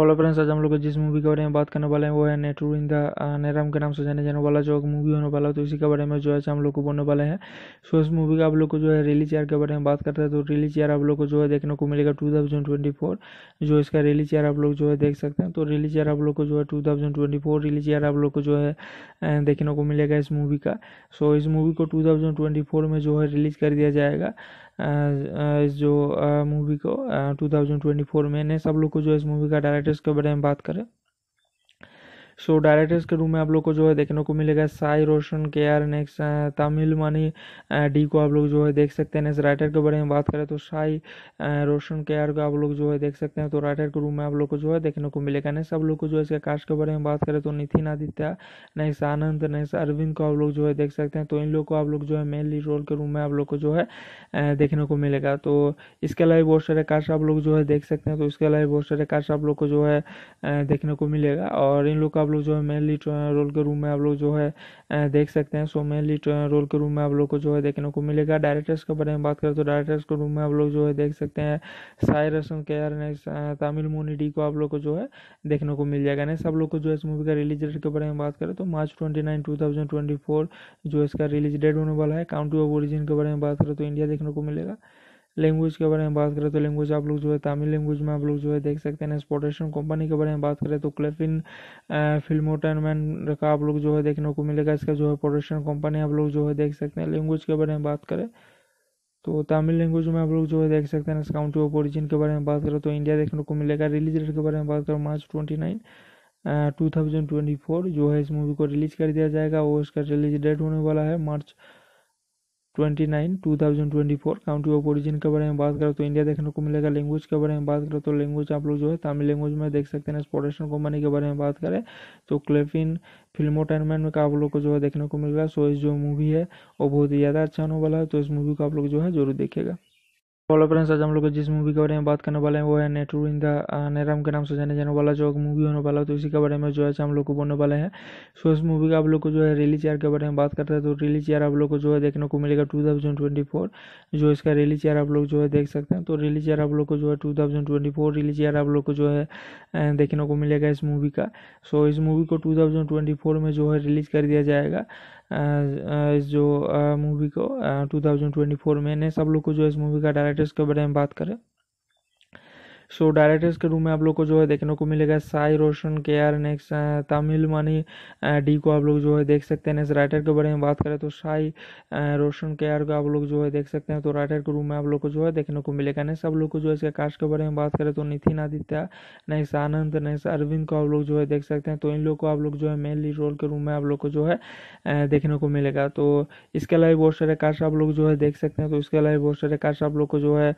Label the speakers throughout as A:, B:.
A: hello friends आज हम लोग जिस मूवी के बारे में बात करने वाले हैं वो है नेटरू इन द नेराम के
B: नाम से जाने जाने वाला जो मूवी होने वाला है तो इसी के बारे में जो है हम लोग को बोलने वाले हैं सो इस मूवी का आप लोग को जो है रिलीज ईयर के बारे में बात करते हैं तो रिलीज ईयर आप लोग को जो है देखने को मिलेगा टू थाउजेंड ट्वेंटी फोर जो इसका रिलीज ईयर आप लोग जो है देख सकते हैं तो रिलीज ईयर आप लोग को जो है two thousand twenty four release year आप लोग को जो है देखने को मिलेगा इस मूवी का सो इस मूवी को टू थाउजेंड ट्वेंटी फोर में जो है रिलीज कर दिया जाएगा जो मूवी को 2024 में ने सब लोग को जो इस मूवी का डायरेक्टर्स के बारे में बात करें सो डायरेक्टर्स के रूम में आप लोग को जो है देखने को मिलेगा Sai Roshan K R next Tamil Mani D को आप लोग जो है देख सकते हैं नेक्स्ट राइटर के बारे में बात करें तो साई रोशन के आर को आप लोग जो है देख सकते हैं तो राइटर के रूम में आप लोग को जो है देखने को मिलेगा नेक्स्ट आप लोग को जो है इसके कास्ट के बारे में बात करें तो नितिन आदित्य नेक्स्ट आनंद नेक्स्ट अरविंद को आप लोग जो है देख सकते हैं तो इन लोग को आप लोग जो है मेनली रोल के रूम में आप लोग को जो है देखने को मिलेगा तो इसके अलावा बहुत सारे कास्ट आप लोग जो है देख सकते हैं तो इसके अलावा बहुत सारे कास्ट आप लोग को जो है देखने को मिलेगा और इन लोग का लोग जो है मेनली रोल के रूम में आप लोग जो है देख सकते हैं सो मेनली रोल के रूम में आप लोग को जो है देखने को मिलेगा डायरेक्टर्स के बारे में बात करें तो डायरेक्टर्स के रूम में आप लोग जो है देख सकते हैं साई रसम के आर तमिल मोनी डी को आप लोग को जो है देखने को मिल जाएगा नेक्स्ट सब लोग को जो है इस मूवी का रिलीज डेट के बारे में बात करें तो March twenty nine two thousand twenty four जो इसका रिलीज डेट होने वाला है काउंटी ऑफ ओरिजिन के बारे में बात करें तो इंडिया देखने को मिलेगा लैंग्वेज के बारे में बात करें तो लैंग्वेज आप लोग जो है तमिल लैंग्वेज में आप लोग जो है देख सकते हैं एक्सपोर्टेशन कंपनी के बारे में बात करें तो क्लेफिन फिल्मोटेनमेंट का आप लोग जो है देखने को मिलेगा इसका जो है प्रोडक्शन कंपनी आप लोग जो है देख सकते हैं लैंग्वेज के बारे में बात करें तो तमिल लैंग्वेज में आप लोग जो है देख सकते हैं काउंटी ऑफ ओरिजिन के बारे में बात करें तो इंडिया देखने को मिलेगा रिलीज डेट के बारे में बात करें March twenty nine two thousand twenty four जो है इस मूवी को रिलीज़ कर दिया जाएगा और इसका रिलीज डेट होने वाला है March to 29 2024 county of origin के बारे में बात करें तो इंडिया देखने को मिलेगा लैंग्वेज के बारे में बात करें तो लैंग्वेज आप लोग जो है तमिल लैंग्वेज में देख सकते हैं एक्सपोर्टेशन कंपनी के बारे में बात करें तो क्लेफिन फिल्मोटेनमेंट में आप लोग को जो है देखने को मिलेगा सो इस जो मूवी है वो बहुत ही ज़्यादा अच्छा होने वाला है तो इस मूवी को आप लोग जो है जरूर देखेगा हेलो फ्रेंड्स आज हम लोग जिस मूवी के बारे में बात करने वाले हैं वो है नेटरू इन द नेराम के नाम से जाने जाने वाला जो मूवी होने वाला है तो इसी के बारे में जो है हम लोग को बोलने वाले हैं सो इस मूवी का आप लोग को जो है रिलीज चेयर के बारे में बात करते हैं तो रिलीज चेयर आप लोग को जो है देखने को मिलेगा टू थाउजेंड ट्वेंटी फोर जो इसका रिलीज चेयर आप लोग जो है देख सकते हैं तो रिलीज चेयर आप लोग को जो है two thousand twenty four chair आप लोग को जो है देखने को मिलेगा इस मूवी का सो इस मूवी को टू थाउजेंड ट्वेंटी फोर में जो है रिलीज कर दिया जाएगा जो मूवी को 2024 में ने सब लोग को जो इस मूवी का डायरेक्टर्स के बारे में बात करें सो डायरेक्टर्स के रूम में आप लोग को जो है देखने को मिलेगा Sai Roshan K R next Tamil Mani D को आप लोग जो है देख सकते हैं नेक्स्ट राइटर के बारे में बात करें तो साई रोशन के आर को आप लोग जो है देख सकते हैं तो राइटर के रूम में आप लोग को जो है देखने को मिलेगा नेक्स्ट आप लोग को जो है इसके कास्ट के बारे में बात करें तो नितिन आदित्य नेक्स्ट आनंद नेक्स्ट अरविंद को आप लोग जो है देख सकते हैं तो इन लोग को आप लोग जो है मेनली रोल के रूम में आप लोग को जो है देखने को मिलेगा तो इसके अलावा बहुत सारे कास्ट आप लोग जो है देख सकते हैं तो इसके अलावा बहुत सारे कास्ट आप लोग को जो है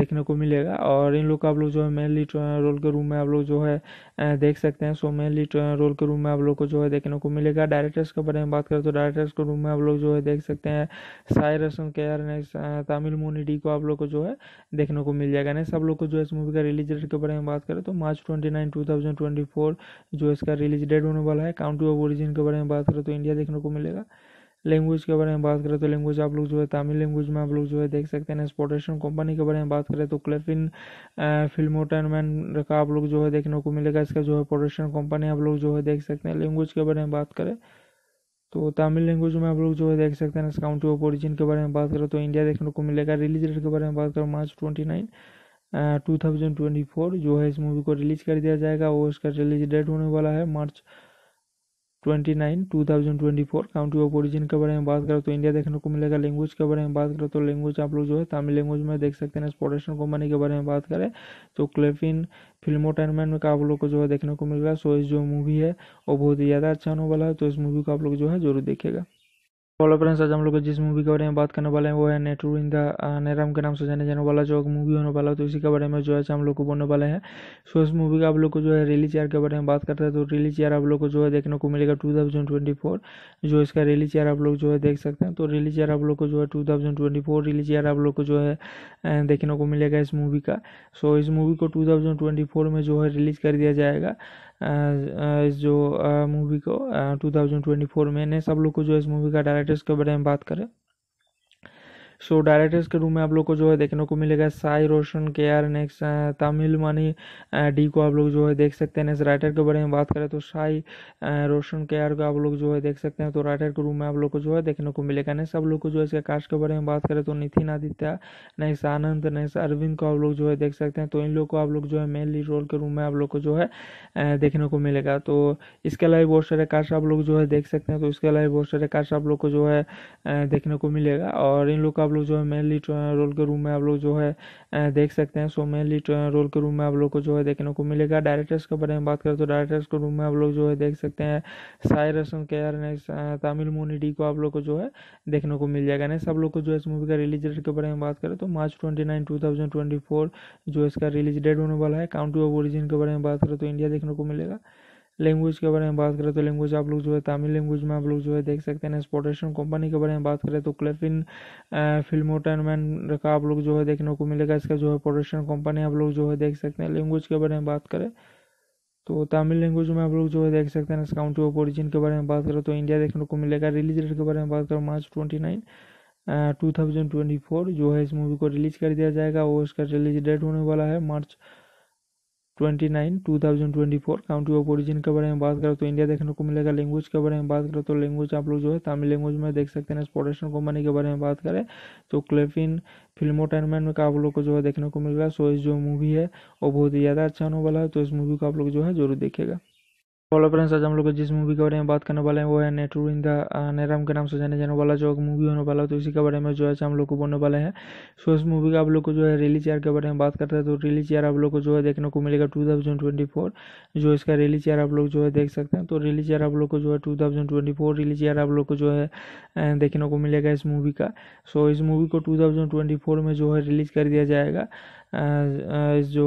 B: देखने को मिलेगा और इन लोग का आप लोग जो है मेनली रोल के रूम में आप लोग जो है देख सकते हैं सो मेनली रोल के रूम में आप लोग को जो है देखने को मिलेगा डायरेक्टर्स के बारे में बात करें तो डायरेक्टर्स के रूम में आप लोग जो है देख सकते हैं साय रसम के आर तमिल मोनी डी को आप लोग को जो है देखने को मिल जाएगा नेक्स्ट आप लोग को जो है इस मूवी का रिलीज डेट के बारे में बात करें तो March twenty nine two thousand twenty four जो इसका रिलीज डेट होने वाला है काउंटी ऑफ ओरिजिन के बारे में बात करें तो इंडिया देखने को मिलेगा लैंग्वेज के बारे में बात करें तो लैंग्वेज आप लोग जो है तमिल लैंग्वेज में आप लोग जो है देख सकते हैं एक्सपोर्टेशन कंपनी के बारे में बात करें तो क्लेफिन फिल्मोटेनमेंट का आप लोग जो है देखने को मिलेगा इसका जो है प्रोडक्शन कंपनी आप लोग जो है देख सकते हैं लैंग्वेज के बारे में बात करें तो तमिल लैंग्वेज में आप लोग जो है देख सकते हैं काउंटी ऑफ ओरिजिन के बारे में बात करें तो इंडिया देखने को मिलेगा रिलीज डेट के बारे में बात करें March twenty nine two thousand twenty four जो है इस मूवी को रिलीज कर दिया जाएगा और इसका रिलीज डेट होने वाला है मार्च 29 2024 काउंटी ऑफ ओरिजिन के बारे में बात करें तो इंडिया देखने को मिलेगा लैंग्वेज के बारे में बात करें तो लैंग्वेज आप लोग जो है तमिल लैंग्वेज में देख सकते हैं एक्सपोर्टेशन कंपनी के बारे में बात करें तो क्लेफिन फिल्मोटेनमेंट का आप लोग को जो है देखने को मिलेगा सो इस जो मूवी है वो बहुत ही ज़्यादा अच्छा होने वाला है तो इस मूवी को आप लोग जो है जरूर देखेगा हेलो फ्रेंड्स आज हम लोग जिस मूवी के बारे में बात करने वाले हैं वो है नेटू इन द नेराम के नाम से जाने जाने वाला जो मूवी होने वाला है तो इसी के बारे में जो है हम लोग को बोलने वाले हैं सो इस मूवी का आप लोग को जो है रिलीज चेयर के बारे में बात करते हैं तो रिलीज चेयर आप लोग को जो है देखने को मिलेगा टू थाउजेंड ट्वेंटी फोर जो इसका रिलीज चेयर आप लोग जो है देख सकते हैं तो रिलीज चेयर आप लोग को जो है two thousand twenty four release year आप लोग को जो है देखने को मिलेगा इस मूवी का सो इस मूवी को टू थाउजेंड ट्वेंटी फोर में जो है रिलीज कर दिया जाएगा इस जो मूवी को 2024 में ने सब लोग को जो इस मूवी का डायरेक्टर्स के बारे में बात करें सो so, डायरेक्टर्स के रूम में आप लोग को जो है देखने को मिलेगा Sai Roshan K R next Tamil Mani D को आप लोग जो है देख सकते हैं नेक्स्ट राइटर के बारे में बात करें तो साई रोशन के आर को आप लोग जो है देख सकते हैं तो राइटर के रूम में आप लोग को जो है देखने को मिलेगा नेक्स्ट आप लोग को जो है इसके कास्ट के बारे में बात करें तो नितिन आदित्य नेक्स्ट आनंद नेक्स्ट अरविंद को आप लोग जो है देख सकते हैं तो इन लोग को आप लोग जो है मेनली रोल के रूम में आप लोग को जो है uh, देखने को मिलेगा तो इसके अलावा बहुत सारे कास्ट आप लोग जो है देख सकते हैं तो इसके अलावा बहुत सारे कास्ट आप लोग को जो है uh, देखने को मिलेगा और इन लोग का आप लोग जो है मेनली रोल के रूम तो में आप लोग जो है देख सकते हैं सो मेनली रोल के रूम में आप लोग को जो है देखने को मिलेगा डायरेक्टर्स के बारे में बात करें तो डायरेक्टर्स के रूम में आप लोग जो है देख सकते हैं साई रसन के आर नेक्स्ट तमिल मोनी को आप लोग को जो है देखने को मिल जाएगा नेक्स्ट आप लोग को जो है इस मूवी का रिलीज डेट के बारे में बात करें तो March twenty nine two thousand twenty four जो इसका रिलीज डेट होने वाला है काउंटी ऑफ ओरिजिन के बारे में बात करें तो इंडिया देखने को मिलेगा लैंग्वेज के बारे में बात करें तो लैंग्वेज आप लोग जो है तमिल लैंग्वेज में आप लोग जो है देख सकते हैं एक्सपोर्टेशन कंपनी के बारे में बात करें तो क्लेफिन फिल्मोटेनमेंट का आप लोग जो है देखने को मिलेगा इसका जो है प्रोडक्शन कंपनी आप लोग जो है देख सकते हैं लैंग्वेज के बारे में बात करें तो तमिल लैंग्वेज में आप लोग जो है देख सकते हैं काउंटी ऑफ ओरिजिन के बारे में बात करें तो इंडिया देखने को मिलेगा रिलीज डेट के बारे में बात करें March twenty nine two thousand twenty four जो है इस मूवी को रिलीज़ कर दिया जाएगा और इसका रिलीज डेट होने वाला है March 29 four county of origin के बारे में बात करें तो इंडिया देखने को मिलेगा लैंग्वेज के बारे में बात करें तो लैंग्वेज आप लोग जो है तमिल लैंग्वेज में देख सकते हैं एक्सपोर्टेशन कंपनी के बारे में बात करें तो क्लेफिन फिल्म में का आप लोग को जो है देखने को मिलेगा सो इस जो मूवी है वो बहुत ही ज़्यादा अच्छा होने वाला है तो इस मूवी को आप लोग जो है जरूर देखेगा फ्रेंड्स आज हम लोग जिस मूवी के बारे में बात करने वाले हैं वो है नेटू इन द नेराम के नाम से जाने जाने वाला जो मूवी होने वाला तो इसी के बारे में जो है हम लोग को बोलने वाले हैं सो इस मूवी का आप लोग को जो है रिलीज ईयर के बारे में बात करते हैं तो रिलीज ईयर आप लोग को जो है देखने को मिलेगा टू थाउजेंड ट्वेंटी फोर जो इसका रिलीज ईयर आप लोग जो है देख सकते हैं तो रिलीज ईयर आप लोग को जो है two thousand twenty four release year आप लोग को जो है देखने को मिलेगा इस मूवी का सो इस मूवी को टू थाउजेंड ट्वेंटी फोर में जो है रिलीज कर दिया जाएगा जो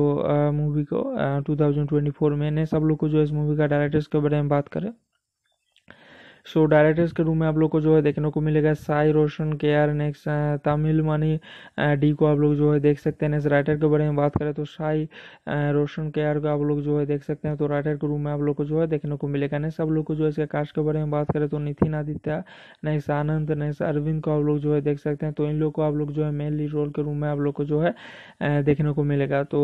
B: मूवी को 2024 में ने सब लोग को जो इस मूवी का डायरेक्टर्स के बारे में बात करें सो डायरेक्टर्स के रूम में आप लोग को जो है देखने को मिलेगा Sai Roshan K R next Tamil Mani D को आप लोग जो है देख सकते हैं नेक्स्ट राइटर के बारे में बात करें तो साई रोशन के आर को आप लोग जो है देख सकते हैं तो राइटर के रूम में आप लोग को जो है देखने को मिलेगा नेक्स्ट आप लोग को जो है इसके कास्ट के बारे में बात करें तो नितिन आदित्य नेक्स्ट आनंद नेक्स्ट अरविंद को आप लोग जो है देख सकते हैं तो इन लोग को आप लोग जो है मेनली रोल के रूम में आप लोग को जो है uh, देखने को मिलेगा तो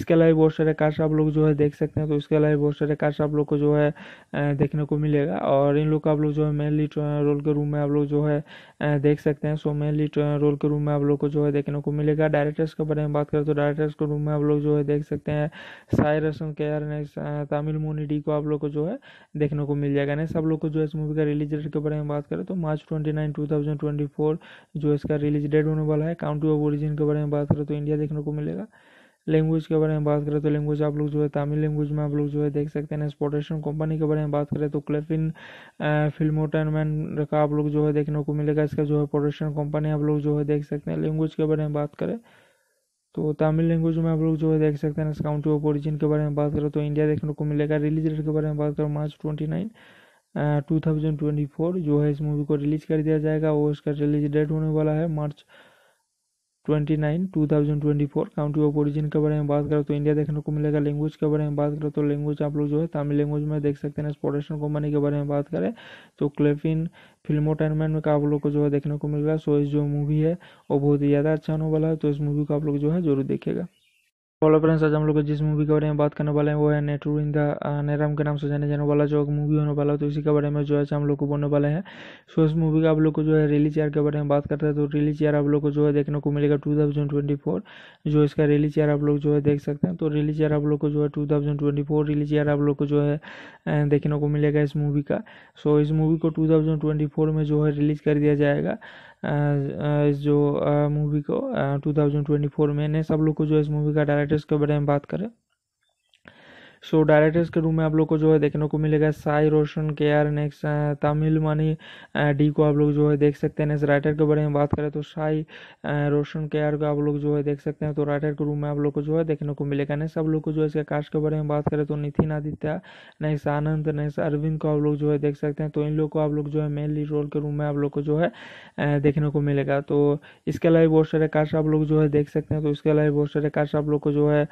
B: इसके अलावा बहुत सारे कास्ट आप लोग जो है देख सकते हैं तो इसके अलावा बहुत सारे कास्ट आप लोग को जो है uh, देखने को मिलेगा और इन लोग को आप लोग जो है मेनली रोल के रूम में आप लोग जो है देख सकते हैं सो मेनली रोल के रूम में आप लोग को जो है देखने को मिलेगा डायरेक्टर्स के बारे में बात करें तो डायरेक्टर्स के रूम में आप लोग जो है देख सकते हैं साई रसन के आर तमिल मोनी को आप लोग को जो है देखने को मिल जाएगा नेक्स्ट आप लोग को जो है इस मूवी का रिलीज डेट के बारे में बात करें तो मार्च ट्वेंटी नाइन जो इसका रिलीज डेट होने वाला है काउंटी ऑफ ओरिजिन के बारे में बात करें तो इंडिया देखने को मिलेगा लैंग्वेज के बारे में बात करें तो लैंग्वेज आप लोग जो है तमिल लैंग्वेज में आप लोग जो है देख सकते हैं एक्सपोर्टेशन कंपनी के बारे में बात करें तो क्लेफिन फिल्मोटेनमेंट का आप लोग जो है देखने को मिलेगा इसका जो है प्रोडक्शन कंपनी आप लोग जो है देख सकते हैं लैंग्वेज के बारे में बात करें तो तमिल लैंग्वेज में आप लोग जो है देख सकते हैं इस काउंटी ऑफ ओरिजिन के बारे में बात करें तो इंडिया देखने को मिलेगा रिलीज डेट के बारे में बात करें March twenty nine two thousand twenty four जो है इस मूवी को रिलीज़ कर दिया जाएगा और इसका रिलीज डेट होने वाला है मार्च 29 2024 काउंटी ऑफ ओरिजिन के बारे में बात करें तो इंडिया देखने को मिलेगा लैंग्वेज के बारे में बात करें तो लैंग्वेज आप लोग जो है तमिल लैंग्वेज में देख सकते हैं एक्सपोर्टेशन कंपनी के बारे में बात करें तो क्लेफिन फिल्मोटेनमेंट में आप लोग को जो है देखने को मिलेगा सो इस जो मूवी है वो बहुत ही ज़्यादा अच्छा होने वाला है तो इस मूवी को आप लोग जो है जरूर देखेगा हेलो फ्रेंड्स आज हम लोग जिस मूवी के बारे में बात करने वाले हैं वो है नेटरू इन द नेराम के नाम से जाने जाने वाला जो मूवी होने वाला तो इसी के बारे में जो है हम लोग को बोलने वाले हैं सो इस मूवी का आप लोग को जो है रिलीज चेयर के बारे में बात करते हैं तो रिलीज चेयर आप लोग को जो है देखने को मिलेगा टू थाउजेंड ट्वेंटी फोर जो इसका रिलीज चेयर आप लोग जो है देख सकते हैं तो रिलीज चेयर आप लोग को जो है two thousand twenty four chair आप लोग को जो है देखने को मिलेगा इस मूवी का सो इस मूवी को टू थाउजेंड ट्वेंटी फोर में जो है रिलीज कर दिया जाएगा जो मूवी uh, को 2024 uh, में ने सब लोग को जो इस मूवी का डायरेक्टर्स के बारे में बात करें सो डायरेक्टर्स के रूम में आप लोग को जो है देखने को मिलेगा Sai Roshan K R next Tamil Mani D को आप लोग जो है देख सकते हैं नेक्स्ट राइटर के बारे में बात करें तो साई रोशन के आर को आप लोग जो है देख सकते हैं तो राइटर के रूम में आप लोग को जो है देखने को मिलेगा नेक्स्ट आप लोग को जो है इसके कास्ट के बारे में बात करें तो नितिन आदित्य नेक्स्ट आनंद नेक्स्ट अरविंद को आप लोग जो है देख सकते हैं तो इन लोग को आप लोग जो है मेनली रोल के रूम में आप लोग को जो है देखने को मिलेगा तो इसके अलावा बहुत सारे कास्ट आप लोग जो है देख सकते हैं तो इसके अलावा बहुत सारे कास्ट आप लोग को जो है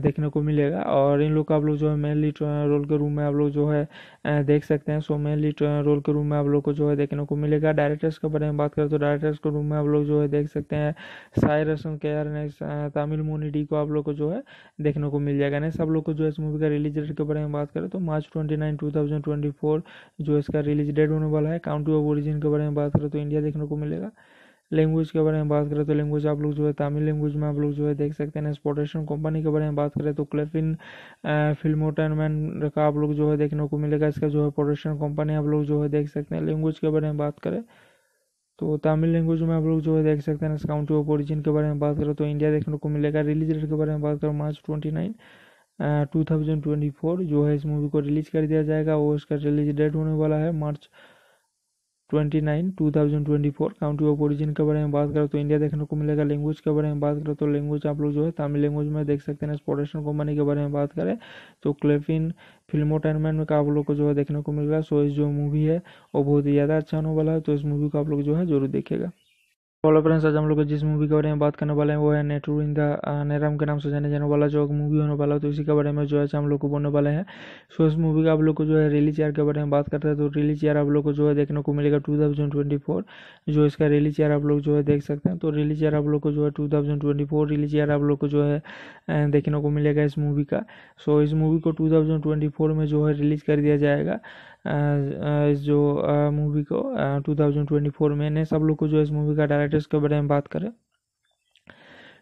B: देखने को मिलेगा और इन लोग का आप लोग जो है मेनली रोल के रूम में आप लोग जो है देख सकते हैं सो मेनली रोल के रूम में आप लोग को जो है देखने को मिलेगा डायरेक्टर्स के बारे में बात करें तो डायरेक्टर्स के रूम में आप लोग जो है देख सकते हैं साई रसन के आर तमिल मोनी डी को आप लोग को जो है देखने को मिल जाएगा नेक्स्ट आप लोग को जो है इस मूवी का रिलीज डेट के बारे में बात करें तो March twenty nine two thousand twenty four जो इसका रिलीज डेट होने वाला है काउंटी ऑफ ओरिजिन के बारे में बात करें तो इंडिया देखने को मिलेगा लैंग्वेज के बारे में बात करें तो लैंग्वेज आप लोग जो है तमिल लैंग्वेज में आप लोग जो है देख सकते हैं एक्सपोर्टेशन कंपनी के बारे में बात करें तो क्लेफिन फिल्मोटेनमेंट का आप लोग जो है देखने को मिलेगा इसका जो है प्रोडक्शन कंपनी आप लोग जो है देख सकते हैं लैंग्वेज के बारे में बात करें तो तमिल लैंग्वेज में आप लोग जो है देख सकते हैं काउंटी ऑफ ओरिजिन के बारे में बात करें तो इंडिया देखने को मिलेगा रिलीज डेट के बारे में बात करें March twenty nine two thousand twenty four जो है इस मूवी को रिलीज कर दिया जाएगा और इसका रिलीज डेट होने वाला है मार्च 29 2024 काउंटी ऑफ ओरिजिन के बारे में बात करो तो इंडिया देखने को मिलेगा लैंग्वेज के बारे में बात करो तो लैंग्वेज आप लोग जो है तमिल लैंग्वेज में देख सकते हैं एक्सपोर्टेशन कंपनी के बारे में बात करें तो क्लेफिन फिल्मोटेनमेंट का आप लोग को जो है देखने को मिलेगा सो इस जो मूवी है वो बहुत ही ज़्यादा अच्छा होने वाला है तो इस मूवी को आप लोग जो है जरूर देखेगा हेलो फ्रेंड्स आज हम लोग जिस मूवी के बारे में बात करने वाले हैं वो है नेटू इन द नेराम के नाम से जाने जाने वाला जो मूवी होने वाला है तो इसी के बारे में जो है हम लोग को बोलने वाले हैं सो इस मूवी का आप लोग को जो है रिलीज ईयर के बारे में बात करते हैं तो रिलीज ईयर आप लोग को जो है देखने को मिलेगा टू थाउजेंड ट्वेंटी फोर जो इसका रिलीज ईयर आप लोग जो है देख सकते हैं तो रिलीज ईयर आप लोग को जो है two thousand twenty four release year आप लोग को जो है देखने को मिलेगा इस मूवी का सो इस मूवी को टू थाउजेंड ट्वेंटी फोर में जो है रिलीज कर दिया जाएगा इस जो मूवी को 2024 में ने सब लोग को जो इस मूवी का डायरेक्टर्स के बारे में बात करें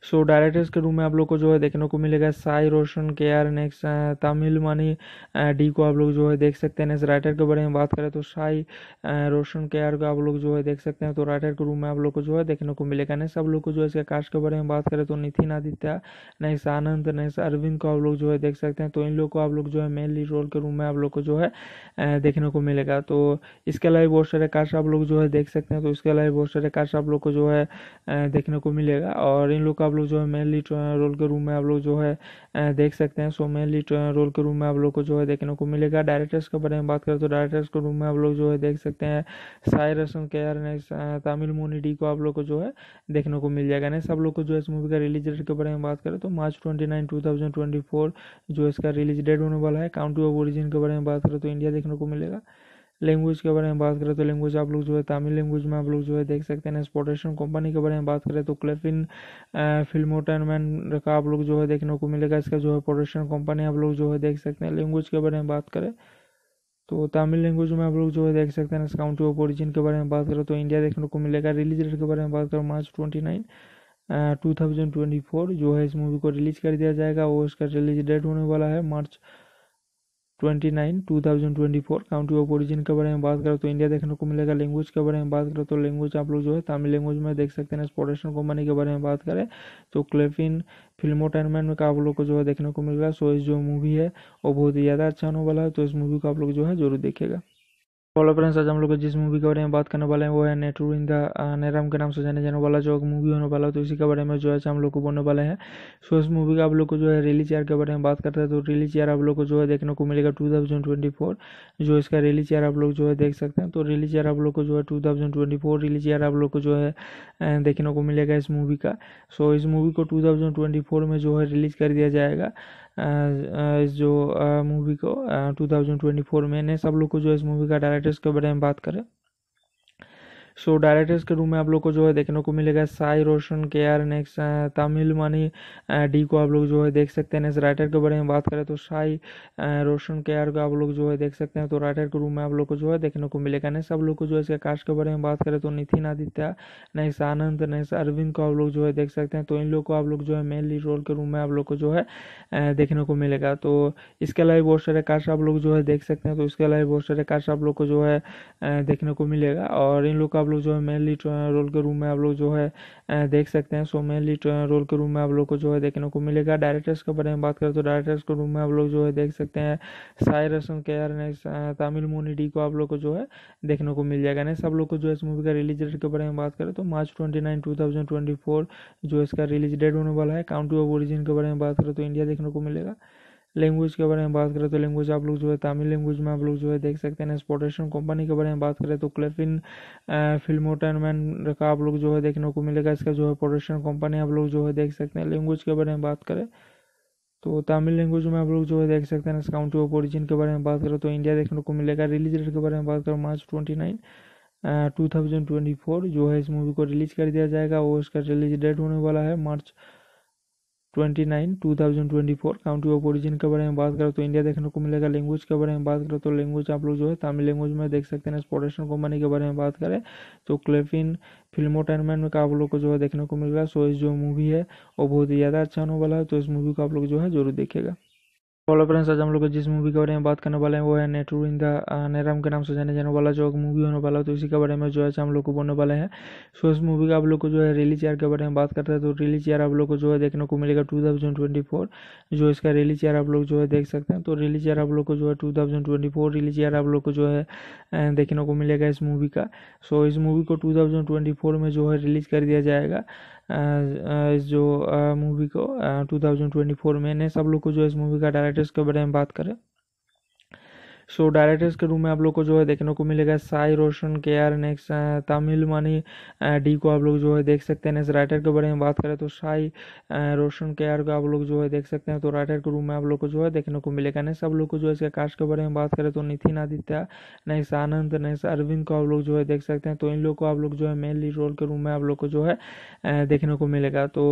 B: सो डायरेक्टर्स के रूम में आप लोग को जो है देखने को मिलेगा Sai Roshan K R next Tamil Mani D को आप लोग जो है देख सकते हैं नेक्स्ट राइटर के बारे में बात करें तो साई रोशन के आर को आप लोग जो है देख सकते हैं तो राइटर के रूम में आप लोग को जो है देखने को मिलेगा नेक्स्ट आप लोग को जो है इसके कास्ट के बारे में बात करें तो नितिन आदित्य नेक्स आनंद नेक्स्ट अरविंद को आप लोग जो है देख सकते हैं तो इन लोग को आप लोग जो है मेनली रोल के रूम में आप लोग को जो है देखने को मिलेगा तो इसके अलावा बहुत सारे कास्ट आप लोग जो है देख सकते हैं तो इसके अलावा बहुत सारे कास्ट आप लोग को जो है देखने को मिलेगा और इन लोग का आप लोग जो है मेनली रोल के रूम में आप लोग जो है देख सकते हैं सो मेनली रोल के रूम में आप लोग को जो है देखने को मिलेगा डायरेक्टर्स के बारे में बात करें तो डायरेक्टर्स के रूम में आप लोग जो है देख सकते हैं साई रसन के आर ने तमिल मोनी को आप लोग को जो है देखने को मिल जाएगा नेक्स्ट आप लोग को जो है इस मूवी का रिलीज डेट के बारे में बात करें तो March twenty nine two thousand twenty four जो इसका रिलीज डेट होने वाला है काउंटी ऑफ ओरिजिन के बारे में बात करें तो इंडिया देखने को मिलेगा लैंग्वेज के बारे में बात करें तो लैंग्वेज आप लोग जो है तमिल लैंग्वेज में आप लोग जो है देख सकते हैं एक्सपोर्टेशन कंपनी के बारे में बात करें तो क्लेफिन फिल्मोटेनमेंट का आप लोग जो है देखने को मिलेगा इसका जो है प्रोडक्शन कंपनी आप लोग जो है देख सकते हैं लैंग्वेज के बारे में बात करें तो तमिल लैंग्वेज में आप लोग जो है देख सकते हैं काउंटी ऑफ ओरिजिन के बारे में बात करें तो इंडिया देखने को मिलेगा रिलीज डेट के बारे में बात करें March twenty nine two thousand twenty four जो है इस मूवी को रिलीज कर दिया जाएगा और इसका रिलीज डेट होने वाला है मार्च 29 2024 काउंटी ऑफ ओरिजिन के बारे में बात करें तो इंडिया देखने को मिलेगा लैंग्वेज के बारे में बात करें तो लैंग्वेज आप लोग जो है तमिल लैंग्वेज में देख सकते हैं एक्सपोर्टेशन कंपनी के बारे में बात करें तो क्लेफिन फिल्मोटेनमेंट में का आप लोग को जो है देखने को मिलेगा सो इस जो मूवी है वो बहुत ही ज़्यादा अच्छा होने वाला है तो इस मूवी को आप लोग जो है जरूर देखेगा फॉलो करें आज हम लोग जिस मूवी के बारे में बात करने वाले हैं वो है नेटू इन द नेराम के नाम से जाने जाने वाला जो मूवी होने वाला है तो इसी के बारे में जो है हम लोग को बोलने वाले हैं सो इस मूवी का आप लोग को जो है रिलीज ईयर के बारे में बात करते हैं तो रिलीज ईयर आप लोग को जो है देखने को मिलेगा टू थाउजेंड ट्वेंटी फोर जो इसका रिलीज ईयर आप लोग जो है देख सकते हैं तो रिलीज ईयर आप लोग को जो है two thousand twenty four release year आप लोग को जो है देखने को मिलेगा इस मूवी का सो इस मूवी को टू थाउजेंड ट्वेंटी फोर में जो है रिलीज कर दिया जाएगा जो मूवी को 2024 में ने सब लोग को जो इस मूवी का डायरेक्टर्स के बारे में बात करें सो डायरेक्टर्स के रूम में आप लोग को जो है देखने को मिलेगा Sai Roshan K R next Tamil Mani D को आप लोग जो है देख सकते हैं नेक्स्ट राइटर के बारे में बात करें तो साई रोशन के आर को आप लोग जो है देख सकते हैं तो राइटर के रूम में आप लोग को जो है देखने को मिलेगा नेक्स्ट आप लोग को जो है इसके कास्ट के बारे में बात करें तो नितिन आदित्य नेक्स्ट आनंद नेक्स्ट अरविंद को आप लोग जो है देख सकते हैं तो इन लोग को आप लोग जो है मेनली रोल के रूम में आप लोग को जो है देखने को मिलेगा तो इसके अलावा बहुत सारे कास्ट आप लोग जो है देख सकते हैं तो इसके अलावा बहुत सारे कास्ट आप लोग को जो है देखने को मिलेगा और इन लोग का आप लोग जो है मेन लीड रोल के रूम में आप लोग जो है देख सकते हैं सो मेन लीड रोल के रूम में आप लोग को जो है देखने को मिलेगा डायरेक्टर्स के बारे में बात करें तो डायरेक्टर्स के रूम में आप लोग जो है देख सकते हैं साई रसन के आर तमिल मोनी डी को आप लोग को जो है देखने को मिल जाएगा नेक्स्ट आप लोग को जो है इस मूवी का रिलीज डेट के बारे में बात करें तो मार्च ट्वेंटी नाइन टू जो इसका रिलीज डेट होने वाला है काउंटी ऑफ ओरिजिन के बारे में बात करें तो इंडिया देखने को मिलेगा लैंग्वेज के बारे में बात करें तो लैंग्वेज आप लोग जो है तमिल लैंग्वेज में आप लोग जो है देख सकते हैं एक्सपोर्टेशन कंपनी के बारे में बात करें तो क्लेफिन फिल्मोटेनमेंट का आप लोग जो है देखने को मिलेगा इसका जो है प्रोडक्शन कंपनी आप लोग जो है देख सकते हैं लैंग्वेज के बारे में बात करें तो तमिल लैंग्वेज में आप लोग जो है देख सकते हैं इस काउंटी ऑफ ओरिजिन के बारे में बात करें तो इंडिया देखने को मिलेगा रिलीज डेट के बारे में बात करें March twenty nine two thousand twenty four जो है इस मूवी को रिलीज़ कर दिया जाएगा और इसका रिलीज डेट होने वाला है March to 29 2024 county of origin के बारे में बात करो तो इंडिया देखने को मिलेगा लैंग्वेज के बारे में बात करो तो लैंग्वेज आप लोग जो है तमिल लैंग्वेज में देख सकते हैं स्पोर्टेशन कंपनी के बारे में बात करें तो क्लेफिन फिल्मोटेनमेंट तो तो में आप लोग को जो है देखने को मिलेगा सो इस जो मूवी है वो बहुत ही ज़्यादा अच्छा होने वाला है तो इस मूवी को आप लोग जो है जरूर देखेगा हेलो फ्रेंड्स आज हम लोग जिस मूवी के बारे में बात करने वाले हैं वो है नेटरू इन द नेराम के नाम से जाने जाने वाला जो मूवी होने वाला है तो इसी के बारे में जो है हम लोग को बोलने वाले हैं सो इस मूवी का आप लोग को जो है रिलीज चेयर के बारे में बात करते हैं तो रिलीज चेयर आप लोग को जो है देखने को मिलेगा टू थाउजेंड ट्वेंटी फोर जो इसका रिलीज चेयर आप लोग जो है देख सकते हैं तो रिलीज चेयर आप लोग को जो है two thousand twenty four chair आप लोग को जो है देखने को मिलेगा इस मूवी का सो इस मूवी को टू थाउजेंड ट्वेंटी फोर में जो है रिलीज कर दिया जाएगा जो मूवी को 2024 में ने सब लोग को जो इस मूवी का डायरेक्टर्स के बारे में बात करें सो डायरेक्टर्स के रूम में आप लोग को जो है देखने को मिलेगा Sai Roshan K R next Tamil Mani D को आप लोग जो है देख सकते हैं नेक्स्ट राइटर के बारे में बात करें तो साई रोशन के आर को आप लोग जो है देख सकते हैं तो राइटर के रूम में आप लोग को जो है देखने को मिलेगा नेक्स्ट आप लोग को जो है इसके कास्ट के बारे में बात करें तो नितिन आदित्य नेक्स्ट आनंद नेक्स्ट अरविंद को आप लोग जो है देख सकते हैं तो इन लोग को आप लोग जो है मेनली रोल के रूम में आप लोग को जो है देखने को मिलेगा तो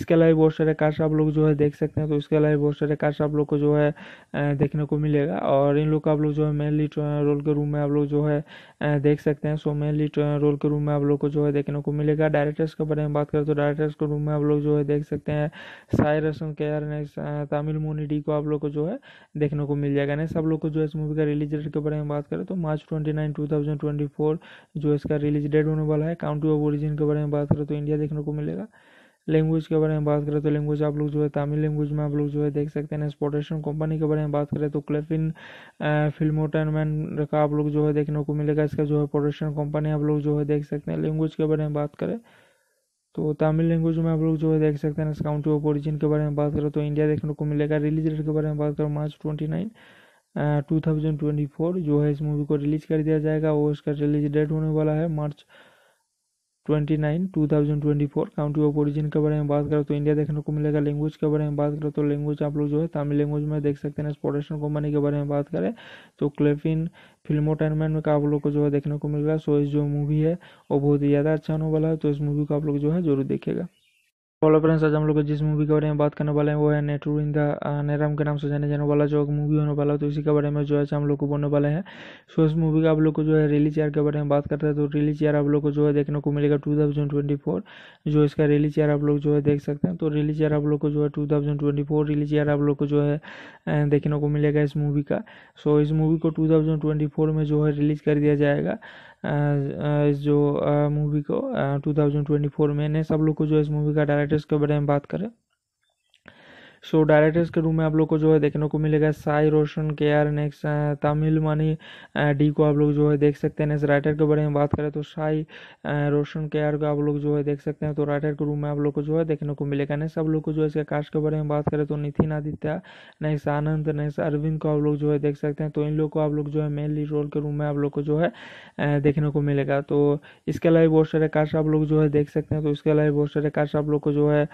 B: इसके अलावा बहुत सारे कास्ट आप लोग जो है देख सकते हैं तो इसके अलावा बहुत सारे कास्ट आप लोग को जो है देखने को मिलेगा और इन लोग का लोग जो है मेनली रोल के रूम में आप लोग जो है देख सकते हैं सो मेनली रोल के रूम में आप लोग को जो है देखने को मिलेगा डायरेक्टर्स के बारे में बात करें तो डायरेक्टर्स के रूम में आप लोग जो है देख सकते हैं साय रसन के आर तमिल मोनी डी को आप लोग को जो है देखने को मिल जाएगा नहीं सब लोग को जो है इस मूवी का रिलीज डेट के बारे में बात करें तो March twenty nine two thousand twenty four जो इसका रिलीज डेट होने वाला है काउंटी ऑफ ओरिजिन के बारे में बात करें तो इंडिया देखने को मिलेगा लैंग्वेज के बारे में बात करें तो लैंग्वेज आप लोग जो है तमिल लैंग्वेज में आप लोग जो है देख सकते हैं एक्सपोर्टेशन कंपनी के बारे में बात करें तो क्लेफिन फिल्मोटेनमेंट का आप लोग जो है देखने को मिलेगा इसका जो है प्रोडक्शन कंपनी आप लोग जो है देख सकते हैं लैंग्वेज के बारे में बात करें तो तमिल लैंग्वेज में आप लोग जो है देख सकते हैं काउंटी ऑफ ओरिजिन के बारे में बात करें तो इंडिया देखने को मिलेगा रिलीज डेट के बारे में बात करें March twenty nine two thousand twenty four जो है इस मूवी को रिलीज़ कर दिया जाएगा और इसका रिलीज डेट होने वाला है March 29 four county of origin के बारे में बात करें तो इंडिया देखने को मिलेगा लैंग्वेज के बारे में बात करें तो लैंग्वेज आप लोग जो है तमिल लैंग्वेज में देख सकते हैं स्पोटेशन कंपनी के बारे में बात करें तो क्लेफिन फिल्मोटेनमेंट में आप लोग को जो है देखने को मिल रहा है सो इस जो मूवी है वो बहुत ही ज़्यादा अच्छा होने वाला है तो इस मूवी को आप लोग जो है जरूर देखेगा हेलो फ्रेंड्स आज हम लोग जिस मूवी के बारे में बात करने वाले हैं वो है नेटू इन द नेराम के नाम से जाने जाने वाला जो मूवी होने वाला है तो इसी के बारे में जो है हम लोग को बोलने वाले हैं सो इस मूवी का आप लोग को जो है रिलीज ईयर के बारे में बात करते हैं तो रिलीज ईयर आप लोग को जो है देखने को मिलेगा टू थाउजेंड ट्वेंटी फोर जो इसका रिलीज ईयर आप लोग जो है देख सकते हैं तो रिलीज ईयर आप लोग को जो है two thousand twenty four release year आप लोग को जो है देखने को मिलेगा इस मूवी का सो इस मूवी को टू थाउजेंड ट्वेंटी फोर में जो है रिलीज कर दिया जाएगा इस जो मूवी को 2024 में ने सब लोग को जो इस मूवी का डायरेक्टर्स के बारे में बात करें सो डायरेक्टर्स के रूम में आप लोग को जो है देखने को मिलेगा Sai Roshan K R next Tamil Mani D को आप लोग जो है देख सकते हैं इस राइटर के बारे में बात करें तो साई रोशन के आर को आप लोग जो है देख सकते हैं तो राइटर के रूम में आप लोग को जो है देखने को मिलेगा नेक्स्ट आप लोग को जो है इसके कास्ट के बारे में बात करें तो नितिन आदित्य नेक्स आनंद नेक्स्ट अरविंद को आप लोग जो है देख सकते हैं तो इन लोग को आप लोग जो है मेनली रोल के रूम में आप लोग को जो है देखने को मिलेगा तो इसके अलावा बहुत सारे कास्ट आप लोग जो है देख सकते हैं तो इसके अलावा बहुत सारे कास्ट आप लोग को जो है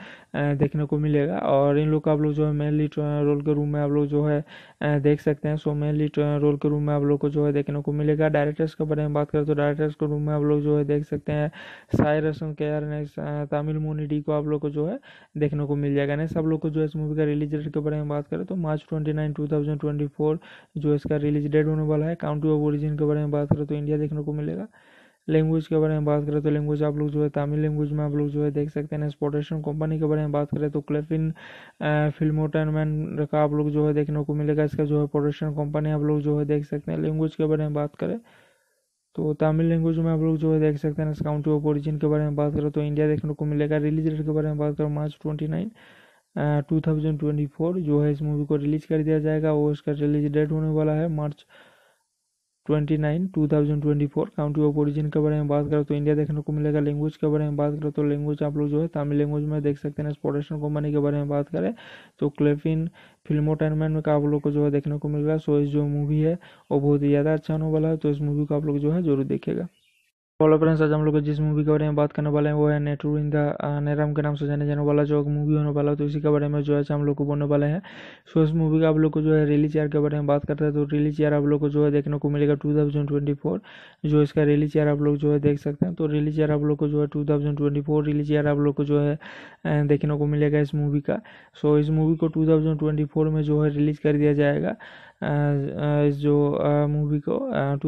B: देखने को मिलेगा और इन लोग का आप लोग जो है मेनली रोल के रूम में आप लोग जो है देख सकते हैं सो मेनली रोल के रूम में आप लोग को जो है देखने को मिलेगा डायरेक्टर्स के बारे में बात करें तो डायरेक्टर्स के रूम में आप लोग जो है देख सकते हैं साई रसन के आर ने तमिल मोनी को आप लोग को जो है देखने को मिल जाएगा नेक्स्ट आप लोग को जो है इस मूवी का रिलीज डेट के बारे में बात करें तो March twenty nine two thousand twenty four जो इसका रिलीज डेट होने वाला है काउंटी ऑफ ओरिजिन के बारे में बात करें तो इंडिया देखने को मिलेगा लैंग्वेज के बारे में बात करें तो लैंग्वेज आप लोग जो है तमिल लैंग्वेज में आप लोग जो है देख सकते हैं एक्सपोर्टेशन कंपनी के बारे में बात करें तो क्लेफिन फिल्मोटेनमैन का आप लोग जो है देखने को मिलेगा इसका जो है प्रोडक्शन कंपनी आप लोग जो है देख सकते हैं लैंग्वेज के बारे में बात करें तो तमिल लैंग्वेज में आप लोग जो है देख सकते हैं काउंटी ऑफ ओरिजिन के बारे में बात करें तो इंडिया देखने को मिलेगा रिलीज डेट के बारे में बात करें मार्च ट्वेंटी नाइन टू जो है इस मूवी को रिलीज कर दिया जाएगा और इसका रिलीज डेट होने वाला है मार्च 29 2024 काउंटी ऑफ ओरिजिन के बारे में बात करें तो इंडिया देखने को मिलेगा लैंग्वेज के बारे में बात करें तो लैंग्वेज आप लोग जो है तमिल लैंग्वेज में देख सकते हैं एक्सपोर्टेशन कंपनी के बारे में बात करें तो क्लेफिन फिल्म में का आप लोग को जो है देखने को मिल रहा है सो इस जो मूवी है वो बहुत ही ज़्यादा अच्छा होने वाला है तो इस मूवी को आप लोग जो है जरूर देखेगा हेलो फ्रेंड्स आज हम लोग जिस मूवी के बारे में बात करने वाले हैं वो है नेटू इन द नेराम के नाम से जाने जाने वाला जो मूवी होने वाला है तो इसी के बारे में जो है हम लोग को बोलने वाले हैं सो इस मूवी का आप लोग को जो है रिलीज ईयर के बारे में बात करते हैं तो रिलीज ईयर आप लोग को जो है देखने को मिलेगा टू थाउजेंड ट्वेंटी फोर जो इसका रिलीज ईयर आप लोग जो है देख सकते हैं तो रिलीज ईयर आप लोग को जो है two thousand twenty four release year आप लोग को जो है देखने को मिलेगा इस मूवी का सो इस मूवी को टू थाउजेंड ट्वेंटी फोर में जो है रिलीज कर दिया जाएगा इस जो मूवी को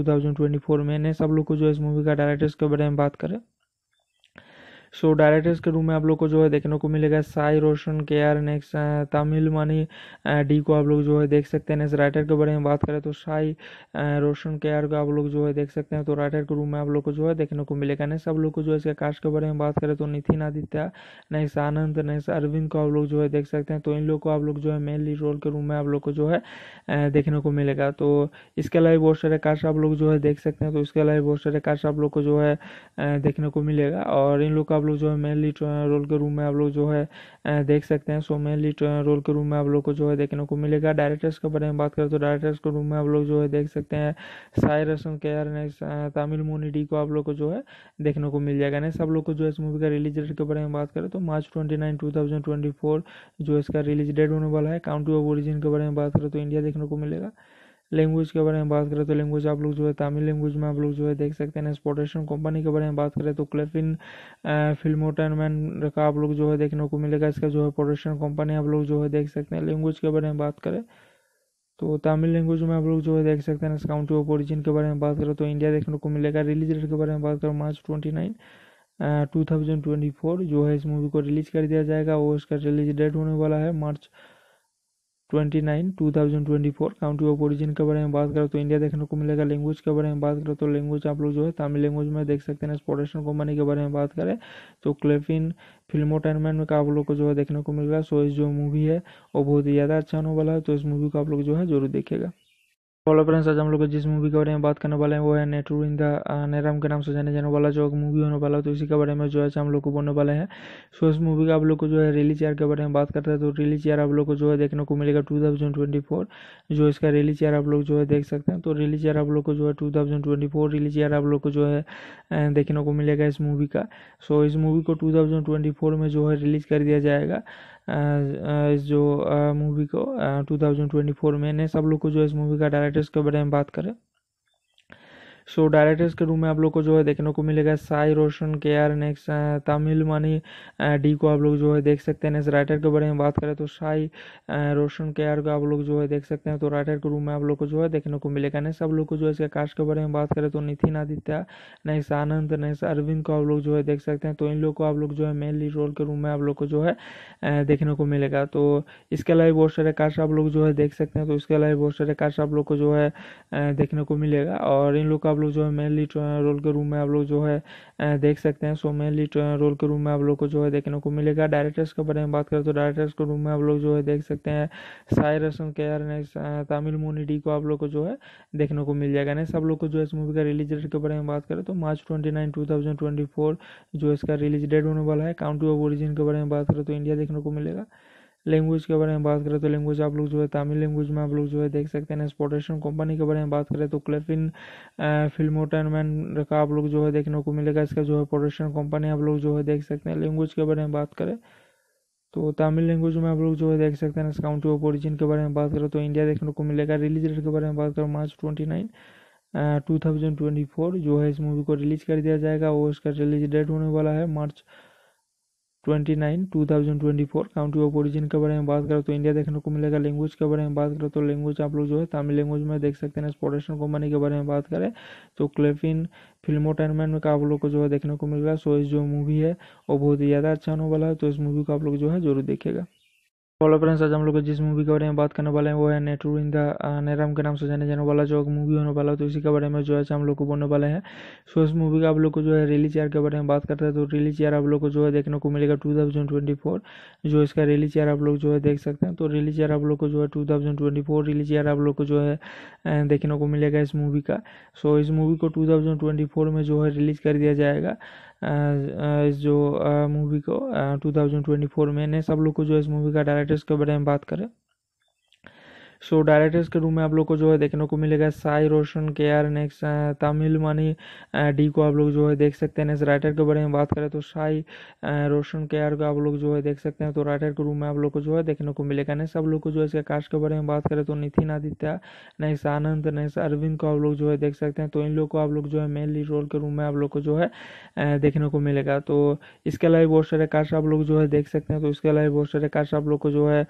B: 2024 में ने सब लोग को जो इस मूवी का डायरेक्टर्स के बारे में बात करें सो डायरेक्टर्स के रूम में आप लोग को जो है देखने को मिलेगा Sai Roshan K R next Tamil Mani D को आप लोग जो है देख सकते हैं नेक्स्ट राइटर के बारे में बात करें तो साई रोशन के आर को आप लोग जो है देख सकते हैं तो राइटर के रूम में आप लोग को जो है देखने को मिलेगा नेक्स्ट आप लोग को जो है इसके कास्ट के बारे में बात करें तो नितिन आदित्य नेक्स्ट आनंद नेक्स्ट अरविंद को आप लोग जो है देख सकते हैं तो इन लोग को आप लोग जो है मेनली रोल के रूम में आप लोग को जो है देखने को मिलेगा तो इसके अलावा बहुत सारे कास्ट आप लोग जो है देख सकते हैं तो इसके अलावा बहुत सारे कास्ट आप लोग को जो है देखने को मिलेगा और इन लोग का आप लोग जो है मेनली रोल के रूम में आप लोग जो है देख सकते हैं सो मेनली रोल के रूम में आप लोग को जो है देखने को मिलेगा डायरेक्टर्स के बारे में बात करें तो डायरेक्टर्स के रूम में आप लोग जो है देख सकते हैं साई रसन के आर नेक्स्ट तमिल मोनी को आप लोग को जो है देखने को मिल जाएगा नेक्स्ट आप लोग को जो है इस मूवी का रिलीज डेट के बारे में बात करें तो March twenty nine two thousand twenty four जो इसका रिलीज डेट होने वाला है काउंटी ऑफ ओरिजिन के बारे में बात करें तो इंडिया देखने को मिलेगा लैंग्वेज के बारे में बात करें तो लैंग्वेज आप लोग जो है तमिल लैंग्वेज में आप लोग जो है देख सकते हैं एक्सपोर्टेशन कंपनी के बारे में बात करें तो क्लेफिन फिल्मोटेनमेंट का आप लोग जो है देखने को मिलेगा इसका जो है प्रोडक्शन कंपनी आप लोग जो है देख सकते हैं लैंग्वेज के बारे में बात करें तो तमिल लैंग्वेज में आप लोग जो है देख सकते हैं काउंटी ऑफ ओरिजिन के बारे में बात करें तो इंडिया देखने को मिलेगा रिलीज डेट के बारे में बात करें मार्च ट्वेंटी नाइन टू जो है इस मूवी को रिलीज़ कर दिया जाएगा और इसका रिलीज डेट होने वाला है March 29 four county of origin के बारे में बात करें तो इंडिया देखने को मिलेगा लैंग्वेज के बारे में बात करें तो लैंग्वेज आप लोग जो है तमिल लैंग्वेज में देख सकते हैं एक्सपोर्टेशन कंपनी के बारे में बात करें तो क्लेफिन फिल्मोटेनमेंट का आप लोग को जो है देखने को मिलेगा सो इस जो मूवी है वो बहुत ही ज़्यादा अच्छा होने वाला है तो इस मूवी को आप लोग जो है जरूर देखेगा हेलो फ्रेंड्स आज हम लोग जिस मूवी के बारे में बात करने वाले हैं वो है नेटरू इन द नेराम के नाम से जाने जाने वाला जो मूवी होने वाला है तो इसी के बारे में जो है हम लोग को बोलने वाले हैं सो इस मूवी का आप लोग को जो है रिलीज चेयर के बारे में बात करते हैं तो रिलीज चेयर आप लोग को जो है देखने को मिलेगा टू थाउजेंड ट्वेंटी फोर जो इसका रिलीज चेयर आप लोग जो है देख सकते हैं तो रिलीज चेयर आप लोग को जो है two thousand twenty four chair आप लोग को जो है देखने को मिलेगा इस मूवी का सो इस मूवी को टू थाउजेंड ट्वेंटी फोर में जो है रिलीज कर दिया जाएगा जो मूवी को 2024 में ने सब लोग को जो इस मूवी का डायरेक्टर्स के बारे में बात करें सो डायरेक्टर्स के रूम में आप लोग को जो है देखने को मिलेगा Sai Roshan K R next Tamil Mani D को आप लोग जो है देख सकते हैं नेक्स्ट राइटर के बारे में बात करें तो साई रोशन के आर को आप लोग जो है देख सकते हैं तो राइटर के रूम में आप लोग को जो है देखने को मिलेगा नेक्स्ट आप लोग को जो है इसके कास्ट के बारे में बात करें तो नितिन आदित्य नेक्स्ट आनंद नेक्स्ट अरविंद को आप लोग जो है देख सकते हैं तो इन लोग को आप लोग जो है मेनली रोल के रूम में आप लोग को जो है देखने को मिलेगा तो इसके अलावा बहुत सारे कास्ट आप लोग जो है देख सकते हैं तो इसके अलावा बहुत सारे कास्ट आप लोग को जो है देखने को मिलेगा और इन लोग का आप लोग जो है मेनली रोल के रूम में आप लोग जो है देख सकते हैं सो मेनली रोल के रूम में आप लोग को जो है देखने को मिलेगा डायरेक्टर्स के बारे में बात करें तो डायरेक्टर्स के रूम में आप लोग जो है देख सकते हैं साय रसम के आर तमिल मोनी डी को आप लोग को जो है देखने को मिल जाएगा नेक्स्ट आप लोग को जो है इस मूवी का रिलीज डेट के बारे में बात करें तो March twenty nine two thousand twenty four जो इसका रिलीज डेट होने वाला है काउंटी ऑफ ओरिजिन के बारे में बात करें तो इंडिया देखने को मिलेगा लैंग्वेज के बारे में बात करें तो लैंग्वेज आप लोग जो है तमिल लैंग्वेज में आप लोग जो है देख सकते हैं एक्सपोर्टेशन कंपनी के बारे में बात करें तो क्लेफिन फिल्मोटेनमैन का आप लोग जो है देखने को मिलेगा इसका जो है प्रोडक्शन कंपनी आप लोग जो है देख सकते हैं लैंग्वेज के बारे में बात करें तो तमिल लैंग्वेज में आप लोग जो है देख सकते हैं काउंटी ऑफ ओरिजिन के बारे में बात करें तो इंडिया देखने को मिलेगा रिलीज डेट के बारे में बात करें March twenty nine two thousand twenty four जो है इस मूवी को रिलीज कर दिया जाएगा और इसका रिलीज डेट होने वाला है मार्च 29 2024 काउंटी ऑफ ओरिजिन के बारे में बात करें तो इंडिया देखने को मिलेगा लैंग्वेज के बारे में बात करें तो लैंग्वेज आप लोग जो है तमिल लैंग्वेज में देख सकते हैं स्पोटेशन कंपनी के बारे में बात करें तो क्लेफिन फिल्मोटेनमेंट में आप लोग को जो है देखने को मिलेगा सो इस जो मूवी है वो बहुत ही ज़्यादा अच्छा होने वाला है तो इस मूवी को आप लोग जो है जरूर देखेगा हेलो फ्रेंड्स आज हम लोग जिस मूवी के बारे में बात करने वाले हैं वो है नेटू इन द नेराम के नाम से जाने जाने वाला जो मूवी होने वाला है तो इसी के बारे में जो है हम लोग को बोलने वाले हैं सो इस मूवी का आप लोग को जो है रिलीज ईयर के बारे में बात करते हैं तो रिलीज ईयर आप लोग को जो है देखने को मिलेगा टू थाउजेंड ट्वेंटी फोर जो इसका रिलीज ईयर आप लोग जो है देख सकते हैं तो रिलीज ईयर आप लोग को जो है two thousand twenty four release year आप लोग को जो है देखने को मिलेगा इस मूवी का सो इस मूवी को टू थाउजेंड ट्वेंटी फोर में जो है रिलीज कर दिया जाएगा इस जो मूवी को 2024 में ने सब लोग को जो इस मूवी का डायरेक्टर्स के बारे में बात करें सो डायरेक्टर्स के रूम में आप लोग को जो है देखने को मिलेगा Sai Roshan K R next Tamil मानी डी को आप लोग जो है देख सकते हैं नेक्स्ट राइटर के बारे में बात करें तो साई रोशन के आर को आप लोग जो है देख सकते हैं तो राइटर के रूम में आप लोग को जो है देखने को मिलेगा नेक्स्ट आप लोग को जो है इसके कास्ट के बारे में बात करें तो नितिन आदित्य नेक्स्ट आनंद नेक्स्ट अरविंद को आप लोग जो है देख सकते हैं तो इन लोग को आप लोग जो है मेनली रोल के रूम में आप लोग को जो है देखने को मिलेगा तो इसके अलावा बहुत सारे कास्ट आप लोग जो है देख सकते हैं तो इसके अलावा बहुत सारे कास्ट आप लोग को जो है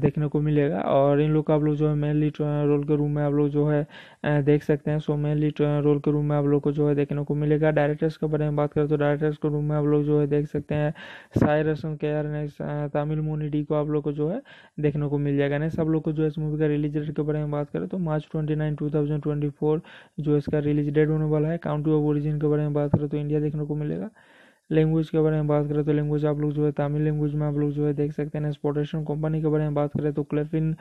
B: देखने को मिलेगा और इन लोग का आप लोग जो है मेनली रोल के रूम में आप लोग जो है देख सकते हैं सो मेनली रोल के रूम में आप लोग को जो है देखने को मिलेगा डायरेक्टर्स के बारे में बात करें तो डायरेक्टर्स के रूम में आप लोग जो है देख सकते हैं साई रसन के आर ने तमिल मोनिडी को आप लोग को जो है देखने को मिल जाएगा नेक्स्ट आप लोग को जो है इस मूवी का रिलीज डेट के बारे में बात करें तो March twenty nine two thousand twenty four जो इसका रिलीज डेट होने वाला है काउंटी ऑफ ओरिजिन के बारे में बात करें तो इंडिया देखने को मिलेगा लैंग्वेज के बारे में बात करें तो लैंग्वेज आप लोग जो है तमिल लैंग्वेज में आप लोग जो है देख सकते हैं एक्सपोर्टेशन कंपनी के बारे में बात करें तो क्लेफिन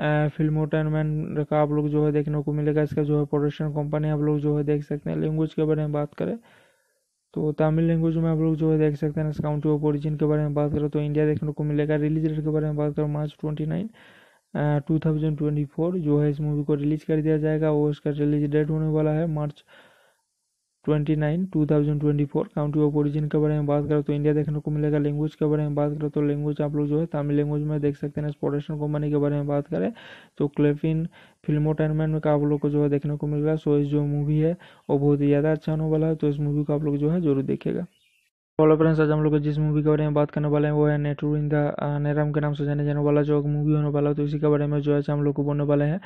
B: टर्नमेंट का आप लोग जो है देखने को मिलेगा इसका जो है प्रोडक्शन कंपनी आप लोग जो है देख सकते हैं लैंग्वेज के बारे में बात करें तो तमिल लैंग्वेज में आप लोग जो है देख सकते हैं काउंटी ऑफ ओरिजिन के बारे में बात करें तो इंडिया देखने को मिलेगा रिलीज डेट के बारे में बात करें March twenty nine two thousand twenty four जो है इस मूवी को रिलीज़ कर दिया जाएगा और इसका रिलीज डेट होने वाला है मार्च 29 2024 काउंटी ऑफ ओरिजिन के बारे में बात करें तो इंडिया देखने को मिलेगा लैंग्वेज के बारे में बात करें तो लैंग्वेज आप लोग जो है तमिल लैंग्वेज में देख सकते हैं एक्सपोर्टेशन कंपनी के बारे में बात करें तो क्लेफिन फिल्मोटेनमेंट में का आप लोग को जो है देखने को मिलेगा सो इस जो मूवी है वो बहुत ही ज़्यादा अच्छा होने वाला है तो इस मूवी को आप लोग जो है जरूर देखेगा फ्रेंड्स आज हम लोग जिस मूवी के बारे में बात करने वाले हैं वो है नेटू इन द नेराम के नाम से जाने जाने वाला जो मूवी होने वाला है तो इसी के बारे में जो है हम लोग को बोलने वाले हैं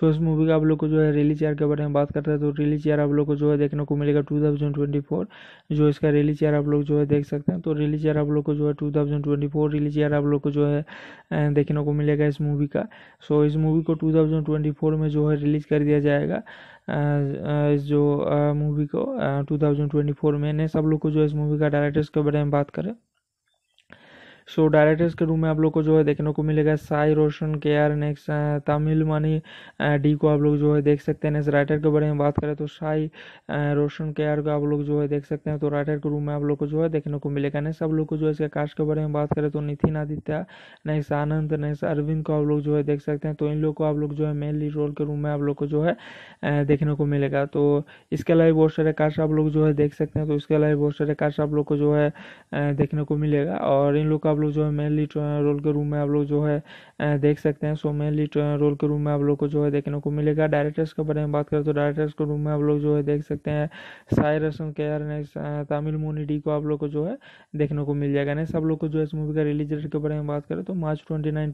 B: सो इस मूवी का आप लोग को जो है रिलीज चेयर के बारे में बात करते हैं तो रिलीज ईयर आप लोग को जो है देखने को मिलेगा टू थाउजेंड ट्वेंटी फोर जो इसका रिलीज चेयर आप लोग जो है देख सकते हैं तो रिलीज चेयर आप लोग को जो है टू थाउजेंड ट्वेंटी फोर आप लोग को जो है देखने को मिलेगा इस मूवी का सो इस मूवी को टू थाउजेंड ट्वेंटी फोर में जो है रिलीज कर दिया जाएगा इस जो मूवी को 2024 में ने सब लोग को जो इस मूवी का डायरेक्टर्स के बारे में बात करें सो डायरेक्टर्स के रूम में आप लोग को जो है देखने को मिलेगा Sai Roshan K R next Tamil Mani D को आप लोग जो है देख सकते हैं नेक्स्ट राइटर के बारे में बात करें तो साई रोशन के आर को आप लोग जो है देख सकते हैं तो राइटर के रूम में आप लोग को जो है देखने को मिलेगा नेक्स्ट आप लोग को जो है इसके कास्ट के बारे में बात करें तो नितिन आदित्य नेक्स्ट आनंद नेक्स्ट अरविंद को आप लोग जो है देख सकते हैं तो इन लोग को आप लोग जो है मेनली रोल के रूम में आप लोग को जो है देखने को मिलेगा तो इसके अलावा बहुत सारे कास्ट आप लोग जो है देख सकते हैं तो इसके अलावा बहुत सारे कास्ट आप लोग को जो है देखने को मिलेगा और इन लोग का आप लोग जो है मेन लीड रोल के रूम में आप लोग जो है देख सकते हैं सो मेन लीड रोल के रूम में आप लोग को जो है देखने को मिलेगा डायरेक्टर्स के बारे में बात करें तो डायरेक्टर्स के रूम में आप लोग जो है देख सकते हैं साई रसन के आर तमिल मोनी को आप लोग को जो है देखने को मिल जाएगा नेक्स्ट आप लोग को जो है इस मूवी का रिलीज डेट के बारे में बात करें तो मार्च ट्वेंटी नाइन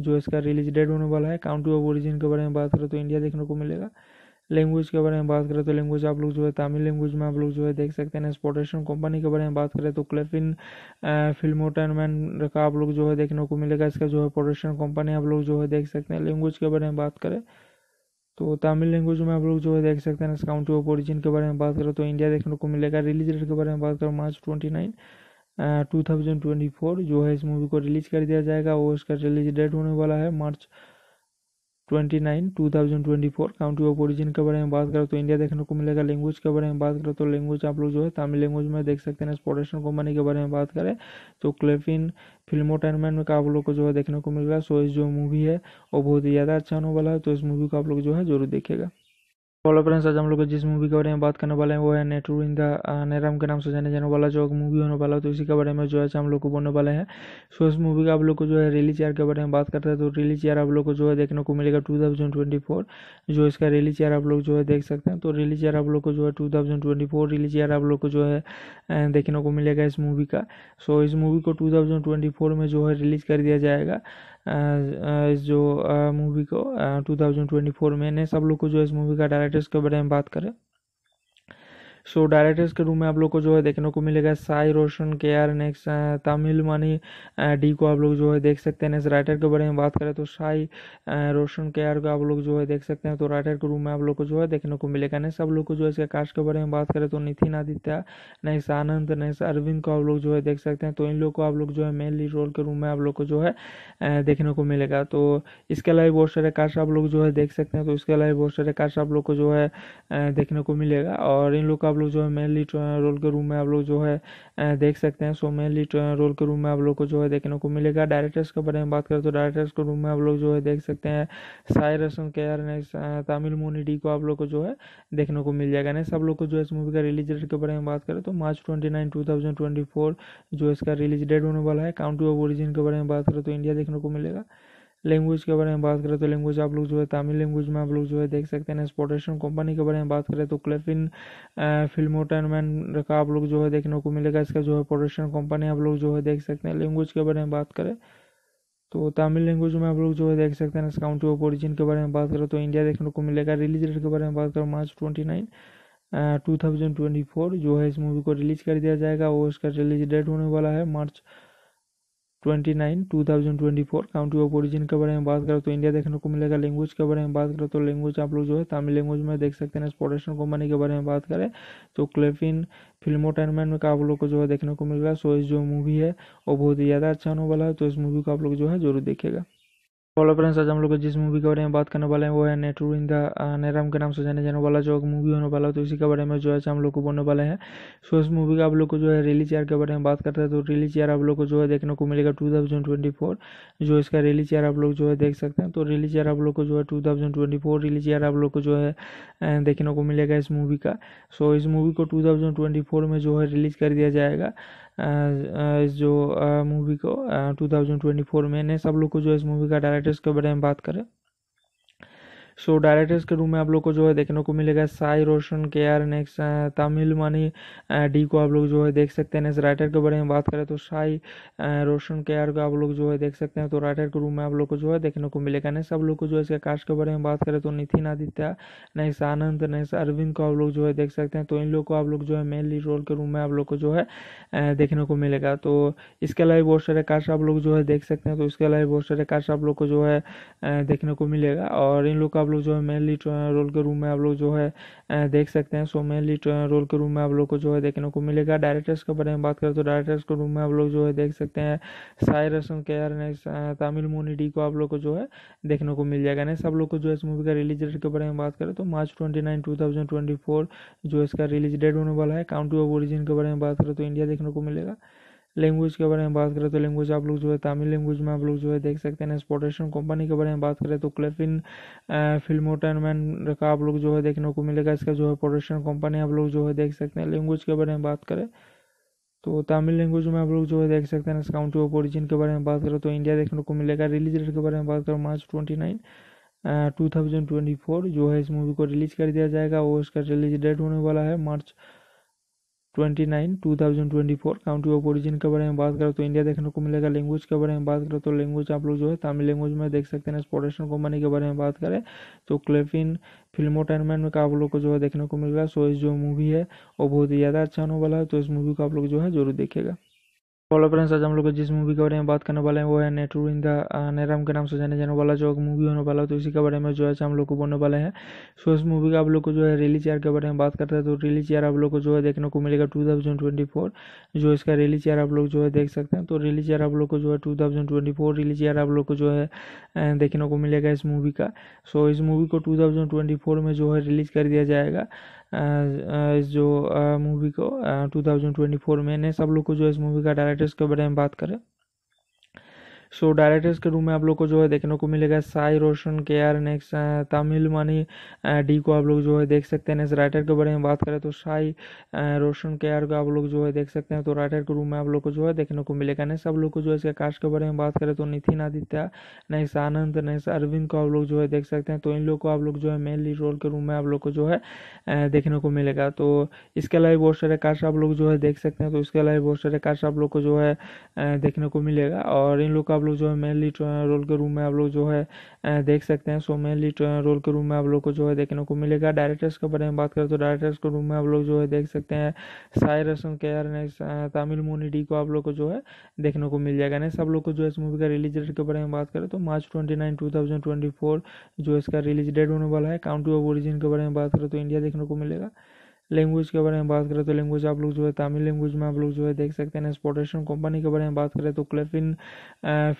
B: जो इसका रिलीज डेट होने वाला है काउंटी ऑफ ओरिजिन के बारे में बात करें तो इंडिया देखने को मिलेगा लैंग्वेज के बारे में बात करें तो लैंग्वेज आप लोग जो है तमिल लैंग्वेज में आप लोग जो है देख सकते हैं एक्सपोर्टेशन कंपनी के बारे में बात करें तो क्लेफिन फिल्मोटेनमेंट का आप लोग जो है देखने को मिलेगा इसका जो है प्रोडक्शन कंपनी आप लोग जो है देख सकते हैं लैंग्वेज के बारे में बात करें तो तमिल लैंग्वेज में आप लोग जो है देख सकते हैं काउंटी ऑफ ओरिजिन के बारे में बात करें तो इंडिया देखने को मिलेगा रिलीज डेट के बारे में बात करें March twenty nine two thousand twenty four जो है इस मूवी को रिलीज़ कर दिया जाएगा और इसका रिलीज डेट होने वाला है मार्च 29 2024 काउंटी ऑफ ओरिजिन के बारे में बात करें तो इंडिया देखने को मिलेगा लैंग्वेज के बारे में बात करें तो लैंग्वेज आप लोग जो है तमिल लैंग्वेज में देख सकते हैं एक्सपोर्टेशन कंपनी के बारे में बात करें तो क्लेफिन फिल्मोटेनमेंट में का आप लोग को जो है देखने को मिलेगा सो इस जो मूवी है वो बहुत ही ज़्यादा अच्छा होने वाला है तो इस मूवी को आप लोग जो है जरूर देखेगा हेलो फ्रेंड्स आज हम लोग जिस मूवी के बारे में बात करने वाले हैं वो है नेटरू इन द नेराम के नाम से जाने जाने वाला जो मूवी होने वाला है तो इसी के बारे में जो है हम लोग को बोलने वाले हैं सो इस मूवी का आप लोग को जो है रिलीज ईयर के बारे में बात करते हैं तो रिलीज चेयर आप लोग को जो है देखने को मिलेगा टू थाउजेंड ट्वेंटी फोर जो इसका रिलीज चेयर आप लोग जो है देख सकते हैं तो रिलीज चेयर आप लोग को जो है two thousand twenty four chair आप लोग को जो है देखने को मिलेगा इस मूवी का सो इस मूवी को टू थाउजेंड ट्वेंटी फोर में जो है रिलीज कर दिया जाएगा जो मूवी uh, को 2024 uh, में ने सब लोग को जो इस मूवी का डायरेक्टर्स के बारे में बात करें सो डायरेक्टर्स के रूम में आप लोग को जो है देखने को मिलेगा Sai Roshan K R next Tamil मानी डी को आप लोग जो है देख सकते हैं नेक्स्ट राइटर के बारे में बात करें तो साई रोशन के आर को आप लोग जो है देख सकते हैं तो राइटर के रूम में आप लोग को जो है देखने को मिलेगा नेक्स्ट आप लोग को जो है इसके कास्ट के बारे में बात करें तो नितिन आदित्य नेक्स्ट आनंद नेक्स्ट अरविंद को आप लोग जो है देख सकते हैं तो इन लोग को आप लोग जो है मेनली रोल के रूम में आप लोग को जो है देखने को मिलेगा तो इसके अलावा बहुत सारे कास्ट आप लोग जो है देख सकते हैं तो इसके अलावा बहुत सारे कास्ट आप लोग को जो है देखने को मिलेगा और इन लोग का आप लोग जो है मेनली रोल के रूम में आप लोग जो है देख सकते हैं सो मेनली रोल के रूम में आप लोग को जो है देखने को मिलेगा डायरेक्टर्स के बारे में बात करें तो डायरेक्टर्स के रूम में आप लोग जो है देख सकते हैं साय रसम के आर तमिल मोनी डी को आप लोग को जो है देखने को मिल जाएगा नेक्स्ट आप लोग को जो है इस मूवी का रिलीज डेट के बारे में बात करें तो March twenty nine two thousand twenty four जो इसका रिलीज डेट होने वाला है काउंटी ऑफ ओरिजिन के बारे में बात करें तो इंडिया देखने को मिलेगा लैंग्वेज के बारे में बात करें तो लैंग्वेज आप लोग जो है तमिल लैंग्वेज में आप लोग जो है देख सकते हैं एक्सपोर्टेशन कंपनी के बारे में बात करें तो क्लेफिन फिल्मोटेनमैन का आप लोग जो है देखने को मिलेगा इसका जो है प्रोडक्शन कंपनी आप लोग जो है देख सकते हैं लैंग्वेज के बारे में बात करें तो तमिल लैंग्वेज में आप लोग जो है देख सकते हैं काउंटी ऑफ ओरिजिन के बारे में बात करें तो इंडिया देखने को मिलेगा रिलीज डेट के बारे में बात करें March twenty nine two thousand twenty four जो है इस मूवी को रिलीज कर दिया जाएगा और इसका रिलीज डेट होने वाला है मार्च 29 2024 काउंटी ऑफ ओरिजिन के बारे में बात करें तो इंडिया देखने को मिलेगा लैंग्वेज के बारे में बात करें तो लैंग्वेज आप लोग जो है तमिल लैंग्वेज में देख सकते हैं एक्सपोर्टेशन कंपनी के बारे में बात करें तो क्लेफिन फिल्मोटेनमेंट में आप लोग को जो है देखने को मिलेगा सो इस जो मूवी है वो बहुत ही ज़्यादा अच्छा होने वाला है तो इस मूवी को आप लोग जो है जरूर देखेगा हेलो फ्रेंड्स आज हम लोग जिस मूवी के बारे में बात करने वाले हैं वो है नेटरू इन द नेराम के नाम से जाने जाने वाला जो मूवी होने वाला है तो इसी के बारे में जो है हम लोग को बोलने वाले हैं सो इस मूवी का आप लोग को जो है रिलीज ईयर के बारे में बात करते हैं तो रिलीज ईयर आप लोग को जो है देखने को मिलेगा टू थाउजेंड ट्वेंटी फोर जो इसका रिलीज ईयर आप लोग जो है देख सकते हैं तो रिलीज ईयर आप लोग को जो है two thousand twenty four release year आप लोग को जो है देखने को मिलेगा इस मूवी का सो इस मूवी को टू थाउजेंड ट्वेंटी फोर में जो है रिलीज कर दिया जाएगा इस जो मूवी को टू थाउजेंड ट्वेंटी फोर में ने सब लोग को जो है इस मूवी का डायरेक्ट स्टेटस के बारे में बात करें सो डायरेक्टर्स के रूम में आप लोग को जो है देखने को मिलेगा Sai Roshan K R next Tamil Mani D को आप लोग जो है देख सकते हैं नेक्स्ट राइटर के बारे में बात करें तो साई रोशन के आर को आप लोग जो है देख सकते हैं तो राइटर के रूम में आप लोग को जो है देखने को मिलेगा नेक्स्ट आप लोग को जो है इसके कास्ट के बारे में बात करें तो नितिन आदित्य नेक्स आनंद नेक्स्ट अरविंद को आप लोग जो है देख सकते हैं तो इन लोग को आप लोग जो है मेनली रोल के रूम में आप लोग को जो है uh, देखने को मिलेगा तो इसके अलावा बहुत सारे कास्ट आप लोग जो है देख सकते हैं तो इसके अलावा बहुत सारे कास्ट आप लोग को जो है uh, देखने को मिलेगा और इन लोग का आप लोग जो है मेनली रोल के रूम में आप लोग जो है देख सकते हैं सो मेनली रोल के रूम में आप लोग को जो है देखने को मिलेगा डायरेक्टर्स के बारे में बात करें तो डायरेक्टर्स के रूम में आप लोग जो है देख सकते हैं साई रसन के आर ने तमिल मोनी को आप लोग को जो है देखने को मिल जाएगा नेक्स्ट आप लोग को जो है इस मूवी का रिलीज डेट के बारे में बात करें तो March twenty nine two thousand twenty four जो इसका रिलीज डेट होने वाला है काउंट ऑफ ओरिजिन के बारे में बात करें तो इंडिया देखने को मिलेगा लैंग्वेज के बारे में बात करें तो लैंग्वेज आप लोग जो है तमिल लैंग्वेज में आप लोग जो है देख सकते हैं एक्सपोर्टेशन कंपनी के बारे में बात करें तो क्लेफिन फिल्म फिल्मोटेनमेंट का आप लोग जो है देखने को मिलेगा इसका जो है प्रोडक्शन कंपनी आप लोग जो है देख सकते हैं लैंग्वेज के बारे में बात करें तो तमिल लैंग्वेज में आप लोग जो है देख सकते हैं काउंटी ऑफ ओरिजिन के बारे में बात करें तो इंडिया देखने को मिलेगा रिलीज डेट के बारे में बात करें मार्च ट्वेंटी नाइन टू जो है इस मूवी को रिलीज कर दिया जाएगा और इसका रिलीज डेट होने वाला है मार्च 29 2024 काउंटी ऑफ ओरिजिन के बारे में बात करें तो इंडिया देखने को मिलेगा लैंग्वेज के बारे में बात करें तो लैंग्वेज आप लोग जो है तमिल लैंग्वेज में देख सकते हैं एक्सपोर्टेशन कंपनी के बारे में बात करें तो क्लेफिन फिल्म में का आप लोग को जो है देखने को मिलेगा सो इस जो मूवी है वो बहुत ही ज़्यादा अच्छा होने वाला है तो इस मूवी को आप लोग जो है जरूर देखेगा फ्रेंड्स आज हम लोग जिस मूवी के बारे में बात करने वाले हैं वो है नेटू द नेराम के नाम से जाने जाने वाला जो मूवी होने वाला तो इसी के बारे में जो है हम लोग को बोलने वाले हैं सो इस मूवी का आप लोग को जो है रिलीज ईयर के बारे में बात करते हैं तो रिलीज ईयर आप लोग को जो है देखने को मिलेगा टू थाउजेंड ट्वेंटी फोर जो इसका रिलीज ईयर आप लोग जो है देख सकते हैं तो रिलीज ईयर आप लोग को जो है two thousand twenty four release year आप लोग को जो है देखने को मिलेगा इस मूवी का सो इस मूवी को टू थाउजेंड ट्वेंटी फोर में जो है रिलीज कर दिया जाएगा जो मूवी को 2024 में ने सब लोग को जो इस मूवी का डायरेक्टर्स के बारे में बात करें सो डायरेक्टर्स के रूम में आप लोग को जो है देखने को मिलेगा Sai Roshan K R next Tamil मानी डी को आप लोग जो है देख सकते हैं नेक्स्ट राइटर के बारे में बात करें तो साई रोशन के आर को आप लोग जो है देख सकते हैं तो राइटर के रूम में आप लोग को जो है देखने को मिलेगा नेक्स्ट आप लोग को जो है इसके कास्ट के बारे में बात करें तो नितिन आदित्य नेक्स्ट आनंद नेक्स्ट अरविंद को आप लोग जो है देख सकते हैं तो इन लोग को आप लोग जो है मेनली रोल के रूम में आप लोग को जो है देखने को मिलेगा तो इसके अलावा बहुत सारे कास्ट आप लोग जो है देख सकते हैं तो इसके अलावा बहुत सारे कास्ट आप लोग को जो है देखने को मिलेगा और इन लोग को आप लोग जो है मेनली रोल के रूम में आप लोग जो है देख सकते हैं सो मेनली रोल के रूम में आप लोग को जो है देखने को मिलेगा डायरेक्टर्स के बारे में बात करें तो डायरेक्टर्स के रूम में आप लोग जो है देख सकते हैं साई रसन के आर तमिल मोनी को आप लोग को जो है देखने को मिल जाएगा नेक्स्ट आप लोग को जो है इस मूवी का रिलीज डेट के बारे में बात करें तो मार्च ट्वेंटी नाइन जो इसका रिलीज डेट होने वाला है काउंटी ऑफ ओरिजिन के बारे में बात करें तो इंडिया देखने को मिलेगा लैंग्वेज के बारे में बात करें तो लैंग्वेज आप लोग जो है तमिल लैंग्वेज में आप लोग जो है देख सकते हैं एक्सपोर्टेशन कंपनी के बारे में बात करें तो क्लेफिन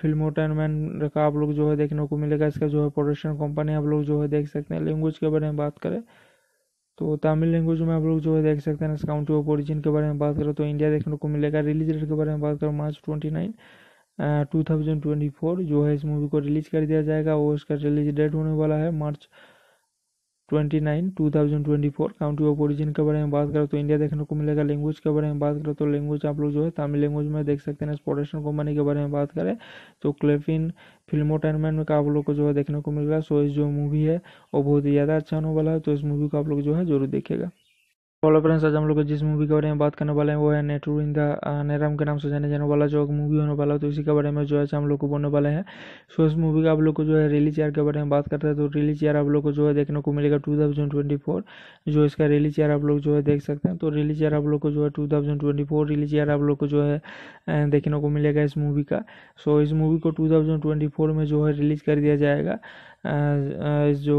B: फिल्मोटेनमेंट का आप लोग जो है देखने को मिलेगा इसका जो है प्रोडक्शन कंपनी आप लोग जो है देख सकते हैं लैंग्वेज के बारे में बात करें तो तमिल लैंग्वेज में आप लोग जो है देख सकते हैं काउंटी ऑफ ओरिजिन के बारे में बात करें तो इंडिया देखने को मिलेगा रिलीज डेट के बारे में बात करें March twenty nine two thousand twenty four जो है इस मूवी को रिलीज़ कर दिया जाएगा और इसका रिलीज डेट होने वाला है मार्च 29 2024 काउंटी ऑफ ओरिजिन के बारे में बात करें तो इंडिया देखने को मिलेगा लैंग्वेज के बारे में बात करें तो लैंग्वेज आप लोग जो है तमिल लैंग्वेज में देख सकते हैं स्पोटेशन कंपनी के बारे में बात करें तो क्लेफिन फिल्मोटेनमेंट में का आप लोग को जो है देखने को मिलेगा सो इस जो मूवी है वो बहुत ही ज़्यादा अच्छा होने वाला है तो इस मूवी को आप लोग जो है जरूर देखेगा हेलो फ्रेंड्स आज हम लोग जिस मूवी के बारे में बात करने वाले हैं वो है नेटरू इन द नेराम के नाम से जाने जाने वाला जो मूवी होने वाला तो इसी के बारे में जो है हम लोग को बोलने वाले हैं सो इस मूवी का आप लोग को जो है रिलीज ईयर के बारे में बात करते हैं तो रिलीज ईयर आप लोग को जो है देखने को मिलेगा टू थाउजेंड ट्वेंटी फोर जो इसका रिलीज ईयर आप लोग जो है देख सकते हैं तो रिलीज ईयर आप लोग को जो है two thousand twenty four release year आप लोग को जो है देखने को मिलेगा इस मूवी का सो इस मूवी को टू थाउजेंड ट्वेंटी फोर में जो है रिलीज कर दिया जाएगा जो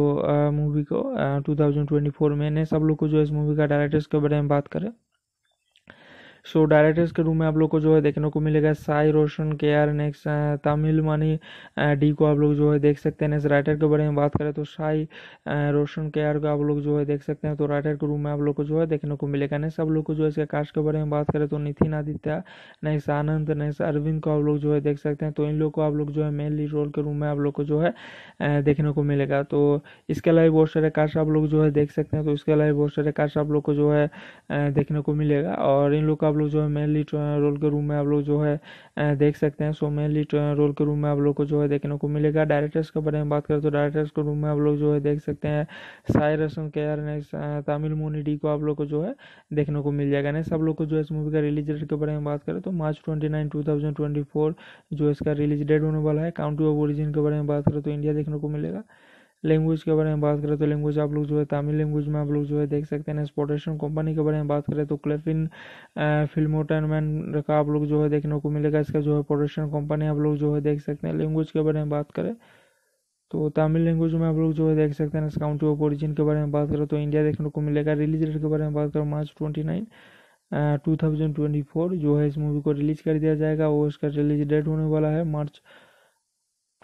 B: मूवी को 2024 में ने सब लोग को जो इस मूवी का डायरेक्टर्स के बारे में बात करें सो डायरेक्टर्स के रूम में आप लोग को जो है देखने को मिलेगा Sai Roshan K R next Tamil Mani D को आप लोग जो है देख सकते हैं नेक्स्ट राइटर के बारे में बात करें तो साई रोशन के आर को आप लोग जो है देख सकते हैं तो राइटर के रूम में आप लोग को जो है देखने को मिलेगा नेक्स्ट आप लोग को जो है इसके कास्ट के बारे में बात करें तो नितिन आदित्य नेक्स्ट आनंद नेक्स्ट अरविंद को आप लोग जो है देख सकते हैं तो इन लोग को आप लोग जो है मेनली रोल के रूम में आप लोग को जो है देखने को मिलेगा तो इसके अलावा बहुत सारे कास्ट आप लोग जो है देख सकते हैं तो इसके अलावा बहुत सारे कास्ट आप लोग को जो है देखने को मिलेगा और इन लोग का लोग जो है मेनली रोल के रूम में आप लोग जो है देख सकते हैं सो मेनली रोल के रूम में आप लोग को जो है देखने को मिलेगा डायरेक्टर्स के बारे में बात करें तो डायरेक्टर्स के रूम में आप लोग जो है देख सकते हैं साई रसम के आर तमिल मोनी डी को आप लोग को जो है देखने को मिल जाएगा नेक्स्ट आप लोग को जो है इस मूवी का रिलीज डेट के बारे में बात करें तो March twenty nine two thousand twenty four जो इसका रिलीज डेट होने वाला है काउंटी ऑफ ओरिजिन के बारे में बात करें तो इंडिया देखने को मिलेगा लैंग्वेज के बारे में बात करें तो लैंग्वेज आप लोग जो है तमिल लैंग्वेज में आप लोग जो है देख सकते हैं एक्सपोर्टेशन कंपनी के बारे में बात करें तो क्लेफिन फिल्मोटेनमेंट का आप लोग जो है देखने को मिलेगा इसका जो है प्रोडक्शन कंपनी आप लोग जो है देख सकते हैं लैंग्वेज के बारे में बात करें तो तमिल लैंग्वेज में आप लोग जो है देख सकते हैं काउंटी ऑफ ओरिजिन के बारे में बात करें तो इंडिया देखने को मिलेगा रिलीज डेट के बारे में बात करें March twenty nine two thousand twenty four जो है इस मूवी को रिलीज़ कर दिया जाएगा और इसका रिलीज डेट होने वाला है March to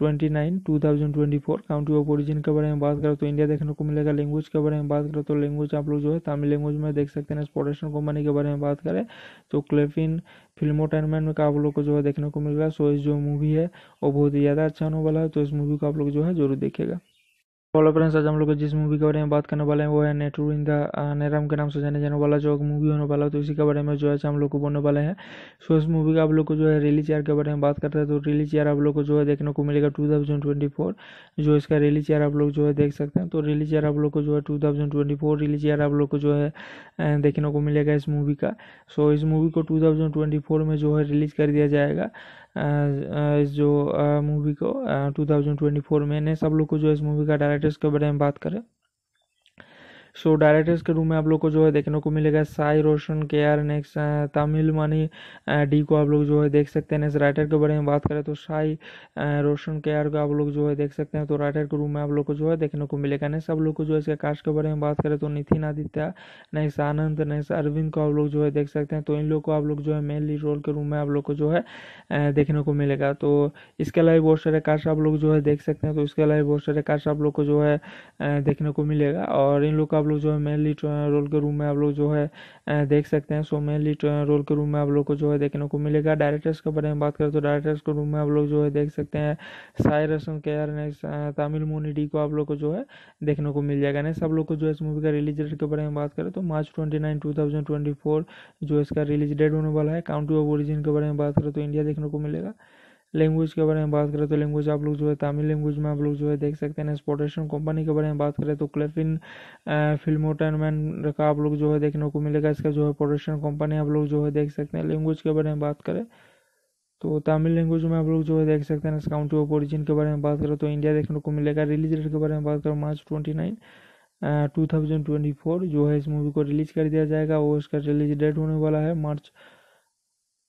B: 29 2024 county of origin के बारे में बात करें तो इंडिया देखने को मिलेगा लैंग्वेज के बारे में बात करें तो लैंग्वेज आप लोग जो है तमिल लैंग्वेज में देख सकते हैं एक्सपोर्टेशन कंपनी के बारे में बात करें तो क्लेफिन फिल्मोटेनमेंट में आप लोग को जो है देखने को मिलेगा सो इस जो मूवी है वो बहुत ही ज़्यादा अच्छा होने वाला है तो इस मूवी को आप लोग जो है जरूर देखेगा हेलो फ्रेंड्स आज हम लोग जिस मूवी के बारे में बात करने वाले हैं वो है नेटरू इन द नेराम के नाम से जाने जाने वाला जो मूवी होने वाला है तो इसी के बारे में जो है हम लोग को बोलने वाले हैं सो इस मूवी का आप लोग को जो है रिलीज चेयर के बारे में बात करते हैं तो रिलीज चेयर आप लोग को जो है देखने को मिलेगा टू थाउजेंड ट्वेंटी फोर जो इसका रिलीज चेयर आप लोग जो है देख सकते हैं तो रिलीज चेयर आप लोग को जो है two thousand twenty four release chair आप लोग को जो है देखने को मिलेगा इस मूवी का सो इस मूवी को टू थाउजेंड ट्वेंटी फोर में जो है रिलीज कर दिया जाएगा इस जो मूवी को 2024 में ने सब लोग को जो इस मूवी का डायरेक्टर्स के बारे में बात करें सो डायरेक्टर्स के रूम में आप लोग को जो है देखने को मिलेगा Sai Roshan K R next Tamil Mani D को आप लोग जो है देख सकते हैं इस राइटर के बारे में बात करें तो साई रोशन के आर को आप लोग जो है देख सकते हैं तो राइटर के रूम में आप लोग को जो है देखने को मिलेगा नेक्स्ट आप लोग को जो है इसके कास्ट के बारे में बात करें तो नितिन आदित्य नेक्स आनंद नेक्स्ट अरविंद को आप लोग जो है देख सकते हैं तो इन लोग को आप लोग जो है मेनली रोल के रूम में आप लोग को जो है देखने को मिलेगा तो इसके अलावा बहुत सारे कास्ट आप लोग जो है देख सकते हैं तो इसके अलावा बहुत सारे कास्ट आप लोग को जो है देखने को मिलेगा और इन लोग का आप लोग जो है मेनली रोल के रूम में आप लोग जो है देख सकते हैं सो मेनली रोल के रूम में आप लोग को जो है देखने को मिलेगा डायरेक्टर्स के बारे में बात करें तो डायरेक्टर्स के रूम में आप लोग जो है देख सकते हैं साई रसम के आर ने तमिल मोनी को आप लोग को जो है देखने को मिल जाएगा नेक्स्ट आप लोग को जो है इस मूवी का रिलीज डेट के बारे में बात करें तो March twenty nine two thousand twenty four जो इसका रिलीज डेट होने वाला है काउंटी ऑफ ओरिजिन के बारे में बात करें तो इंडिया देखने को मिलेगा लैंग्वेज के बारे में बात करें तो लैंग्वेज आप लोग जो है तमिल लैंग्वेज में आप लोग जो है देख सकते हैं एक्सपोर्टेशन कंपनी के बारे में बात करें तो क्लेफिन फिल्मोटेनमेंट का आप लोग जो है देखने को मिलेगा इसका जो है प्रोडक्शन कंपनी आप लोग जो है देख सकते हैं लैंग्वेज के बारे में बात करें तो तमिल लैंग्वेज में आप लोग जो है देख सकते हैं काउंटी ऑफ ओरिजिन के बारे में बात करें तो इंडिया देखने को मिलेगा रिलीज डेट के बारे में बात करें March twenty nine two thousand twenty four जो है इस मूवी को रिलीज़ कर दिया जाएगा और इसका रिलीज डेट होने वाला है March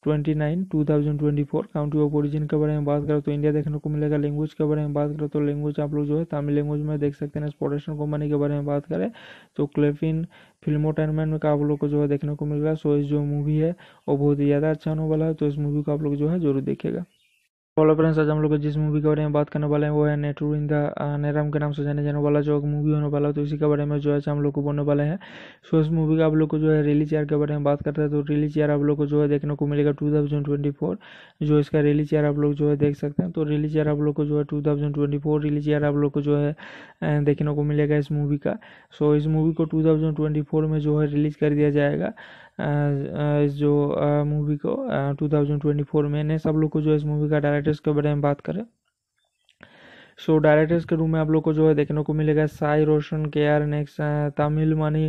B: twenty four county of origin के बारे में बात करें तो इंडिया देखने को मिलेगा लैंग्वेज के बारे में बात करें तो लैंग्वेज आप लोग जो है तमिल लैंग्वेज में देख सकते हैं एक्सपोर्टेशन कंपनी के बारे में बात करें तो क्लेफिन फिल्मोटेनमेंट का आप लोग को जो है देखने को मिलेगा सो इस जो मूवी है वो बहुत ही ज़्यादा अच्छा होने वाला है तो इस मूवी को आप लोग जो है जरूर देखेगा हेलो फ्रेंड्स आज हम लोग जिस मूवी के बारे में बात करने वाले हैं वो है नेटू इन द नेराम के नाम से जाने जाने वाला जो मूवी होने वाला है तो इसी के बारे में जो है हम लोग को बोलने वाले हैं सो इस मूवी का आप लोग को जो है रिलीज ईयर के बारे में बात करते हैं तो रिलीज ईयर आप लोग को जो है देखने को मिलेगा टू थाउजेंड ट्वेंटी फोर जो इसका रिलीज ईयर आप लोग जो है देख सकते हैं तो रिलीज ईयर आप लोग को जो है two thousand twenty four release year आप लोग को जो है देखने को मिलेगा इस मूवी का सो इस मूवी को टू थाउजेंड ट्वेंटी फोर में जो है रिलीज कर दिया जाएगा इस जो मूवी को 2024 में ने सब लोग को जो इस मूवी का डायरेक्टर्स के बारे में बात करें सो डायरेक्टर्स के रूम में आप लोग को जो है देखने को मिलेगा Sai Roshan K R next Tamil Mani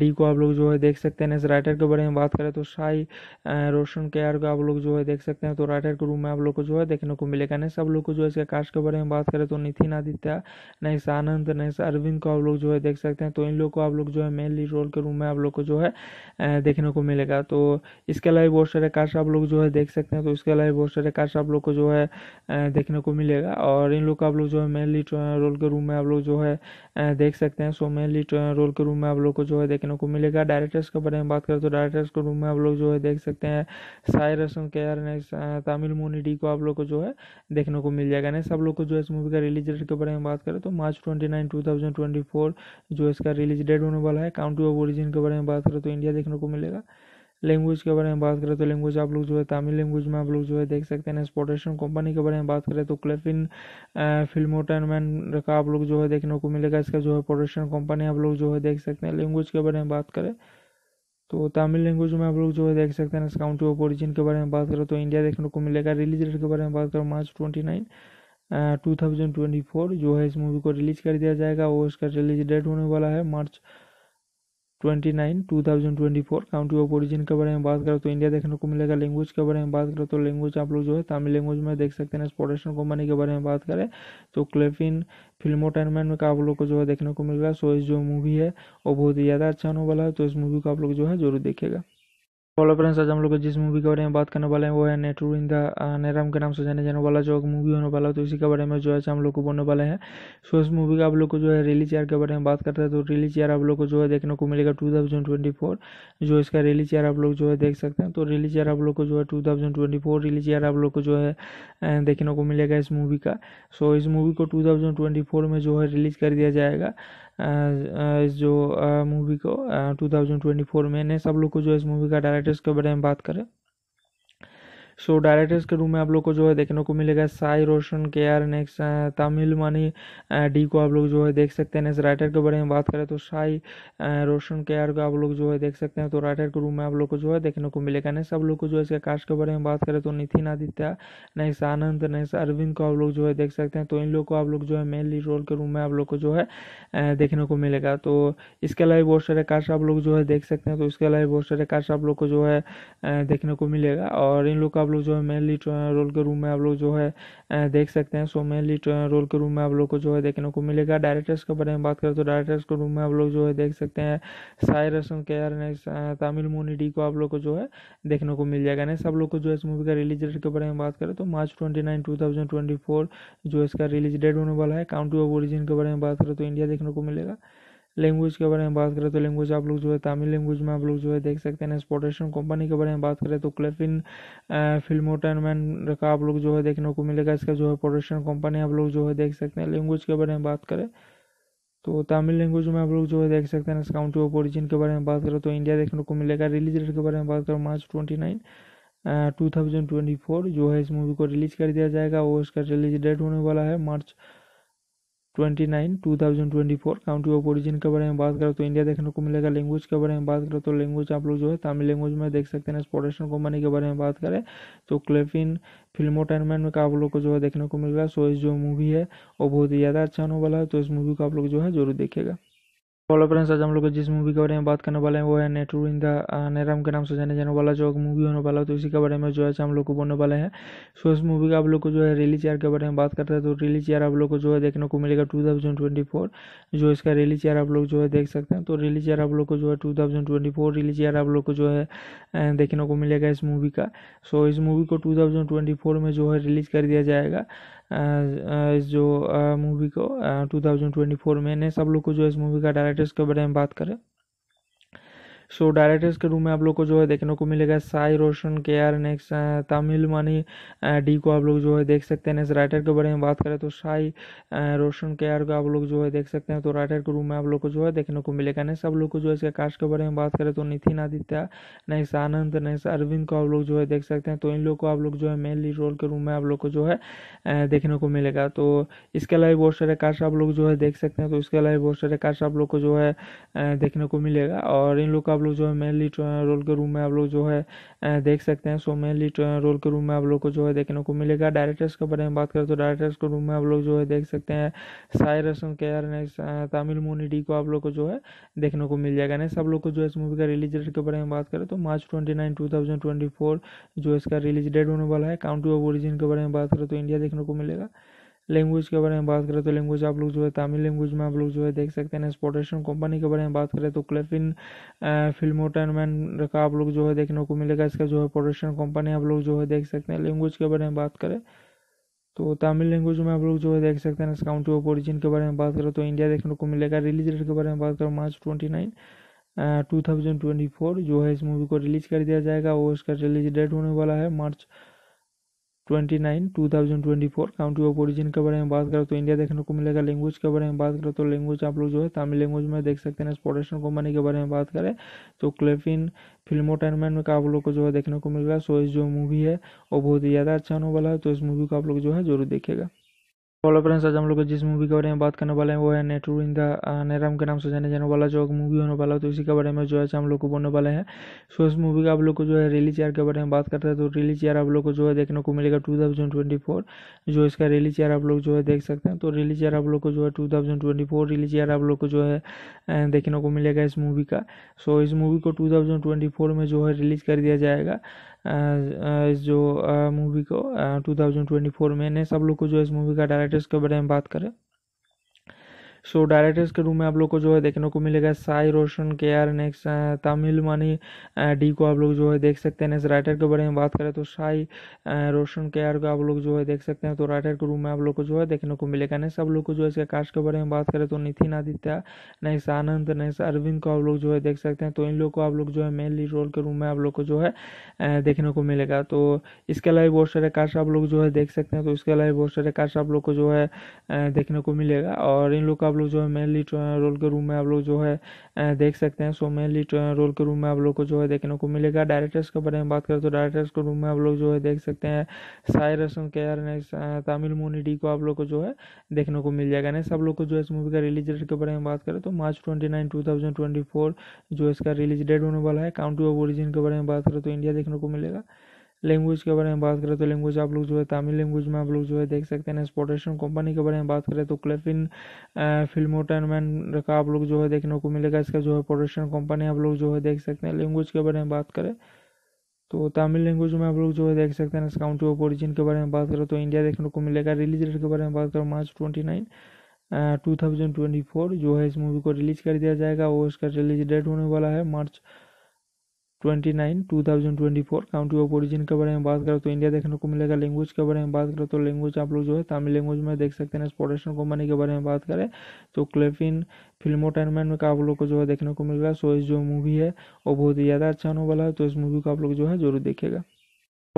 B: D को आप लोग जो है देख सकते हैं नेक्स राइटर के बारे में बात करें तो साई रोशन के आर को आप लोग जो है देख सकते हैं तो राइटर के रूम में आप लोग को जो है देखने को मिलेगा नेक्स आप लोग को जो है इसके कास्ट के बारे में बात करें तो नितिन आदित्य नेक्स आनंद नेक्स अरविंद को आप लोग जो है देख सकते हैं तो इन लोग को आप लोग जो है मेनली रोल के रूम में आप लोग को जो है देखने को मिलेगा तो इसके अलावा बहुत सारे कास्ट आप लोग जो है देख सकते हैं तो इसके अलावा बहुत सारे कास्ट आप लोग को जो है देखने को मिलेगा और इन लोग का आप लोग जो है मेनली रोल के रूम में आप लोग जो है देख सकते हैं सो मेनली रोल के रूम में आप लोग को जो है देखने को मिलेगा डायरेक्टर्स के बारे में बात करें तो डायरेक्टर्स के रूम में आप लोग जो है देख सकते हैं साई रसम के आर नेक्स्ट तमिल मोनी को आप लोग को जो है देखने को मिल जाएगा नेक्स्ट आप लोग को जो है इस मूवी का रिलीज डेट के बारे में बात करें तो मार्च ट्वेंटी नाइन जो इसका रिलीज डेट होने वाला है काउंटी ऑफ ओरिजिन के बारे में बात करें तो इंडिया देखने को मिलेगा लैंग्वेज के बारे में बात करें तो लैंग्वेज आप लोग जो है तमिल लैंग्वेज में आप लोग जो है देख सकते हैं एक्सपोर्टेशन कंपनी के बारे में बात करें तो क्लेफिन फिल्मोटेनमेंट का आप लोग जो है देखने को मिलेगा इसका जो है प्रोडक्शन कंपनी आप लोग जो है देख सकते हैं लैंग्वेज के बारे में बात करें तो तमिल लैंग्वेज में आप लोग जो है देख सकते हैं काउंटी ऑफ ओरिजिन के बारे में बात करें तो इंडिया देखने को मिलेगा रिलीज डेट के बारे में बात करें March twenty nine two thousand twenty four जो है इस मूवी को रिलीज़ कर दिया जाएगा और इसका रिलीज डेट होने वाला है मार्च 29 2024 काउंटी ऑफ ओरिजिन के बारे में बात करें तो इंडिया देखने को मिलेगा लैंग्वेज के बारे में बात करें तो लैंग्वेज आप लोग जो है तमिल लैंग्वेज में देख सकते हैं प्रोडक्शन कंपनी के बारे में बात करें तो क्लेफिन फिल्मोटेनमेंट का आप लोग को जो है देखने को मिलेगा सो इस जो मूवी है वो बहुत ही ज़्यादा अच्छा होने वाला है तो इस मूवी को आप लोग जो है जरूर देखेगा हेलो फ्रेंड्स आज हम लोग जिस मूवी के बारे में बात करने वाले हैं वो है नेटरू इन द नेराम के नाम से जाने जाने वाला जो मूवी होने वाला है तो इसी के बारे में जो है हम लोग को बोलने वाले हैं सो इस मूवी का आप लोग को जो है रिलीज ईयर के बारे में बात करते हैं तो रिलीज ईयर आप लोग को जो है देखने को मिलेगा टू थाउजेंड ट्वेंटी फोर जो इसका रिलीज ईयर आप लोग जो है देख सकते हैं तो रिलीज ईयर आप लोग को जो है two thousand twenty four release year आप लोग को जो है देखने को मिलेगा इस मूवी का सो इस मूवी को टू थाउजेंड ट्वेंटी फोर में जो है रिलीज कर दिया जाएगा जो मूवी को 2024 में ने सब लोग को जो इस मूवी का डायरेक्टर्स के बारे में बात करें सो डायरेक्टर्स के रूम में आप लोग को जो है देखने को मिलेगा Sai Roshan K R next Tamil Mani D को आप लोग जो है देख सकते हैं नेक्स्ट राइटर के बारे में बात करें तो साई रोशन के आर को आप लोग जो है देख सकते हैं तो राइटर के रूम में आप लोग को जो है देखने को मिलेगा नेक्स्ट आप लोग को जो है इसके कास्ट के बारे में बात करें तो नितिन आदित्य नेक्स्ट आनंद नेक्स्ट अरविंद को आप लोग जो है देख सकते हैं तो इन लोग को आप लोग जो है मेनली रोल के रूम में आप लोग को जो है देखने को मिलेगा तो इसके अलावा बहुत सारे कास्ट आप लोग जो है देख सकते हैं तो इसके अलावा बहुत सारे कास्ट आप लोग को जो है देखने को मिलेगा और इन लोग का लोग जो है मेनली रोल के रूम तो में आप लोग जो है देख सकते हैं सो मेनली रोल के रूम में आप लोग को जो है देखने को मिलेगा डायरेक्टर्स के बारे में बात करें तो डायरेक्टर्स के रूम में आप लोग जो है देख सकते हैं साई रसम के आर तमिल मोनी डी को आप लोग को जो है देखने को मिल जाएगा नेक्स्ट सब लोग को जो है इस मूवी का रिलीज डेट के बारे में बात करें तो March twenty nine two thousand twenty four जो इसका रिलीज डेट होने वाला है काउंटी ऑफ ओरिजिन के बारे में बात करें तो इंडिया देखने को मिलेगा लैंग्वेज के बारे में बात करें तो लैंग्वेज आप लोग जो है तमिल लैंग्वेज में आप लोग जो है देख सकते हैं एक्सपोर्टेशन कंपनी के बारे में बात करें तो क्लेफिन फिल्मोटेनमेंट का आप लोग जो है देखने को मिलेगा इसका जो है प्रोडक्शन कंपनी आप लोग जो है देख सकते हैं लैंग्वेज के बारे में बात करें तो तमिल लैंग्वेज में आप लोग जो है देख सकते हैं काउंटी ऑफ ओरिजिन के बारे में बात करें तो इंडिया देखने को मिलेगा रिलीज डेट के बारे में बात करें March twenty nine two thousand twenty four जो है इस मूवी को रिलीज़ कर दिया जाएगा और इसका रिलीज डेट होने वाला है March to 29 2024 county of origin के बारे में बात करें तो इंडिया देखने को मिलेगा लैंग्वेज के बारे में बात करें तो लैंग्वेज आप लोग जो है तमिल लैंग्वेज में देख सकते हैं स्पोटेशन कंपनी के बारे में बात करें तो क्लेफिन फिल्मोटेनमेंट में आप लोग को जो है देखने को मिलेगा सो इस जो मूवी है वो बहुत ही ज़्यादा अच्छा होने वाला है तो इस मूवी को आप लोग जो है जरूर देखेगा हेलो फ्रेंड्स आज हम लोग जिस मूवी के बारे में बात करने वाले हैं वो है नेटू इन द नेराम के नाम से जाने जाने वाला जो मूवी होने वाला है तो इसी के बारे में जो है हम लोग को बोलने वाले हैं सो इस मूवी का आप लोग को जो है रिलीज ईयर के बारे में बात करते हैं तो रिलीज चेयर आप लोग को जो है देखने को मिलेगा टू थाउजेंड ट्वेंटी फोर जो इसका रिलीज चेयर आप लोग जो है देख सकते हैं तो रिलीज चेयर आप लोग को जो है two thousand twenty four chair आप लोग को जो है देखने को मिलेगा इस मूवी का सो इस मूवी को टू थाउजेंड ट्वेंटी फोर में जो है रिलीज कर दिया जाएगा जो मूवी को 2024 में ने सब लोग को जो इस मूवी का डायरेक्टर्स के बारे में बात करें सो डायरेक्टर्स के रूम में आप लोग को जो है देखने को मिलेगा Sai Roshan K R next Tamil Mani D को आप लोग जो है देख सकते हैं नेक्स्ट राइटर के बारे में बात करें तो साई रोशन के आर को आप लोग जो है देख सकते हैं तो राइटर के रूम में आप लोग को जो है देखने को मिलेगा नेक्स्ट आप लोग को जो है इसके कास्ट के बारे में बात करें तो नितिन आदित्य नेक्स्ट आनंद नेक्स्ट अरविंद को आप लोग जो है देख सकते हैं तो इन लोग को आप लोग जो है मेनली रोल के रूम में आप लोग को जो है देखने को मिलेगा तो इसके अलावा बहुत सारे कास्ट आप लोग जो है देख सकते हैं तो इसके अलावा बहुत सारे कास्ट आप लोग को जो है देखने को मिलेगा और इन लोग का आप लोग जो है मेनली रोल के रूम में आप लोग जो है देख सकते हैं सो मेनली रोल के रूम में आप लोग को जो है देखने को मिलेगा डायरेक्टर्स के बारे में बात करें तो डायरेक्टर्स के रूम में आप लोग जो है देख सकते हैं साय रसम के आर तमिल मोनी डी को आप लोग को जो है देखने को मिल जाएगा नेक्स्ट आप लोग को जो है इस मूवी का रिलीज डेट के बारे में बात करें तो March twenty nine two thousand twenty four जो इसका रिलीज डेट होने वाला है काउंटी ऑफ ओरिजिन के बारे में बात करें तो इंडिया देखने को मिलेगा लैंग्वेज के बारे में बात करें तो लैंग्वेज आप लोग जो है तमिल लैंग्वेज में आप लोग जो है देख सकते हैं एक्सपोर्टेशन कंपनी के बारे में बात करें तो क्लेफिन फिल्मोटेनमेंट का आप लोग जो है देखने को मिलेगा इसका जो है प्रोडक्शन कंपनी आप लोग जो है देख सकते हैं लैंग्वेज के बारे में बात करें तो तमिल लैंग्वेज में आप लोग जो है देख सकते हैं काउंटी ऑफ ओरिजिन के बारे में बात करें तो इंडिया देखने को मिलेगा रिलीज डेट के बारे में बात करें March twenty nine two thousand twenty four जो है इस मूवी को रिलीज कर दिया जाएगा और इसका रिलीज डेट होने वाला है मार्च 29 2024 काउंटी ऑफ ओरिजिन के बारे में बात करो तो इंडिया देखने को मिलेगा लैंग्वेज के बारे में बात करो तो लैंग्वेज आप लोग जो है तमिल लैंग्वेज में देख सकते हैं स्पोर्टेशन कंपनी के बारे में बात करें तो क्लेफिन फिल्मोटेनमेंट का आप लोग को जो है देखने को मिलेगा सो इस जो मूवी है वो बहुत ही ज़्यादा अच्छा होने वाला है तो इस मूवी को आप लोग जो है जरूर देखेगा हेलो फ्रेंड्स आज हम लोग जिस मूवी के बारे में बात करने वाले हैं वो है नेटू इन द नेराम के नाम से जाने जाने वाला जो मूवी होने वाला है तो इसी के बारे में जो है हम लोग को बोलने वाले हैं सो इस मूवी का आप लोग को जो है रिलीज चेयर के बारे में बात करते हैं तो रिलीज चेयर आप लोग को जो है देखने को मिलेगा टू थाउजेंड ट्वेंटी फोर जो इसका रिलीज चेयर आप लोग जो है देख सकते हैं तो रिलीज चेयर आप लोग को जो है two thousand twenty four release year आप लोग को जो है देखने को मिलेगा इस मूवी का सो इस मूवी को टू थाउजेंड ट्वेंटी फोर में जो है रिलीज कर दिया जाएगा इस जो मूवी को 2024 में ने सब लोग को जो इस मूवी का डायरेक्टर्स के बारे में बात करें सो so, डायरेक्टर्स के रूम में आप लोग को जो है देखने को मिलेगा Sai Roshan K R next Tamil Mani D को आप लोग जो है देख सकते हैं नेक्स्ट राइटर के बारे में बात करें तो साई रोशन के आर को आप लोग जो है देख सकते हैं तो राइटर के रूम में आप लोग को जो है देखने को मिलेगा नेक्स्ट आप लोग को जो है इसके कास्ट के बारे में बात करें तो नितिन आदित्य नेक्स्ट आनंद नेक्स्ट अरविंद को आप लोग जो है देख सकते हैं तो इन लोग को आप लोग जो है मेनली रोल के रूम में आप लोग को जो है देखने को मिलेगा तो इसके अलावा बहुत सारे कास्ट आप लोग जो है देख सकते हैं तो इसके अलावा बहुत सारे कास्ट आप लोग को जो है देखने को मिलेगा और इन लोग का आप लोग जो है मेनली रोल के रूम तो में आप लोग जो है देख सकते हैं सो मेनली रोल के रूम में आप लोग को जो है देखने को मिलेगा डायरेक्टर्स के बारे में बात करें तो डायरेक्टर्स के रूम में आप लोग जो है देख सकते हैं साई रसन के आर नेक्स्ट तमिल मोनी को आप लोग को जो है देखने को मिल जाएगा नेक्स्ट आप लोग को जो है इस मूवी का रिलीज डेट के बारे में बात करें तो March twenty nine two thousand twenty four जो इसका रिलीज डेट होने वाला है काउंटी ऑफ ओरिजिन के बारे में बात करें तो इंडिया देखने को मिलेगा लैंग्वेज के बारे में बात करें तो लैंग्वेज आप लोग जो है तमिल लैंग्वेज में आप लोग जो है देख सकते हैं एक्सपोर्टेशन कंपनी के बारे में बात करें तो क्लेफिन फिल्मोटेनमेंट का आप लोग जो है देखने को मिलेगा इसका जो है प्रोडक्शन कंपनी आप लोग जो है देख सकते हैं लैंग्वेज के बारे में बात करें तो तमिल लैंग्वेज में आप लोग जो है देख सकते हैं काउंटी ऑफ ओरिजिन के बारे में बात करें तो इंडिया देखने को मिलेगा रिलीज डेट के बारे में बात करें March twenty nine two thousand twenty four जो है इस मूवी को रिलीज़ कर दिया जाएगा और उसका रिलीज डेट होने वाला है March 29 four county of origin के बारे में बात करो तो इंडिया देखने को मिलेगा लैंग्वेज के बारे में बात करो तो लैंग्वेज आप लोग जो है तमिल लैंग्वेज में देख सकते हैं प्रोडक्शन कंपनी के बारे में बात करें तो क्लेफिन फिल्म में का तो तो आप लोग को जो है देखने को मिलेगा सो इस जो मूवी है वो बहुत ही ज़्यादा अच्छा होने वाला है तो इस मूवी को आप लोग जो है जरूर देखेगा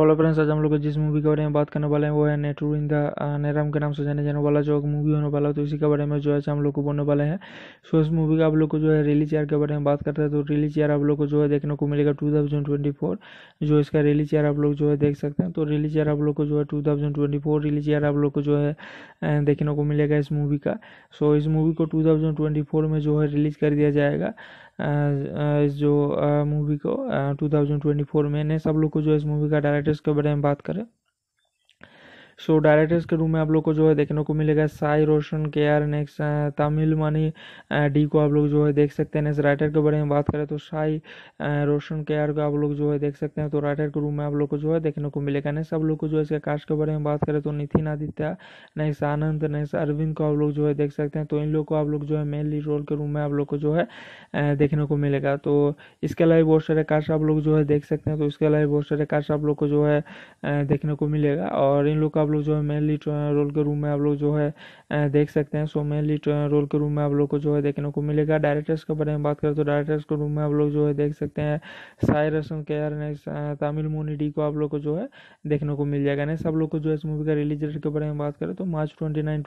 B: फ्रेंड्स आज हम लोग जिस मूवी के बारे में बात करने वाले हैं वो है नेटू इन द नेराम के नाम से जाने जाने वाला जो मूवी होने वाला तो इसी के बारे में जो है हम लोग को बोलने वाले हैं सो इस मूवी का आप लोग को जो है रिलीज ईयर के बारे में बात करते हैं तो रिलीज ईयर आप लोग को जो है देखने को मिलेगा टू थाउजेंड ट्वेंटी फोर जो इसका रिलीज ईयर आप लोग जो है देख सकते हैं तो रिलीज ईयर आप लोग को जो है two thousand twenty four release year आप लोग को जो है देखने को मिलेगा इस मूवी का सो इस मूवी को टू थाउजेंड ट्वेंटी फोर में जो है रिलीज कर दिया जाएगा जो मूवी को 2024 में ने सब लोग को जो इस मूवी का डायरेक्टर्स के बारे में बात करें सो डायरेक्टर्स के रूम में आप लोग को जो है देखने को मिलेगा Sai Roshan K R next Tamil Mani D को आप लोग जो है देख सकते हैं नेक्स्ट राइटर के बारे में बात करें तो साई रोशन के आर को आप लोग जो है देख सकते हैं तो राइटर के रूम में आप लोग को जो है देखने को मिलेगा नेक्स्ट आप लोग को जो है इसके कास्ट के बारे में बात करें तो नितिन आदित्य नेक्स्ट आनंद नेक्स्ट अरविंद को आप लोग जो है देख सकते हैं तो इन लोग को आप लोग जो है मेनली रोल के रूम में आप लोग को जो है देखने को मिलेगा तो इसके अलावा बहुत सारे कास्ट आप लोग जो है देख सकते हैं तो इसके अलावा बहुत सारे कास्ट आप लोग को जो है देखने को मिलेगा और इन लोग को आप लोग जो है मेनली रोल के रूम में आप लोग जो है देख सकते हैं सो मेनली रोल के रूम में आप लोग को जो है देखने को मिलेगा डायरेक्टर्स के बारे में बात करें तो डायरेक्टर्स के रूम में आप लोग जो है देख सकते हैं साई रसन के आर तमिल मोनी को आप लोग को जो है देखने को मिल जाएगा नेक्स्ट आप लोग को जो है इस मूवी का रिलीज डेट के बारे में बात करें तो मार्च ट्वेंटी नाइन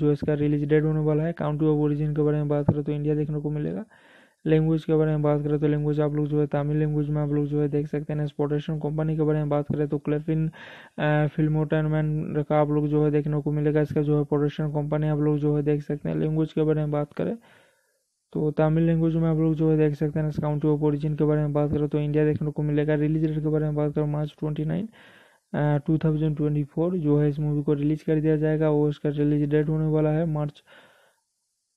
B: जो इसका रिलीज डेट होने वाला है काउंटी ऑफ ओरिजिन के बारे में बात करें तो इंडिया देखने को मिलेगा लैंग्वेज के बारे में बात करें तो लैंग्वेज आप लोग जो है तमिल लैंग्वेज में आप लोग जो है देख सकते हैं एक्सपोर्टेशन कंपनी के बारे में बात करें तो क्लेफिन फिल्मोटेनमेंट का आप लोग जो है देखने को मिलेगा इसका जो है प्रोडक्शन कंपनी आप लोग जो है देख सकते हैं लैंग्वेज के बारे में बात करें तो तमिल लैंग्वेज में आप लोग जो है देख सकते हैं इस काउंटी ऑफ ओरिजिन के बारे में बात करें तो इंडिया देखने को मिलेगा रिलीज डेट के बारे में बात करें March twenty nine two thousand twenty four जो है इस मूवी को रिलीज़ कर दिया जाएगा और इसका रिलीज डेट होने वाला है मार्च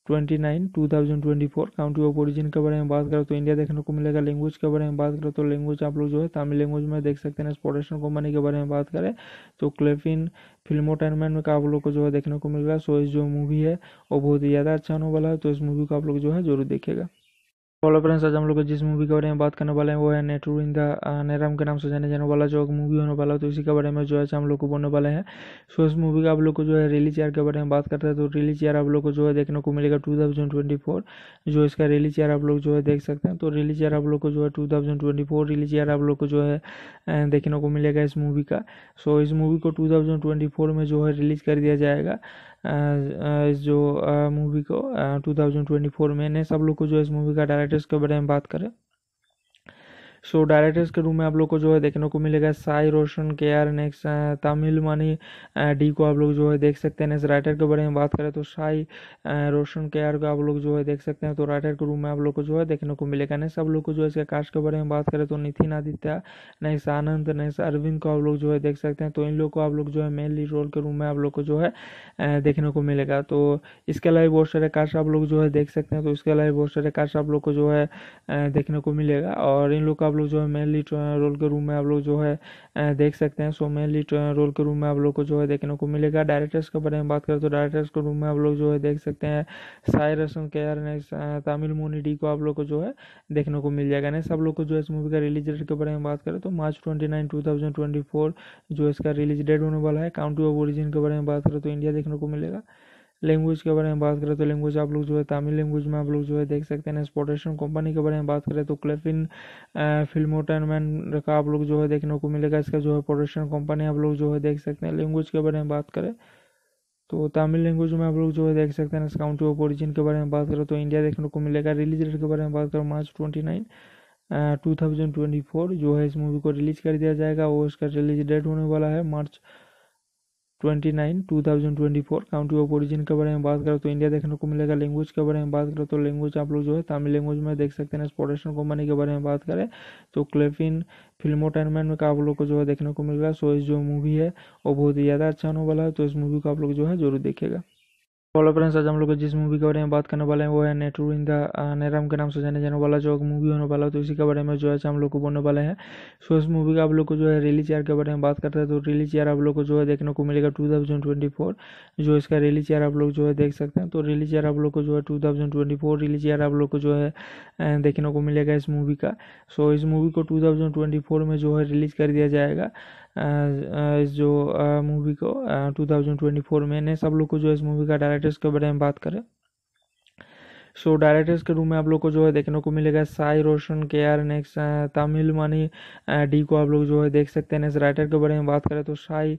B: 29 2024 काउंटी ऑफ ओरिजिन के बारे में बात करें तो इंडिया देखने को मिलेगा लैंग्वेज के बारे में बात करें तो लैंग्वेज आप लोग जो है तमिल लैंग्वेज में देख सकते हैं एक्सपोर्टेशन कंपनी के बारे में बात करें तो क्लेफिन फिल्मोटेनमेंट में आप लोग को जो है देखने को मिलेगा सो इस जो मूवी है वो बहुत ही ज़्यादा अच्छा होने वाला है तो इस मूवी को आप लोग जो है जरूर देखेगा हेलो फ्रेंड्स आज हम लोग जिस मूवी के बारे में बात करने वाले हैं वो है नेटरू इन द नेराम के नाम से जाने जाने वाला जो मूवी होने वाला तो इसी के बारे में जो है हम लोग को बोलने वाले हैं सो इस मूवी का आप लोग को जो है रिलीज चेयर के बारे में बात करते हैं तो रिलीज चेयर आप लोग को जो है देखने को मिलेगा टू थाउजेंड ट्वेंटी फोर जो इसका रिलीज चेयर आप लोग जो है देख सकते हैं तो रिलीज चेयर आप लोग को जो है two thousand twenty four chair आप लोग को जो है देखने को मिलेगा इस मूवी का सो इस मूवी को टू थाउजेंड ट्वेंटी फोर में जो है रिलीज कर दिया जाएगा जो मूवी को 2024 में ने सब लोग को जो इस मूवी का डायरेक्टर्स के बारे में बात करें सो डायरेक्टर्स के रूम में आप लोग को जो है देखने को मिलेगा Sai Roshan K R next Tamil Mani D को आप लोग जो है देख सकते हैं नेक्स्ट राइटर के बारे में बात करें तो साई रोशन के आर को आप लोग जो है देख सकते हैं तो राइटर के रूम में आप लोग को जो है देखने को मिलेगा नेक्स्ट आप लोग को जो है इसके कास्ट के बारे में बात करें तो नितिन आदित्य नेक्स्ट आनंद नेक्स्ट अरविंद को आप लोग जो है देख सकते हैं तो इन लोग को आप लोग जो है मेनली रोल के रूम में आप लोग को जो है देखने को मिलेगा तो इसके अलावा बहुत सारे कास्ट आप लोग जो है देख सकते हैं तो इसके अलावा बहुत सारे कास्ट आप लोग को जो है देखने को मिलेगा और इन लोग का आप लोग जो है मेनली रोल के रूम में आप लोग जो है देख सकते हैं सो मेनली रोल के रूम में आप लोग को जो है देखने को मिलेगा डायरेक्टर्स के बारे में बात करें तो डायरेक्टर्स के रूम में आप लोग जो है देख सकते हैं साई रसन के आर तमिल मोनी डी को आप लोग को जो है देखने को मिल जाएगा नेक्स्ट आप लोग को जो है इस मूवी का रिलीज डेट के बारे में बात करें तो March twenty nine two thousand twenty four जो इसका रिलीज डेट होने वाला है काउंटी ऑफ ओरिजिन के बारे में बात करें तो इंडिया देखने को मिलेगा लैंग्वेज के बारे में बात करें तो लैंग्वेज आप लोग जो है तमिल लैंग्वेज में आप लोग जो है देख सकते हैं एक्सपोर्टेशन कंपनी के बारे में बात करें तो क्लेफिन फिल्मोटेनमेंट का आप लोग जो है देखने को मिलेगा इसका जो है प्रोडक्शन कंपनी आप लोग जो है देख सकते हैं लैंग्वेज के बारे में बात करें तो तमिल लैंग्वेज में आप लोग जो है देख सकते हैं काउंटी ऑफ ओरिजिन के बारे में बात करें तो इंडिया देखने को मिलेगा रिलीज डेट के बारे में बात करें March twenty nine two thousand twenty four जो है इस मूवी को रिलीज कर दिया जाएगा और इसका रिलीज डेट होने वाला है मार्च 29 2024 काउंटी ऑफ ओरिजिन के बारे में बात करो तो इंडिया देखने को मिलेगा लैंग्वेज के बारे में बात करो तो लैंग्वेज आप लोग जो है तमिल लैंग्वेज में देख सकते हैं एक्सपोर्टेशन कंपनी के बारे में बात करें तो क्लेफिन फिल्मोटेनमेंट का आप लोग को जो है देखने को मिलेगा सो इस जो मूवी है वो बहुत ही ज़्यादा अच्छा होने वाला है तो इस मूवी को आप लोग जो है जरूर देखेगा हेलो फ्रेंड्स आज हम लोग जिस मूवी के बारे में बात करने वाले हैं वो है नेटू इन द नेराम के नाम से जाने जाने वाला जो मूवी होने वाला है तो इसी के बारे में जो है हम लोग को बोलने वाले हैं सो इस मूवी का आप लोग को जो है रिलीज ईयर के बारे में बात करते हैं तो रिलीज ईयर आप लोग को जो है देखने को मिलेगा टू थाउजेंड ट्वेंटी फोर जो इसका रिलीज ईयर आप लोग जो है देख सकते हैं तो रिलीज ईयर आप लोग को जो है two thousand twenty four release year आप लोग को जो है देखने को मिलेगा इस मूवी का सो इस मूवी को टू थाउजेंड ट्वेंटी फोर में जो है रिलीज कर दिया जाएगा इस जो मूवी को 2024 में ने सब लोग को जो इस मूवी का डायरेक्टर्स के बारे में बात करें सो डायरेक्टर्स के रूम में आप लोग को जो है देखने को मिलेगा Sai Roshan K R next Tamil Mani D को आप लोग जो है देख सकते हैं नेक्स्ट राइटर के बारे में बात करें तो साई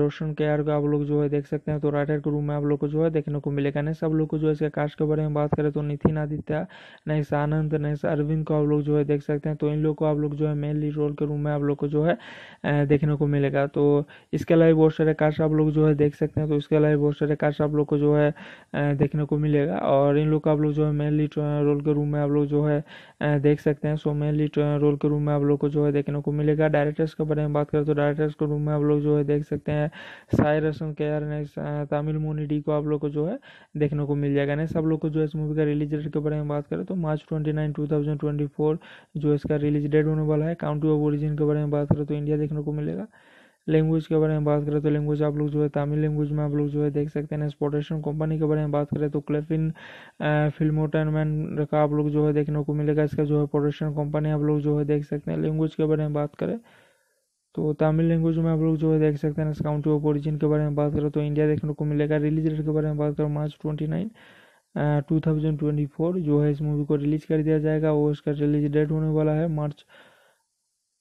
B: रोशन के आर को आप लोग जो है देख सकते हैं तो राइटर के रूम में आप लोग को जो है देखने को मिलेगा नेक्स्ट आप लोग को जो है इसके कास्ट के बारे में बात करें तो नितिन आदित्य नेक्स आनंद नेक्स अरविंद को आप लोग जो है देख सकते हैं तो इन लोग को आप लोग जो है मेनली रोल के रूम में आप लोग को जो है uh, देखने को मिलेगा तो इसके अलावा बहुत सारे कास्ट आप लोग जो है देख सकते हैं तो इसके अलावा बहुत सारे कास्ट आप लोग को जो है uh, देखने को मिलेगा और इन लोग का आप लोग जो है मेनली रोल के रूम में आप लोग जो है देख सकते हैं सो मेनली रोल के रूम में आप लोग को जो है देखने को मिलेगा डायरेक्टर्स के बारे में बात करें तो डायरेक्टर्स के रूम में आप लोग जो है देख सकते हैं साई रसन के आर ने तमिल मोनी को आप लोग को जो है देखने को मिल जाएगा नेक्स्ट आप लोग को जो है इस मूवी का रिलीज डेट के बारे में बात करें तो March twenty nine two thousand twenty four जो इसका रिलीज डेट होने वाला है काउंटी ऑफ ओरिजिन के बारे में बात करें तो इंडिया देखने को मिलेगा लैंग्वेज के बारे में बात करें तो लैंग्वेज आप लोग जो है तमिल लैंग्वेज में आप लोग जो है देख सकते हैं एक्सपोर्टेशन कंपनी के बारे में बात करें तो क्लेफिन फिल्मोटेनमेंट का आप लोग जो है देखने को मिलेगा इसका जो है प्रोडक्शन कंपनी आप लोग जो है देख सकते हैं लैंग्वेज के बारे में बात करें तो तमिल लैंग्वेज में आप लोग जो है देख सकते हैं काउंटी ऑफ ओरिजिन के बारे में बात करें तो इंडिया देखने को मिलेगा रिलीज डेट के बारे में बात करें March twenty nine two thousand twenty four जो है इस मूवी को रिलीज कर दिया जाएगा और इसका रिलीज डेट होने वाला है मार्च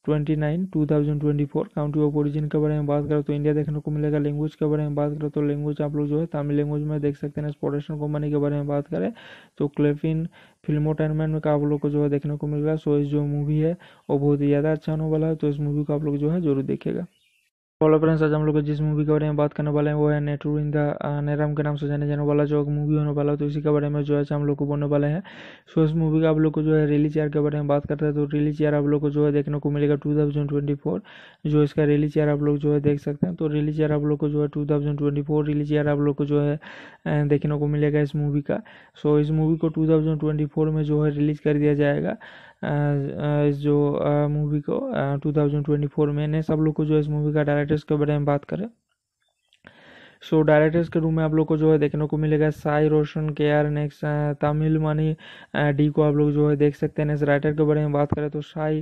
B: 29 2024 काउंटी ऑफ ओरिजिन के बारे में बात करें तो इंडिया देखने को मिलेगा लैंग्वेज के बारे में बात करें तो लैंग्वेज आप लोग जो है तमिल लैंग्वेज में देख सकते हैं एक्सपोर्टेशन कंपनी के बारे में बात करें तो क्लेफिन फिल्म में का आप लोग को जो है देखने को मिलेगा सो इस जो मूवी है वो बहुत ही ज़्यादा अच्छा होने वाला है तो इस मूवी को आप लोग जो है जरूर देखेगा हेलो फ्रेंड्स आज हम लोग जिस मूवी के बारे में बात करने वाले हैं वो है नेटो इन द नेराम के नाम से जाने जाने वाला जो मूवी होने वाला तो इसी के बारे में जो है हम लोग को बोलने वाले हैं सो इस मूवी का आप लोग को जो है रिलीज चेयर के बारे में बात करते हैं तो रिलीज ईयर आप लोग को जो है देखने को मिलेगा टू थाउजेंड ट्वेंटी फोर जो इसका रिलीज चेयर आप लोग जो है देख सकते हैं तो रिलीज चेयर आप लोग को जो है टू थाउजेंड ट्वेंटी फोर आप लोग को जो है देखने को मिलेगा इस मूवी का सो इस मूवी को टू थाउजेंड ट्वेंटी फोर में जो है रिलीज कर दिया जाएगा जो मूवी को 2024 में ने सब लोग को जो इस मूवी का डायरेक्टर्स के बारे में बात करें सो डायरेक्टर्स के रूम में आप लोग को जो है देखने को मिलेगा Sai Roshan K R next Tamil Mani D को आप लोग जो है देख सकते हैं नेक्स्ट राइटर के बारे में बात करें तो साई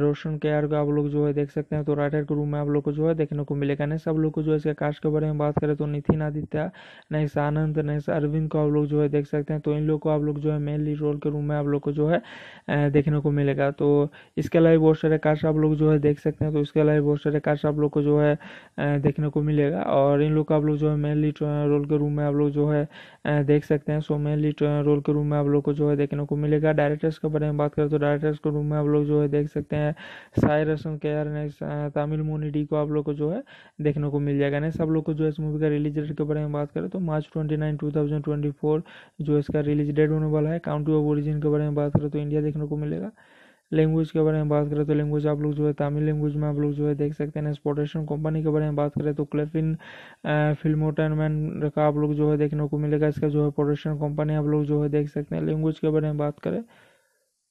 B: रोशन के आर को आप लोग जो है देख सकते हैं तो राइटर के रूम में आप लोग को जो है देखने को मिलेगा नेक्स्ट आप लोग को जो है इसके कास्ट के बारे में बात करें तो नितिन आदित्य नेक्स्ट आनंद नेक्स्ट अरविंद को आप लोग जो है देख सकते हैं तो इन लोग को आप लोग जो है मेनली रोल के रूम में आप लोग को जो है देखने को मिलेगा तो इसके अलावा बहुत सारे कास्ट आप लोग जो है देख सकते हैं तो इसके अलावा बहुत सारे कास्ट आप लोग को जो है देखने को मिलेगा और इन लोग को आप लोग जो है मेनली रोल के रूम में आप लोग जो है देख सकते हैं सो मेनली रोल के रूम में आप लोग को जो है देखने को मिलेगा डायरेक्टर्स के बारे में बात करें तो डायरेक्टर्स के रूम में आप लोग जो है देख सकते हैं साई रसन के आर तमिल मोनी डी को आप लोग को जो है देखने को मिल जाएगा नेक्स्ट आप लोग को जो है इस मूवी का रिलीज डेट के बारे में बात करें तो March twenty nine two thousand twenty four जो इसका रिलीज डेट होने वाला है काउंटी ऑफ ओरिजिन के बारे में बात करें तो इंडिया देखने को मिलेगा लैंग्वेज के बारे में बात करें तो लैंग्वेज आप लोग जो है तमिल लैंग्वेज में आप लोग जो है देख सकते हैं एक्सपोर्टेशन कंपनी के बारे में बात करें तो क्लेफिन फिल्मोटेनमेंट का आप लोग जो है देखने को मिलेगा इसका जो है प्रोडक्शन कंपनी आप लोग जो है देख सकते हैं लैंग्वेज के बारे में बात करें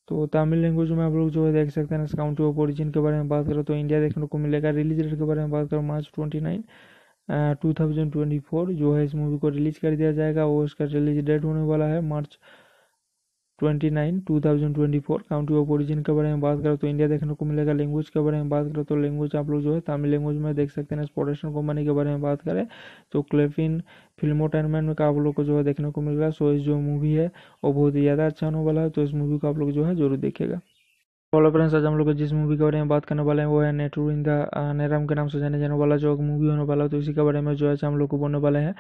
B: तो तमिल लैंग्वेज में आप लोग जो है देख सकते हैं इस काउंटी ऑफ ओरिजिन के बारे में बात करें तो इंडिया देखने को मिलेगा रिलीज डेट के बारे में बात करें March twenty nine two thousand twenty four जो है इस मूवी को रिलीज़ कर दिया जाएगा और इसका रिलीज डेट होने वाला है मार्च 29 2024 काउंटी ऑफ ओरिजिन के बारे में बात करो तो इंडिया देखने को मिलेगा लैंग्वेज के बारे में बात करो तो लैंग्वेज आप लोग जो है तमिल लैंग्वेज में देख सकते हैं एक्सपोर्टेशन कंपनी के बारे में बात करें तो क्लेफिन फिल्मोटेनमेंट तो तो में आप लोग को जो है देखने को मिलेगा सो इस जो मूवी है वो बहुत ही ज़्यादा अच्छा होने वाला है तो इस मूवी को आप लोग जो है जरूर देखेगा हेलो फ्रेंड्स आज हम लोग जिस मूवी के बारे में बात करने वाले हैं वो है नेटरू इन द नेराम के नाम से जाने जाने वाला जो मूवी होने वाला है तो इसी के बारे में जो है हम लोग को बोलने वाले हैं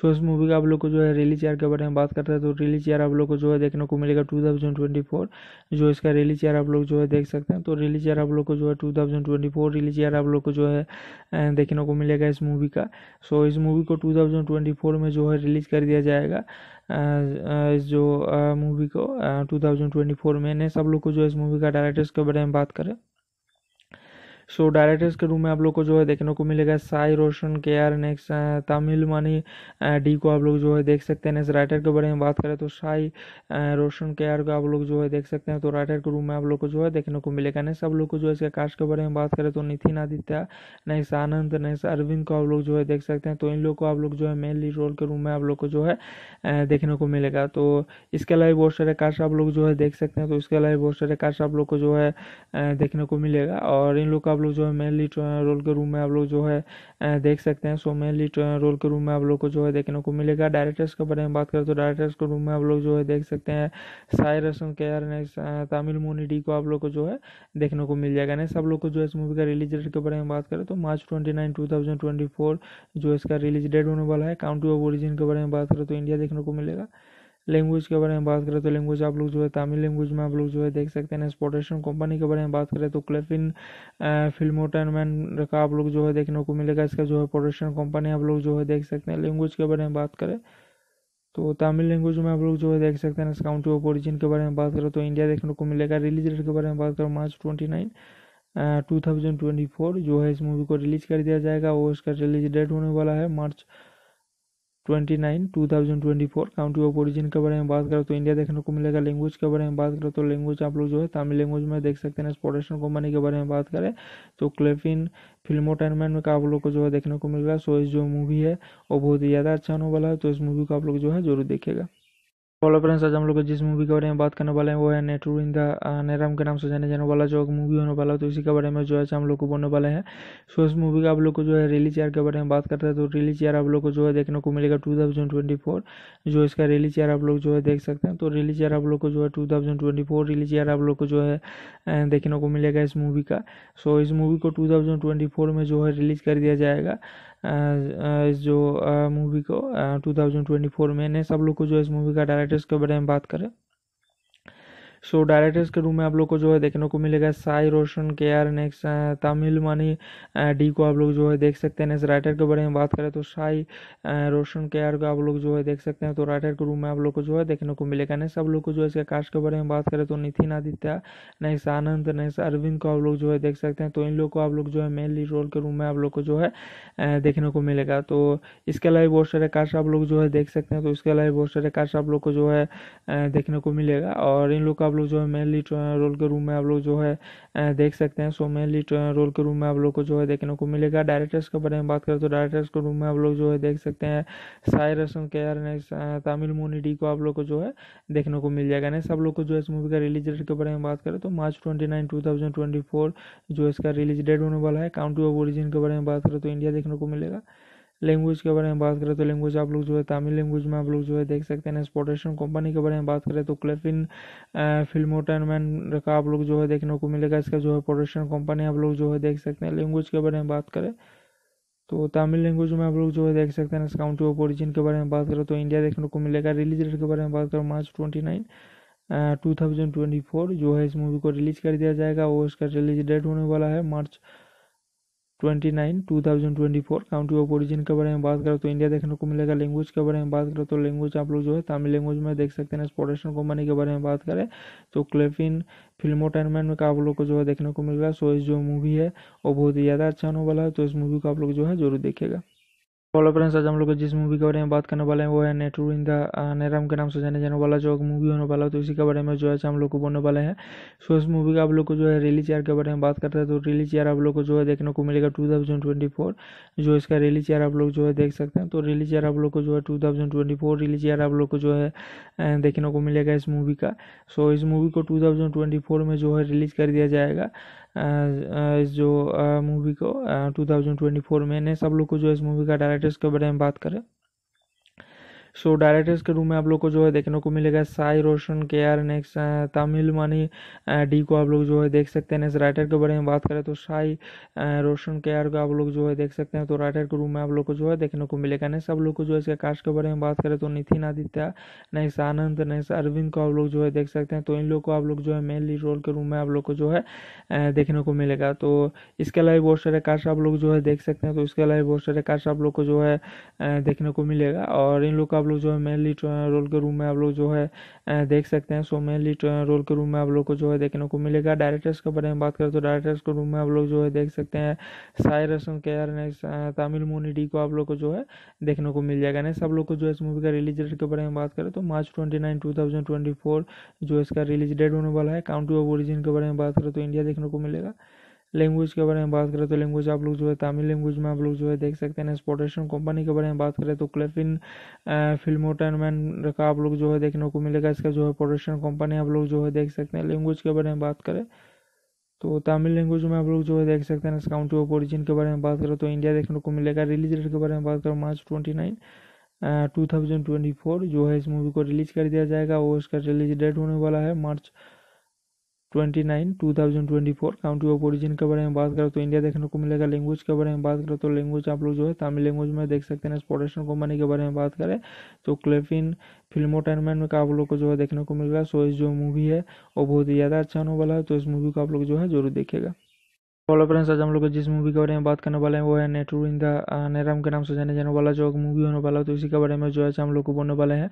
B: सो इस मूवी का आप लोग को जो है रिलीज चेयर के बारे में बात करते हैं तो रिलीज चेयर आप लोग को जो है देखने को मिलेगा टू थाउजेंड ट्वेंटी फोर जो इसका रिलीज चेयर आप लोग जो है देख सकते हैं तो रिलीज चेयर आप लोग को जो है two thousand twenty four chair आप लोग को जो है देखने को मिलेगा इस मूवी का सो इस मूवी को टू थाउजेंड ट्वेंटी फोर में जो है रिलीज कर दिया जाएगा जो मूवी को 2024 में ने सब लोग को जो इस मूवी का डायरेक्टर्स के बारे में बात करें सो डायरेक्टर्स के रूम में आप लोग को जो है देखने को मिलेगा Sai Roshan K R next Tamil Mani D को आप लोग जो है देख सकते हैं नेक्स्ट राइटर के बारे में बात करें तो साई रोशन के आर को आप लोग जो है देख सकते हैं तो राइटर के रूम में आप लोग को जो है देखने को मिलेगा नेक्स्ट आप लोग को जो है इसके कास्ट के बारे में बात करें तो नितिन आदित्य नेक्स्ट आनंद नेक्स्ट अरविंद को आप लोग जो है देख सकते हैं तो इन लोग को आप लोग जो है मेनली रोल के रूम में आप लोग को जो है देखने को मिलेगा तो इसके अलावा बहुत सारे कास्ट आप लोग जो है देख सकते हैं तो इसके अलावा बहुत सारे कास्ट आप लोग को जो है देखने को मिलेगा और इन लोग का लोग जो है मेनली रोल के रूम में आप लोग जो है देख सकते हैं सो मेनली रोल के रूम में आप लोग को जो है देखने को मिलेगा डायरेक्टर्स के बारे में बात करें तो डायरेक्टर्स के रूम में आप लोग जो है देख सकते हैं साय रसम के आर तमिल मोनी डी को आप लोग को जो है देखने को मिल जाएगा नहीं सब लोग को जो है इस मूवी का रिलीज डेट के बारे में बात करें तो March twenty nine two thousand twenty four जो इसका रिलीज डेट होने वाला है काउंटी ऑफ ओरिजिन के बारे में बात करें तो इंडिया देखने को मिलेगा लैंग्वेज के बारे में बात करें तो लैंग्वेज आप लोग जो है तमिल लैंग्वेज में आप लोग जो है देख सकते हैं एक्सपोर्टेशन कंपनी के बारे में बात करें तो क्लेफिन फिल्मोटेनमेंट का आप लोग जो है देखने को मिलेगा इसका जो है प्रोडक्शन कंपनी आप लोग जो है देख सकते हैं लैंग्वेज के बारे में बात करें तो तमिल लैंग्वेज में आप लोग जो है देख सकते हैं काउंटी ऑफ ओरिजिन के बारे में बात करें तो इंडिया देखने को मिलेगा रिलीज डेट के बारे में बात करें March twenty nine two thousand twenty four जो है इस मूवी को रिलीज़ कर दिया जाएगा और इसका रिलीज डेट होने वाला है March 29 four county of origin के बारे में बात करें तो इंडिया देखने को मिलेगा लैंग्वेज के बारे में बात करें तो लैंग्वेज आप लोग जो है तमिल लैंग्वेज में देख सकते हैं स्पोटेशन कंपनी के बारे में बात करें तो क्लेफिन फिल्मोटेनमेंट में आप लोग को जो है देखने को मिल रहा है सो इस जो मूवी है वो बहुत ही ज़्यादा अच्छा होने वाला है तो इस मूवी को आप लोग जो है जरूर देखेगा हेलो फ्रेंड्स आज हम लोग जिस मूवी के बारे में बात करने वाले हैं वो है नेटू इन द नेराम के नाम से जाने जाने वाला जो मूवी होने वाला है तो इसी के बारे में जो है हम लोग को बोलने वाले हैं सो इस मूवी का आप लोग को जो है रिलीज ईयर के बारे में बात करते हैं तो रिलीज ईयर आप लोग को जो है देखने को मिलेगा टू थाउजेंड ट्वेंटी फोर जो इसका रिलीज ईयर आप लोग जो है देख सकते हैं तो रिलीज ईयर आप लोग को जो है two thousand twenty four release year आप लोग को जो है देखने को मिलेगा इस मूवी का सो इस मूवी को टू थाउजेंड ट्वेंटी फोर में जो है रिलीज कर दिया जाएगा इस जो मूवी को 2024 में ने सब लोग को जो इस मूवी का डायरेक्टर्स के बारे में बात करें सो डायरेक्टर्स के रूम में आप लोग को जो है देखने को मिलेगा Sai Roshan K R next Tamil Mani D को आप लोग जो है देख सकते हैं इस राइटर के बारे में बात करें तो साई रोशन के आर को आप लोग जो है देख सकते हैं तो राइटर के रूम में आप लोग को जो है देखने को मिलेगा नेक्स्ट आप लोग को जो है इसके कास्ट के बारे में बात करें तो नितिन आदित्य नेक्स आनंद नेक्स्ट अरविंद को आप लोग जो है देख सकते हैं तो इन लोग को आप लोग जो है मेनली रोल के रूम में आप लोग को जो है देखने को मिलेगा तो इसके अलावा बहुत सारे कास्ट आप लोग जो है देख सकते हैं तो इसके अलावा बहुत सारे कास्ट आप लोग को जो है देखने को मिलेगा और इन लोग का आप लोग जो है मेनली रोल के रूम में आप लोग जो है देख सकते हैं सो मेनली रोल के रूम में आप लोग को जो है देखने को मिलेगा डायरेक्टर्स के बारे में बात करें तो डायरेक्टर्स के रूम में आप लोग जो है देख सकते हैं साई रसन के आर ने तमिल मोनिडी को आप लोग को जो है देखने को मिल जाएगा नेक्स्ट आप लोग को जो है इस मूवी का रिलीज डेट के बारे में बात करें तो March twenty nine two thousand twenty four जो इसका रिलीज डेट होने वाला है काउंटी ऑफ ओरिजिन के बारे में बात करें तो इंडिया देखने को मिलेगा लैंग्वेज के बारे में बात करें तो लैंग्वेज आप लोग जो है तमिल लैंग्वेज में आप लोग जो है देख सकते हैं एक्सपोर्टेशन कंपनी के बारे में बात करें तो क्लेफिन फिल्मोटेनमेंट का आप लोग जो है देखने को मिलेगा इसका जो है प्रोडक्शन कंपनी आप लोग जो है देख सकते हैं लैंग्वेज के बारे में बात करें तो तमिल लैंग्वेज में आप लोग जो है देख सकते हैं काउंटी ऑफ ओरिजिन के बारे में बात करें तो इंडिया देखने को मिलेगा रिलीज डेट के बारे में बात करें March twenty nine two thousand twenty four जो है इस मूवी को रिलीज कर दिया जाएगा और इसका रिलीज डेट होने वाला है मार्च 29 2024 काउंटी ऑफ ओरिजिन के बारे में बात करें तो इंडिया देखने को मिलेगा लैंग्वेज के बारे में बात करें तो लैंग्वेज आप लोग जो है तमिल लैंग्वेज में देख सकते हैं एक्सपोर्टेशन कंपनी के बारे में बात करें तो क्लेफिन फिल्म में का आप लोग को जो है देखने को मिल रहा है सो इस जो मूवी है वो बहुत ही ज़्यादा अच्छा होने वाला है तो इस मूवी को आप लोग जो है जरूर देखेगा फ्रेंड्स आज हम लोग जिस मूवी के बारे में बात करने वाले हैं वो है नेटू इन द नेराम के नाम से जाने जाने वाला जो मूवी होने वाला है तो इसी के बारे में जो है हम लोग को बोलने वाले हैं सो इस मूवी का आप लोग को जो है रिलीज ईयर के बारे में बात करते हैं तो रिलीज ईयर आप लोग को जो है देखने को मिलेगा टू थाउजेंड ट्वेंटी फोर जो इसका रिलीज ईयर आप लोग जो है देख सकते हैं तो रिलीज ईयर आप लोग को जो है two thousand twenty four release year आप लोग को जो है देखने को मिलेगा इस मूवी का सो इस मूवी को टू थाउजेंड ट्वेंटी फोर में जो है रिलीज कर दिया जाएगा इस जो मूवी को 2024 में ने सब लोग को जो इस मूवी का डायरेक्टर्स के बारे में बात करें सो डायरेक्टर्स के रूम में आप लोग को जो है देखने को मिलेगा Sai Roshan K R next Tamil Mani D को आप लोग जो है देख सकते हैं नेक्स्ट राइटर के बारे में बात करें तो साई रोशन के आर को आप लोग जो है देख सकते हैं तो राइटर के रूम में आप लोग को जो है देखने को मिलेगा नेक्स्ट आप लोग को जो है इसके कास्ट के बारे में बात करें तो नितिन आदित्य नेक्स्ट आनंद नेक्स्ट अरविंद को आप लोग जो है देख सकते हैं तो इन लोग को आप लोग जो है मेनली रोल के रूम में आप लोग को जो है देखने को मिलेगा तो इसके अलावा बहुत सारे कास्ट आप लोग जो है देख सकते हैं तो इसके अलावा बहुत सारे कास्ट आप लोग को जो है देखने को मिलेगा और इन लोग का आप लोग जो है मेनली रोल के रूम में आप लोग जो है देख सकते हैं सो मेनली रोल के रूम में आप लोग को जो है देखने को मिलेगा डायरेक्टर्स के बारे में बात करें तो डायरेक्टर्स के रूम में आप लोग जो है देख सकते हैं साई रसन के आर नेक्स्ट तमिल मोनी को आप लोग को जो है देखने को मिल जाएगा नेक्स्ट आप लोग को जो है इस मूवी का रिलीज डेट के बारे में बात करें तो March twenty nine two thousand twenty four जो इसका रिलीज डेट होने वाला है काउंटी ऑफ ओरिजिन के बारे में बात करें तो इंडिया देखने को मिलेगा लैंग्वेज के बारे में बात करें तो लैंग्वेज आप लोग जो है तमिल लैंग्वेज में आप लोग जो है देख सकते हैं एक्सपोर्टेशन कंपनी के बारे में बात करें तो क्लेफिन फिल्मोटेनमेंट का आप लोग जो है देखने को मिलेगा इसका जो है प्रोडक्शन कंपनी आप लोग जो है देख सकते हैं लैंग्वेज के बारे में बात करें तो तमिल लैंग्वेज में आप लोग जो है देख सकते हैं काउंटी ऑफ ओरिजिन के बारे में बात करें तो इंडिया देखने को मिलेगा रिलीज डेट के बारे में बात करें March twenty nine two thousand twenty four जो है इस मूवी को रिलीज़ कर दिया जाएगा और उसका रिलीज डेट होने वाला है March 29 four county of origin के बारे में बात करें तो इंडिया देखने को मिलेगा लैंग्वेज के बारे में बात करें तो लैंग्वेज आप लोग जो है तमिल लैंग्वेज में देख सकते हैं एक्सपोर्टेशन कंपनी के बारे में बात करें तो क्लेफिन फिल्मोटेनमेंट का आप लोग को जो है देखने को मिलेगा सो इस जो मूवी है वो बहुत ही ज़्यादा अच्छा होने वाला है तो इस मूवी को आप लोग जो है जरूर देखेगा हेलो फ्रेंड्स आज हम लोग जिस मूवी के बारे में बात करने वाले हैं वो है नेटरू इन द नेराम के नाम से जाने जाने वाला जो मूवी होने वाला है तो इसी के बारे में जो है हम लोग को बोलने वाले हैं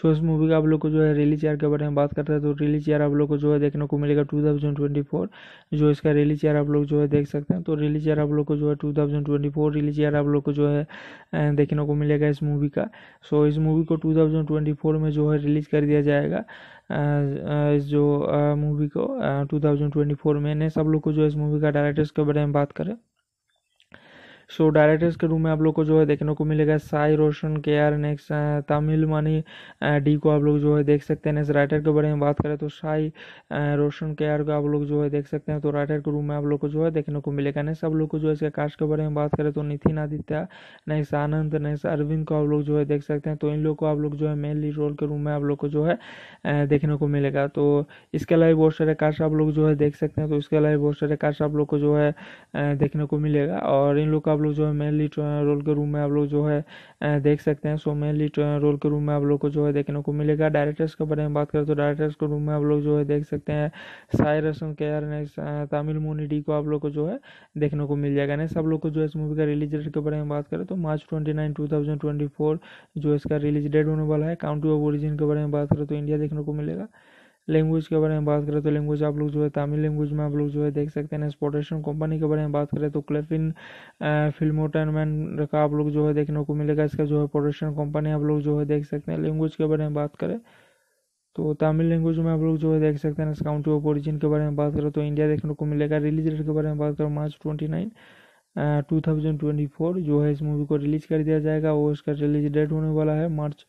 B: सो इस मूवी का आप लोग को जो है रिलीज चेयर के बारे में बात करते हैं तो रिलीज चेयर आप लोग को जो है देखने को मिलेगा टू थाउजेंड ट्वेंटी फोर जो इसका रिलीज चेयर आप लोग जो है देख सकते हैं तो रिलीज चेयर आप लोग को जो है two thousand twenty four chair आप लोग को जो है देखने को मिलेगा इस मूवी का सो इस मूवी को टू थाउजेंड ट्वेंटी फोर में जो है रिलीज कर दिया जाएगा जो मूवी को 2024 में ने सब लोग को जो इस मूवी का डायरेक्टर्स के बारे में बात करें सो डायरेक्टर्स के रूम में आप लोग को जो है देखने को मिलेगा Sai Roshan K R next Tamil मानी डी को आप लोग जो है देख सकते हैं नेक्स्ट राइटर के बारे में बात करें तो साई रोशन के आर को आप लोग जो है देख सकते हैं तो राइटर के रूम में आप लोग को जो है देखने को मिलेगा नेक्स्ट आप लोग को जो है इसके कास्ट के बारे में बात करें तो नितिन आदित्य नेक्स्ट आनंद नेक्स्ट अरविंद को आप लोग जो है देख सकते हैं तो इन लोग को आप लोग जो है मेनली रोल के रूम में आप लोग को जो है देखने को मिलेगा तो इसके अलावा बहुत सारे कास्ट आप लोग जो है देख सकते हैं तो इसके अलावा बहुत सारे कास्ट आप लोग को जो है देखने को मिलेगा और इन लोग का आप लोग जो है मेनली रोल के रूम में आप लोग जो है देख सकते हैं सो मेनली रोल के रूम में आप लोग को जो है देखने को मिलेगा डायरेक्टर्स के बारे में बात करें तो डायरेक्टर्स के रूम में आप लोग जो है देख सकते हैं साय रसम के आर तमिल मोनी डी को आप लोग को जो है देखने को मिल जाएगा नेक्स्ट आप लोग को जो है इस मूवी का रिलीज डेट के बारे में बात करें तो March twenty nine two thousand twenty four जो इसका रिलीज डेट होने वाला है काउंटी ऑफ ओरिजिन के बारे में बात करें तो इंडिया देखने को मिलेगा लैंग्वेज के बारे में बात करें तो लैंग्वेज आप लोग जो है तमिल लैंग्वेज में आप लोग जो है देख सकते हैं एक्सपोर्टेशन कंपनी के बारे में बात करें तो क्लेफिन फिल्मोटेनमैन का आप लोग जो है देखने को मिलेगा इसका जो है प्रोडक्शन कंपनी आप लोग जो है देख सकते हैं लैंग्वेज के बारे में बात करें तो तमिल लैंग्वेज में आप लोग जो है देख सकते हैं काउंटी ऑफ ओरिजिन के बारे में बात करें तो इंडिया देखने को मिलेगा रिलीज डेट के बारे में बात करें March twenty nine two thousand twenty four जो है इस मूवी को रिलीज कर दिया जाएगा और इसका रिलीज डेट होने वाला है मार्च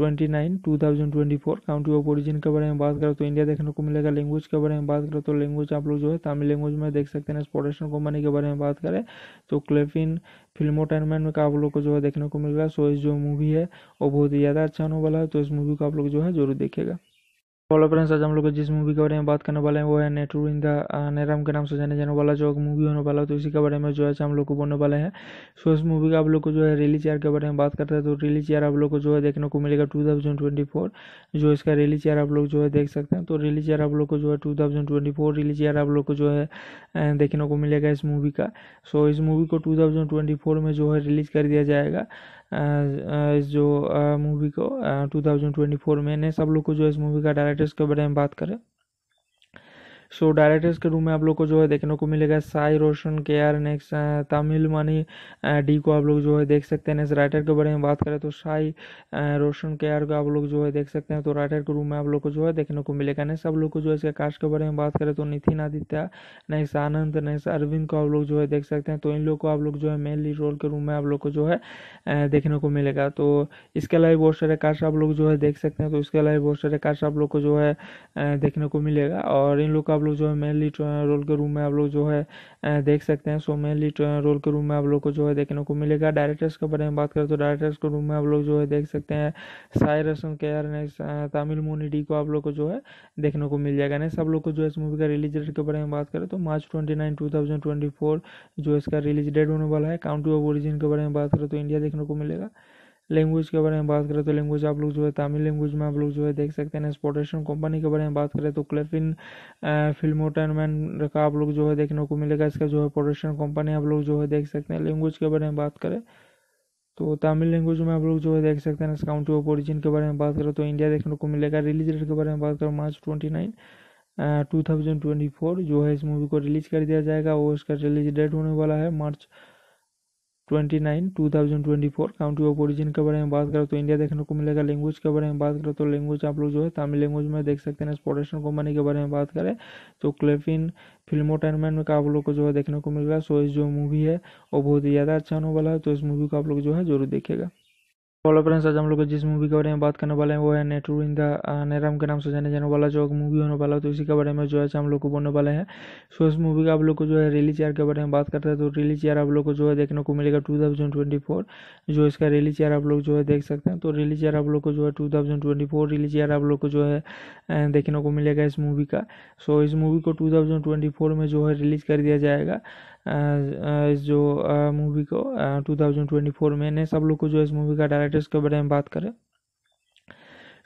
B: 29 2024 काउंटी ऑफ ओरिजिन के बारे में बात करें तो इंडिया देखने को मिलेगा लैंग्वेज के बारे में बात करें तो लैंग्वेज आप लोग जो है तमिल लैंग्वेज में देख सकते हैं एक्सपोर्टेशन कंपनी के बारे में बात करें तो क्लेफिन फिल्मोटेनमेंट में आप लोग को जो है देखने को मिलेगा सो इस जो मूवी है वो बहुत ही ज़्यादा अच्छा होने वाला है तो इस मूवी को आप लोग जो है जरूर देखेगा हेलो फ्रेंड्स आज हम लोग जिस मूवी के बारे में बात करने वाले हैं वो है नेटरू इन द नेराम के नाम से जाने जाने वाला जो मूवी होने वाला तो इसी के बारे में जो है हम लोग को बोलने वाले हैं सो इस मूवी का आप लोग को जो है रिलीज चेयर के बारे में बात करते हैं तो रिलीज चेयर आप लोग को जो है देखने को मिलेगा टू थाउजेंड ट्वेंटी फोर जो इसका रिलीज चेयर आप लोग जो है देख सकते हैं तो रिलीज चेयर आप लोग को जो है two thousand twenty four chair आप लोग को जो है देखने को मिलेगा इस मूवी का सो इस मूवी को टू थाउजेंड ट्वेंटी फोर में जो है रिलीज कर दिया जाएगा जो मूवी uh, को 2024 uh, में ने सब लोग को जो इस मूवी का डायरेक्टर्स के बारे में बात करें सो डायरेक्टर्स के रूम में आप लोग को जो है देखने को मिलेगा Sai Roshan K R next Tamil Mani D को आप लोग जो है देख सकते हैं नेक्स्ट राइटर के बारे में बात करें तो साई रोशन के आर को आप लोग जो है देख सकते हैं तो राइटर के रूम में आप लोग को जो है देखने को मिलेगा नेक्स्ट आप लोग को जो है इसके कास्ट के बारे में बात करें तो नितिन आदित्य नेक्स्ट आनंद नेक्स्ट अरविंद को आप लोग जो है देख सकते हैं तो इन लोग को आप लोग जो है मेनली रोल के रूम में आप लोग को जो है देखने को मिलेगा तो इसके अलावा बहुत सारे कास्ट आप लोग जो है देख सकते हैं तो इसके अलावा बहुत सारे कास्ट आप लोग को जो है देखने को मिलेगा और इन लोग का आप लोग जो है मेनली रोल के रूम में आप लोग जो है देख सकते हैं सो मेनली रोल के रूम में आप लोग को जो है देखने को मिलेगा डायरेक्टर्स के बारे में बात करें तो डायरेक्टर्स के रूम में आप लोग जो है देख सकते हैं साई रसम के आर ने तमिल मोनी डी को आप लोग को जो है देखने को मिल जाएगा नेक्स्ट आप लोग को जो है इस मूवी का रिलीज डेट के बारे में बात करें तो March twenty nine two thousand twenty four जो इसका रिलीज डेट होने वाला है काउंट्री ऑफ ओरिजिन के बारे में बात करें तो इंडिया देखने को मिलेगा लैंग्वेज के बारे में बात करें तो लैंग्वेज आप लोग जो है तमिल लैंग्वेज में आप लोग जो है देख सकते हैं एक्सपोर्टेशन कंपनी के बारे में बात करें तो क्लेफिन फिल्मोटेनमेंट का आप लोग जो है देखने को मिलेगा इसका जो है प्रोडक्शन कंपनी आप लोग जो है देख सकते हैं लैंग्वेज के बारे में बात करें तो तमिल लैंग्वेज में आप लोग जो है देख सकते हैं काउंटी ऑफ ओरिजिन के बारे में बात करें तो इंडिया देखने को मिलेगा रिलीज डेट के बारे में बात करें March twenty nine two thousand twenty four जो है इस मूवी को रिलीज़ कर दिया जाएगा और इसका रिलीज डेट होने वाला है मार्च 29 2024 काउंटी ऑफ ओरिजिन के बारे में बात करें तो इंडिया देखने को मिलेगा लैंग्वेज के बारे में बात करें तो लैंग्वेज आप लोग जो है तमिल लैंग्वेज में देख सकते हैं एक्सपोर्टेशन कंपनी के बारे में बात करें तो क्लेफिन फिल्मोटेनमेंट का आप लोग को जो है देखने को मिलेगा सो इस जो मूवी है वो बहुत ही ज़्यादा अच्छा होने वाला है तो इस मूवी को आप लोग जो है जरूर देखेगा फ्रेंड्स आज हम लोग जिस मूवी के बारे में बात करने वाले हैं वो है नेटू इन द नेराम के नाम से जाने जाने वाला जो मूवी होने वाला है तो इसी के बारे में जो है हम लोग को बोलने वाले हैं सो इस मूवी का आप लोग को जो है रिलीज ईयर के बारे में बात करते हैं तो रिलीज ईयर आप लोग को जो है देखने को मिलेगा टू थाउजेंड ट्वेंटी फोर जो इसका रिलीज ईयर आप लोग जो है देख सकते हैं तो रिलीज ईयर आप लोग को जो है two thousand twenty four release year आप लोग को जो है देखने को मिलेगा इस मूवी का सो इस मूवी को टू थाउजेंड ट्वेंटी फोर में जो है रिलीज कर दिया जाएगा इस जो मूवी को 2024 में ने सब लोग को जो इस मूवी का डायरेक्टर्स के बारे में बात करें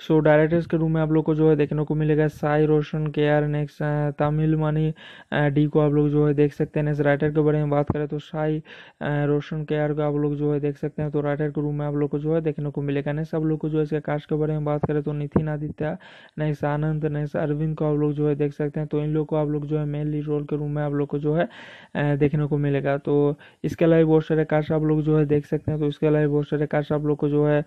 B: सो डायरेक्टर्स के रूम में आप लोग को जो है देखने को मिलेगा Sai Roshan K R next Tamil Mani D को आप लोग जो है देख सकते हैं नेक्स्ट राइटर के बारे में बात करें तो साई रोशन के आर को आप लोग जो है देख सकते हैं तो राइटर के रूम में आप लोग को जो है देखने को मिलेगा नेक्स्ट आप लोग को जो है इसके कास्ट के बारे में बात करें तो नितिन आदित्य नेक्स्ट आनंद नेक्स्ट अरविंद को आप लोग जो है देख सकते हैं तो इन लोग को आप लोग जो है मेनली रोल के रूम में आप लोग को जो है देखने को मिलेगा तो इसके अलावा बहुत सारे कास्ट आप लोग जो है देख सकते हैं तो इसके अलावा बहुत सारे कास्ट आप लोग को जो है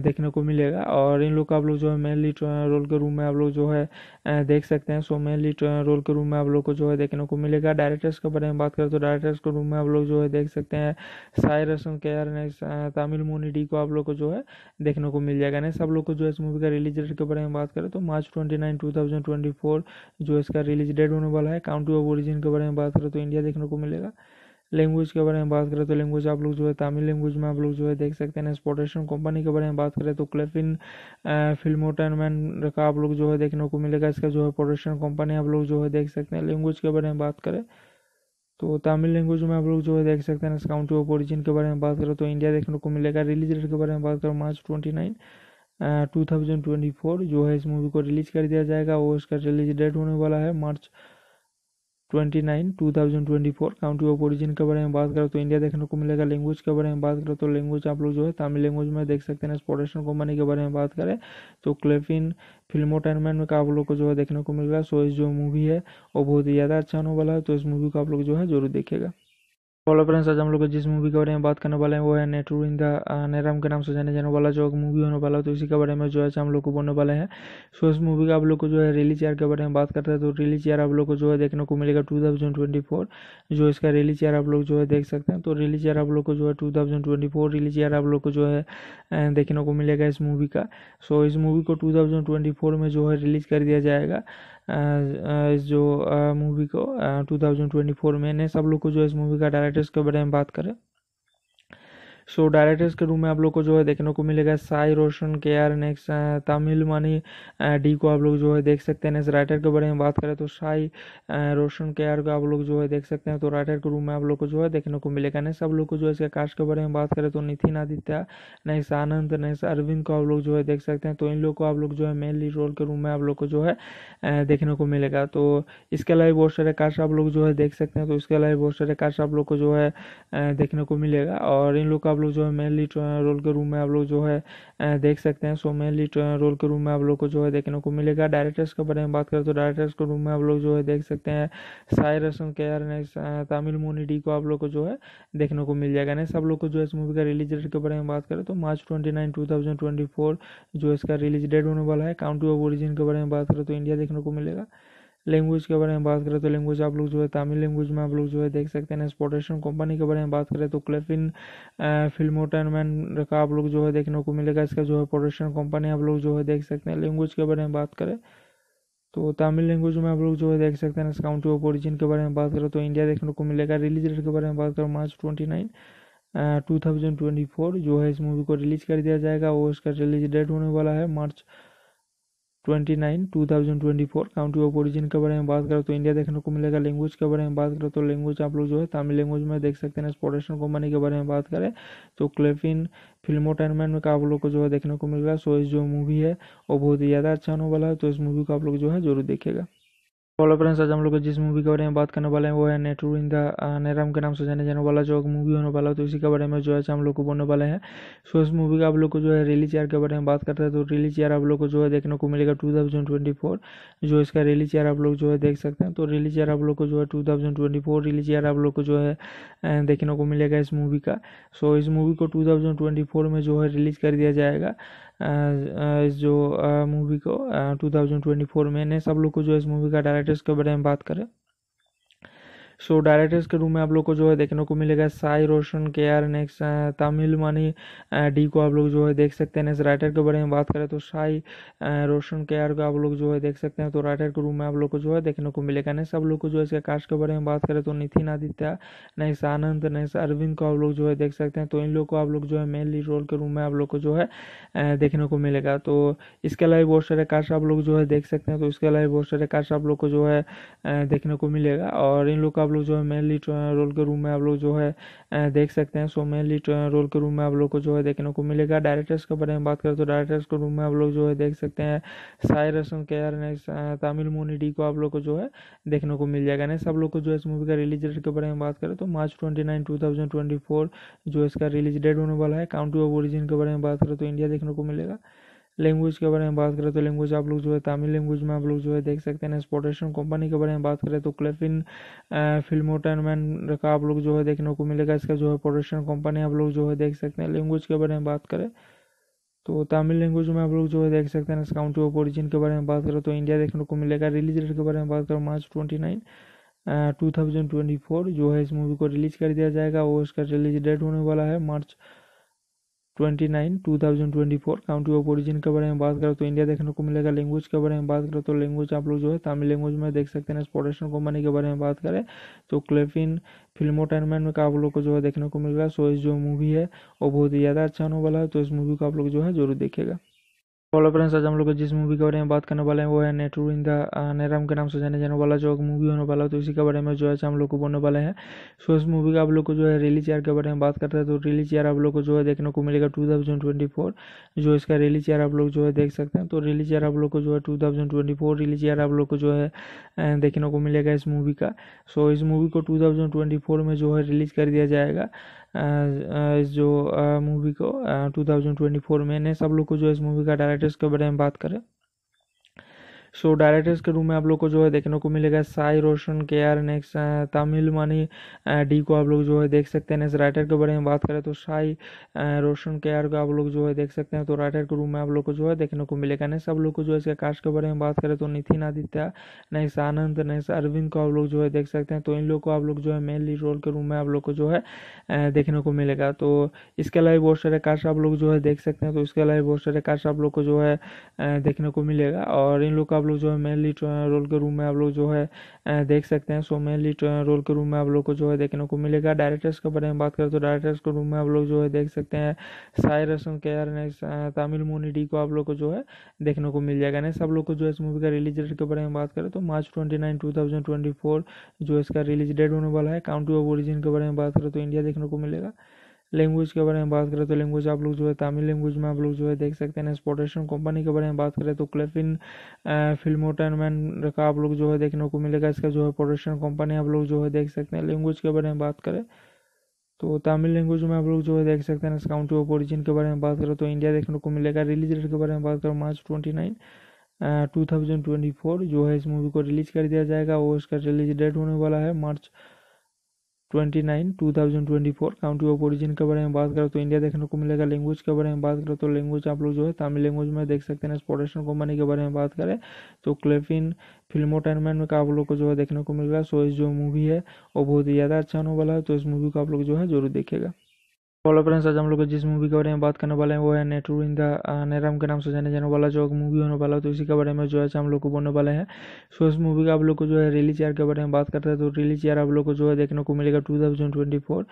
B: देखने को मिलेगा और इन लोग का आप लोग जो है मेन लीड रोल के रूम में आप लोग जो है देख सकते हैं सो मेन लीड रोल के रूम में आप लोग को जो है देखने को मिलेगा डायरेक्टर्स के बारे में बात करें तो डायरेक्टर्स के रूम में आप लोग जो है देख सकते हैं साई रसन के आर तमिल मोनी को आप लोग को जो है देखने को मिल जाएगा नेक्स्ट आप लोग को जो है इस मूवी का रिलीज डेट के बारे में बात करें तो मार्च ट्वेंटी नाइन जो इसका रिलीज डेट होने वाला है काउंटी ऑफ ओरिजिन के बारे में बात करें तो इंडिया देखने को मिलेगा लैंग्वेज के बारे में बात करें तो लैंग्वेज आप लोग जो है तमिल लैंग्वेज में आप लोग जो है देख सकते हैं एक्सपोर्टेशन कंपनी के बारे में बात करें तो क्लेफिन फिल्मोटेनमेंट का आप लोग जो है देखने को मिलेगा इसका जो है प्रोडक्शन कंपनी आप लोग जो है देख सकते हैं लैंग्वेज के बारे में बात करें तो तमिल लैंग्वेज में आप लोग जो है देख सकते हैं काउंटी ऑफ ओरिजिन के बारे में बात करें तो इंडिया देखने को मिलेगा रिलीज डेट के बारे में बात करें March twenty nine two thousand twenty four जो है इस मूवी को रिलीज़ कर दिया जाएगा और इसका रिलीज डेट होने वाला है मार्च 29 2024 काउंटी ऑफ ओरिजिन के बारे में बात करें तो इंडिया देखने को मिलेगा लैंग्वेज के बारे में बात करें तो लैंग्वेज आप लोग जो है तमिल लैंग्वेज में देख सकते हैं स्पोरेशन कंपनी के बारे में बात करें तो क्लेफिन फिल्मोटेनमेंट में का आप लोग को जो है देखने को मिलेगा सो इस जो मूवी है वो बहुत ही ज़्यादा अच्छा होने वाला है तो इस मूवी को आप लोग जो है जरूर देखेगा हेलो फ्रेंड्स आज हम लोग जिस मूवी के बारे में बात करने वाले हैं वो है नेटरू इन द नेराम के नाम से जाने जाने वाला जो मूवी होने वाला है तो इसी के बारे में जो है हम लोग को बोलने वाले हैं सो इस मूवी का आप लोग को जो है रिलीज ईयर के बारे में बात करते हैं तो रिलीज चेयर आप लोग को जो है देखने को मिलेगा टू थाउजेंड ट्वेंटी फोर जो इसका रिलीज चेयर आप लोग जो है देख सकते हैं तो रिलीज चेयर आप लोग को जो है two thousand twenty four chair आप लोग को जो है देखने को मिलेगा इस मूवी का सो इस मूवी को टू थाउजेंड ट्वेंटी फोर में जो है रिलीज कर दिया जाएगा जो मूवी uh, को 2024 uh, में ने सब लोग को जो इस मूवी का डायरेक्टर्स के बारे में बात करें सो डायरेक्टर्स के रूम में आप लोग को जो है देखने को मिलेगा Sai Roshan K R next Tamil मानी डी को आप लोग जो है देख सकते हैं नेक्स्ट राइटर के बारे में बात करें तो साई रोशन के आर को आप लोग जो है देख सकते हैं तो राइटर के रूम में आप लोग को जो है देखने को मिलेगा नेक्स्ट आप लोग को जो है इसके कास्ट के बारे में बात करें तो नितिन आदित्य नेक्स्ट आनंद नेक्स्ट अरविंद को आप लोग जो है देख सकते हैं तो इन लोग को आप लोग जो है मेनली रोल के रूम में आप लोग को जो है देखने को मिलेगा तो इसके अलावा बहुत सारे कास्ट आप लोग जो है देख सकते हैं तो इसके अलावा बहुत सारे कास्ट आप लोग को जो है देखने को मिलेगा और इन लोग का आप लोग जो है मेन लीड रोल के रूम में आप लोग जो है देख सकते हैं सो मेन लीड रोल के रूम में आप लोग को जो है देखने को मिलेगा डायरेक्टर्स के बारे में बात करें तो डायरेक्टर्स के रूम में आप लोग जो है देख सकते हैं साय रसम के आर तमिल मोनी डी को आप लोग को जो है देखने को मिल जाएगा नेक्स्ट आप लोग को जो है इस मूवी का रिलीज डेट के बारे में बात करें तो March twenty nine two thousand twenty four जो इसका रिलीज डेट होने वाला है काउंटी ऑफ ओरिजिन के बारे में बात करें तो इंडिया देखने को मिलेगा लैंग्वेज के बारे में बात करें तो लैंग्वेज आप लोग जो है तमिल लैंग्वेज में आप लोग जो है देख सकते हैं एक्सपोर्टेशन कंपनी के बारे में बात करें तो क्लेफिन फिल्मोटेनमेंट का आप लोग जो है देखने को मिलेगा इसका जो है प्रोडक्शन कंपनी आप लोग जो है देख सकते हैं लैंग्वेज के बारे में बात करें तो तमिल लैंग्वेज में आप लोग जो है देख सकते हैं काउंटी ऑफ ओरिजिन के बारे में बात करें तो इंडिया देखने को मिलेगा रिलीज डेट के बारे में बात करें March twenty nine two thousand twenty four जो है इस मूवी को रिलीज कर दिया जाएगा और इसका रिलीज डेट होने वाला है मार्च 29 2024 काउंटी ऑफ ओरिजिन के बारे में बात करें तो इंडिया देखने को मिलेगा लैंग्वेज के बारे में बात करें तो लैंग्वेज आप लोग जो है तमिल लैंग्वेज में देख सकते हैं एक्सपोर्टेशन कंपनी के बारे में बात करें तो क्लेफिन फिल्मोटेनमेंट में आप लोग को जो है देखने को मिलेगा सो इस जो मूवी है वो बहुत ही ज़्यादा अच्छा होने वाला है तो इस मूवी को आप लोग जो है जरूर देखेगा हेलो फ्रेंड्स आज हम लोग जिस मूवी के बारे में बात करने वाले हैं वो है नेटरू इन द नेराम के नाम से जाने जाने वाला जो मूवी होने वाला तो इसी के बारे में जो है हम लोग को बोलने वाले हैं सो इस मूवी का आप लोग को जो है रिलीज चेयर के बारे में बात करते हैं तो रिलीज चेयर आप लोग को जो है देखने को मिलेगा टू थाउजेंड ट्वेंटी फोर जो इसका रिलीज चेयर आप लोग जो है देख सकते हैं तो रिलीज चेयर आप लोग को जो है two thousand twenty four chair आप लोग को जो है देखने को मिलेगा इस मूवी का सो इस मूवी को टू थाउजेंड ट्वेंटी फोर में जो है रिलीज कर दिया जाएगा इस जो मूवी को 2024 में ने सब लोग को जो इस मूवी का डायरेक्टर्स के बारे में बात करें सो डायरेक्टर्स के रूम में आप लोग को जो है देखने को मिलेगा Sai Roshan K R next Tamil Mani D को आप लोग जो है देख सकते हैं नेक्स्ट राइटर के बारे में बात करें तो साई रोशन के आर को आप लोग जो है देख सकते हैं तो राइटर के रूम में आप लोग को जो है देखने को मिलेगा नेक्स्ट आप लोग को जो है इसके कास्ट के बारे में बात करें तो नितिन आदित्य नेक्स आनंद नेक्स्ट अरविंद को आप लोग जो है देख सकते हैं तो इन लोग को आप लोग जो है मेनली रोल के रूम में आप लोग को जो है देखने को मिलेगा तो इसके अलावा बहुत सारे कास्ट आप लोग जो है देख सकते हैं तो इसके अलावा बहुत सारे कास्ट आप लोग को जो है देखने को मिलेगा और इन लोग का आप लोग जो है मेनली रोल के रूम में आप लोग जो है देख सकते हैं सो मेनली रोल के रूम में आप लोग को जो है देखने को मिलेगा डायरेक्टर्स के बारे में बात करें तो डायरेक्टर्स के रूम में आप लोग जो है देख सकते हैं साई रसन के आर ने तमिल मोनी को आप लोग को जो है देखने को मिल जाएगा नेक्स्ट आप लोग को जो है इस मूवी का रिलीज डेट के बारे में बात करें तो March twenty nine two thousand twenty four जो इसका रिलीज डेट होने वाला है काउंटी ऑफ ओरिजिन के बारे में बात करें तो इंडिया देखने को मिलेगा लैंग्वेज के बारे में बात करें तो लैंग्वेज आप लोग जो है तमिल लैंग्वेज में आप लोग जो है देख सकते हैं एक्सपोर्टेशन कंपनी के बारे में बात करें तो क्लेफिन फिल्म टर्नमेंट का आप लोग जो है देखने को मिलेगा इसका जो है प्रोडक्शन कंपनी आप लोग जो है देख सकते हैं लैंग्वेज के बारे में बात करें तो तमिल लैंग्वेज में आप लोग जो है देख सकते हैं काउंटी ऑफ ओरिजिन के बारे में बात करें तो इंडिया देखने को मिलेगा रिलीज डेट के बारे में बात करें March twenty nine two thousand twenty four जो है इस मूवी को रिलीज़ कर दिया जाएगा और इसका रिलीज डेट होने वाला है मार्च 29 2024 काउंटी ऑफ ओरिजिन के बारे में बात करें तो इंडिया देखने को मिलेगा लैंग्वेज के बारे में बात करें तो लैंग्वेज आप लोग जो है तमिल लैंग्वेज में देख सकते हैं एक्सपोर्टेशन कंपनी के बारे में बात करें तो क्लेफिन फिल्मोटेनमेंट में का आप लोग को जो है देखने को मिलेगा सो इस जो मूवी है वो बहुत ही ज़्यादा अच्छा होने वाला है तो इस मूवी को आप लोग जो है जरूर देखेगा फ्रेंड्स आज हम लोग जिस मूवी के बारे में बात करने वाले हैं वो है इन द नेराम के नाम से जाने जाने वाला जो मूवी होने वाला है तो इसी के बारे में जो है हम लोग को बोलने वाले हैं सो इस मूवी का आप लोग को जो है रिलीज ईयर के बारे में बात करते हैं तो रिलीज ईयर आप लोग को जो है देखने को मिलेगा टू थाउजेंड ट्वेंटी फोर जो इसका रिलीज ईयर आप लोग जो है देख सकते हैं तो रिलीज ईयर आप लोग को जो है two thousand twenty four release year आप लोग को जो है देखने को मिलेगा इस मूवी का सो इस मूवी को टू थाउजेंड ट्वेंटी फोर में जो है रिलीज कर दिया जाएगा जो मूवी को 2024 में ने सब लोग को जो इस मूवी का डायरेक्टर्स के बारे में बात करें सो डायरेक्टर्स के रूम में आप लोग को जो है देखने को मिलेगा Sai Roshan K R next Tamil मानी डी को आप लोग जो है देख सकते हैं नेक्स्ट राइटर के बारे में बात करें तो साई रोशन के आर को आप लोग जो है देख सकते हैं तो राइटर के रूम में आप लोग को जो है देखने को मिलेगा नेक्स्ट आप लोग को जो है इसके कास्ट के बारे में बात करें तो नितिन आदित्य नेक्स्ट आनंद नेक्स्ट अरविंद को आप लोग जो है देख सकते हैं तो इन लोग को आप लोग जो है मेनली रोल के रूम में आप लोग को जो है देखने को मिलेगा तो इसके अलावा बहुत सारे कास्ट आप लोग जो है देख सकते हैं तो इसके अलावा बहुत सारे कास्ट आप लोग को जो है देखने को मिलेगा और इन लोग को आप लोग जो है मेनली रोल के रूम में आप लोग जो है देख सकते हैं सो मेनली रोल के रूम में आप लोग को जो है देखने को मिलेगा डायरेक्टर्स के बारे में बात करें तो डायरेक्टर्स के रूम में आप लोग जो है देख सकते हैं साई रसन के आर तमिल मोनी डी को आप लोग को जो है देखने को मिल जाएगा नेक्स्ट आप लोग को जो है इस मूवी का रिलीज डेट के बारे में बात करें तो मार्च ट्वेंटी नाइन टू जो इसका रिलीज डेट होने वाला है काउंटी ऑफ ओरिजिन के बारे में बात करें तो इंडिया देखने को मिलेगा लैंग्वेज के बारे में बात करें तो लैंग्वेज आप लोग जो है तमिल लैंग्वेज में आप लोग जो है देख सकते हैं एक्सपोर्टेशन कंपनी के बारे में बात करें तो क्लेफिन फिल्मोटेनमेंट का आप लोग जो है देखने को मिलेगा इसका जो है प्रोडक्शन कंपनी आप लोग जो है देख सकते हैं लैंग्वेज के बारे में बात करें तो तमिल लैंग्वेज में आप लोग जो है देख सकते हैं काउंटी ऑफ ओरिजिन के बारे में बात करें तो इंडिया देखने को मिलेगा रिलीज डेट के बारे में बात करें March twenty nine two thousand twenty four जो है इस मूवी को रिलीज़ कर दिया जाएगा और इसका रिलीज डेट होने वाला है मार्च 29 2024 काउंटी ऑफ ओरिजिन के बारे में बात करें तो इंडिया देखने को मिलेगा लैंग्वेज के बारे में बात करें तो लैंग्वेज आप लोग जो है तमिल लैंग्वेज में देख सकते हैं स्पोटेशन कंपनी के बारे में बात करें तो क्लेफिन फिल्मोटेनमेंट में का आप लोग को जो है देखने को मिलेगा सो इस जो मूवी है वो बहुत ही ज़्यादा अच्छा होने वाला है तो इस मूवी को आप लोग जो है जरूर देखेगा हेलो फ्रेंड्स आज हम लोग जिस मूवी के बारे में बात करने वाले हैं वो है नेटू इन द नेराम के नाम से जाने जाने वाला जो मूवी होने वाला है तो इसी के बारे में जो है हम लोग को बोलने वाले हैं सो इस मूवी का आप लोग को जो है रिलीज ईयर के बारे में बात करते हैं तो रिलीज ईयर आप लोग को जो है देखने को मिलेगा टू थाउजेंड ट्वेंटी फोर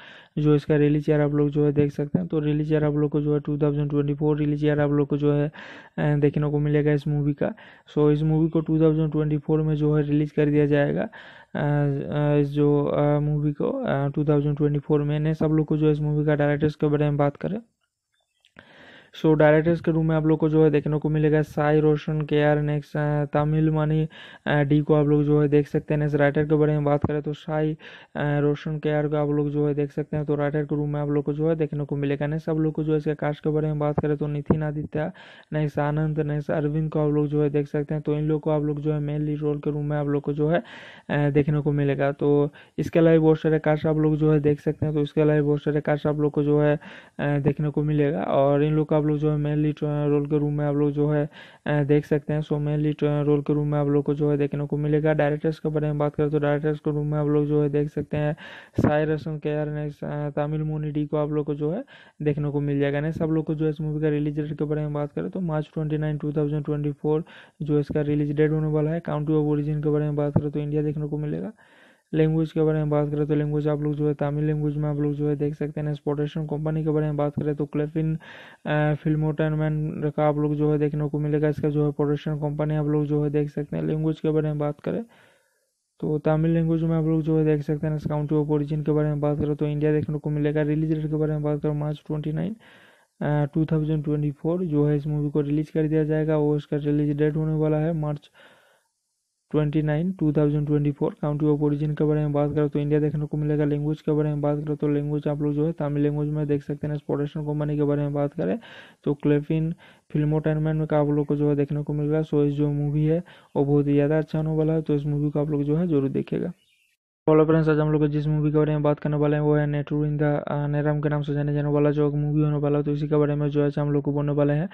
B: जो इसका रिलीज ईयर आप लोग जो है देख सकते हैं तो रिलीज ईयर आप लोग को जो है two thousand twenty four release year आप लोग को जो है देखने को मिलेगा इस मूवी का सो इस मूवी को टू थाउजेंड ट्वेंटी फोर में जो है रिलीज कर दिया जाएगा जो मूवी को 2024 में ने सब लोग को जो इस मूवी का डायरेक्टर्स के बारे में बात करें सो डायरेक्टर्स के रूम में आप लोग को जो है देखने को मिलेगा Sai Roshan K R next Tamil Mani D को आप लोग जो है देख सकते हैं नेक्स्ट राइटर के बारे में बात करें तो साई रोशन के आर को आप लोग जो है देख सकते हैं तो राइटर के रूम में आप लोग को जो है देखने को मिलेगा नेक्स्ट आप लोग को जो है इसके कास्ट के बारे में बात करें तो नितिन आदित्य नेक्स्ट आनंद नेक्स्ट अरविंद को आप लोग जो है देख सकते हैं तो इन लोग को आप लोग जो है मेनली रोल के रूम में आप लोग को जो है देखने को मिलेगा तो इसके अलावा बहुत सारे कास्ट आप लोग जो है देख सकते हैं तो इसके अलावा बहुत सारे कास्ट आप लोग को जो है देखने को मिलेगा और इन लोग का लोग जो है मेनली रोल के रूम में आप लोग जो है देख सकते हैं सो मेनली रोल के रूम में आप लोग को जो है देखने को मिलेगा डायरेक्टर्स के बारे में बात करें तो डायरेक्टर्स के रूम में आप लोग जो है देख सकते हैं साई रसम के आर तमिल मोनी डी को आप लोग को जो है देखने को मिल जाएगा नेक्स्ट आप लोग को जो है इस मूवी का रिलीज डेट के बारे में बात करें तो March twenty nine two thousand twenty four जो इसका रिलीज डेट होने वाला है काउंटी ऑफ ओरिजिन के बारे में बात करें तो इंडिया देखने को मिलेगा लैंग्वेज के बारे में बात करें तो लैंग्वेज आप लोग जो है तमिल लैंग्वेज में आप लोग जो है देख सकते हैं एक्सपोर्टेशन कंपनी के बारे में बात करें तो क्लेफिन फिल्मोटेनमेंट का आप लोग जो है देखने को मिलेगा इसका जो है प्रोडक्शन कंपनी आप लोग जो है देख सकते हैं लैंग्वेज के बारे में बात करें तो तमिल लैंग्वेज में आप लोग जो है देख सकते हैं काउंटी ऑफ ओरिजिन के बारे में बात करें तो इंडिया देखने को मिलेगा रिलीज डेट के बारे में बात करें March twenty nine two thousand twenty four जो है इस मूवी को रिलीज़ कर दिया जाएगा और इसका रिलीज डेट होने वाला है मार्च 29 2024 काउंटी ऑफ ओरिजिन के बारे में बात करें तो इंडिया देखने को मिलेगा लैंग्वेज के बारे में बात करें तो लैंग्वेज आप लोग जो है तमिल लैंग्वेज में देख सकते हैं एक्सपोर्टेशन कंपनी के बारे में बात करें तो क्लेफिन फिल्मोटेनमेंट में आप लोग को जो है देखने को मिलेगा सो इस जो मूवी है वो बहुत ही ज़्यादा अच्छा होने वाला है तो इस मूवी को आप लोग जो है जरूर देखेगा हेलो फ्रेंड्स आज हम लोग जिस मूवी के बारे में बात करने वाले हैं वो है नेटरू इन द नेराम के नाम से जाने जाने वाला जो मूवी होने वाला तो इसी के बारे में जो है हम लोग को बोलने वाले हैं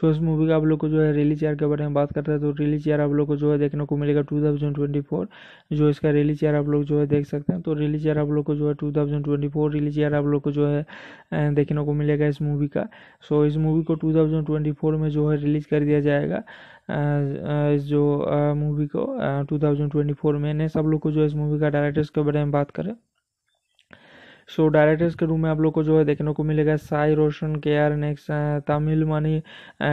B: सो इस मूवी का आप लोग को जो है रिलीज चेयर के बारे में बात करते हैं तो रिलीज चेयर आप लोग को जो है देखने को मिलेगा टू थाउजेंड ट्वेंटी फोर जो इसका रिलीज चेयर आप लोग जो है देख सकते हैं तो रिलीज चेयर आप लोग को जो है two thousand twenty four release chair आप लोग को जो है देखने को मिलेगा इस मूवी का सो इस मूवी को टू थाउजेंड ट्वेंटी फोर में जो है रिलीज कर दिया जाएगा इस जो मूवी को 2024 में ने सब लोग को जो इस मूवी का डायरेक्टर्स के बारे में बात करें सो डायरेक्टर्स के रूम में आप लोग को जो है देखने को मिलेगा Sai Roshan K R next Tamil Mani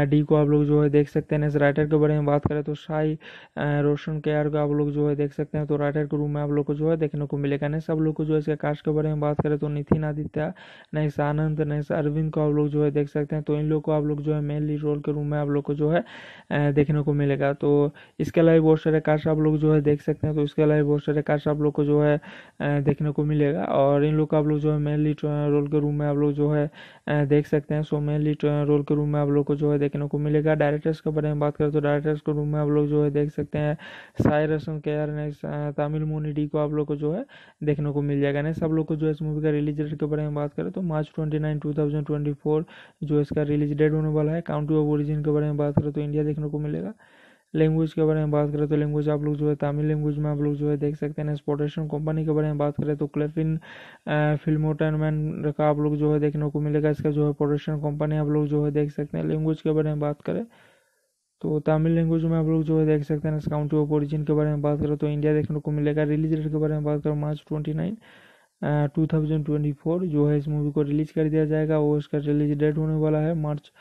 B: D को आप लोग जो है देख सकते हैं इस राइटर के बारे में बात करें तो साई रोशन के आर को आप लोग जो है देख सकते हैं तो राइटर के रूम में आप लोग को जो है देखने को मिलेगा नेक्स्ट आप लोग को जो है इसके कास्ट के बारे में बात करें तो नितिन आदित्य नेक्स आनंद नेक्स्ट अरविंद को आप लोग जो है देख सकते हैं तो इन लोग को आप लोग जो है मेनली रोल के रूम में आप लोग को जो है देखने को मिलेगा तो इसके अलावा बहुत सारे कास्ट आप लोग जो है देख सकते हैं तो इसके अलावा बहुत सारे कास्ट आप लोग को जो है देखने को मिलेगा और इन लोग का आप लोग जो है मेनली रोल के रूम में आप लोग जो है देख सकते हैं सो मेनली रोल के रूम में आप लोग को जो है देखने को मिलेगा डायरेक्टर्स के बारे में बात करें तो डायरेक्टर्स के रूम में आप लोग जो है देख सकते हैं साई रसम के आर ने तमिल मोनी को आप लोग को जो है देखने को मिल जाएगा नेक्स्ट आप लोग को जो है इस मूवी का रिलीज डेट के बारे में बात करें तो March twenty nine two thousand twenty four जो इसका रिलीज डेट होने वाला है काउंटी ऑफ ओरिजिन के बारे में बात करें तो इंडिया देखने को मिलेगा लैंग्वेज के बारे में बात करें तो लैंग्वेज आप लोग जो है तमिल लैंग्वेज में आप लोग जो है देख सकते हैं एक्सपोर्टेशन कंपनी के बारे में बात करें तो क्लेफिन फिल्म टर्नमेंट का आप लोग जो है देखने को मिलेगा इसका जो है प्रोडक्शन कंपनी आप लोग जो है देख सकते हैं लैंग्वेज के बारे में बात करें तो तमिल लैंग्वेज में आप लोग जो है देख सकते हैं काउंटी ऑफ ओरिजिन के बारे में बात करें तो इंडिया देखने को मिलेगा रिलीज डेट के बारे में बात करें March twenty nine two thousand twenty four जो है इस मूवी को रिलीज़ कर दिया जाएगा और इसका रिलीज डेट होने वाला है March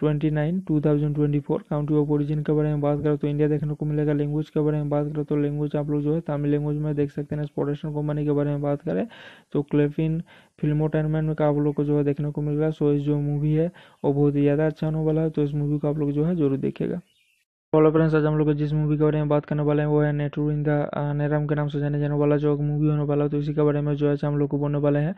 B: twenty four county of origin के बारे में बात करें तो इंडिया देखने को मिलेगा लैंग्वेज के बारे में बात करें तो लैंग्वेज आप लोग जो है तमिल लैंग्वेज में देख सकते हैं एक्सपोर्टेशन कंपनी के बारे में बात करें तो क्लेफिन फिल्मोटेनमेंट का आप लोग को जो है देखने को मिलेगा सो इस जो मूवी है वो बहुत ही ज़्यादा अच्छा होने वाला है तो इस मूवी को आप लोग जो है जरूर देखेगा हेलो फ्रेंड्स आज हम लोग जिस मूवी के बारे में बात करने वाले हैं वो है नेटू इन द नेराम के नाम से जाने जाने वाला जो मूवी होने वाला है तो इसी के बारे में जो है हम लोग को बोलने वाले हैं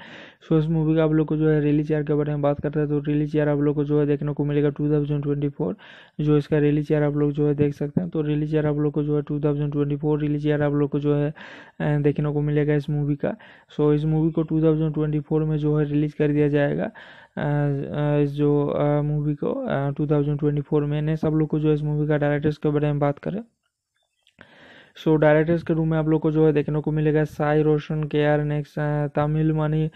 B: सो इस मूवी का आप लोग को जो है रिलीज ईयर के बारे में बात करते हैं तो रिलीज ईयर आप लोग को जो है देखने को मिलेगा टू थाउजेंड ट्वेंटी फोर जो इसका रिलीज ईयर आप लोग जो है देख सकते हैं तो रिलीज ईयर आप लोग को जो है two thousand twenty four release year आप लोग को जो है देखने को मिलेगा इस मूवी का सो इस मूवी को टू थाउजेंड ट्वेंटी फोर में जो है रिलीज कर दिया जाएगा इस जो मूवी को 2024 में ने सब लोग को जो इस मूवी का डायरेक्टर्स के बारे में बात करें सो डायरेक्टर्स के रूम में आप लोग को जो है देखने को मिलेगा Sai Roshan K R next Tamil मानी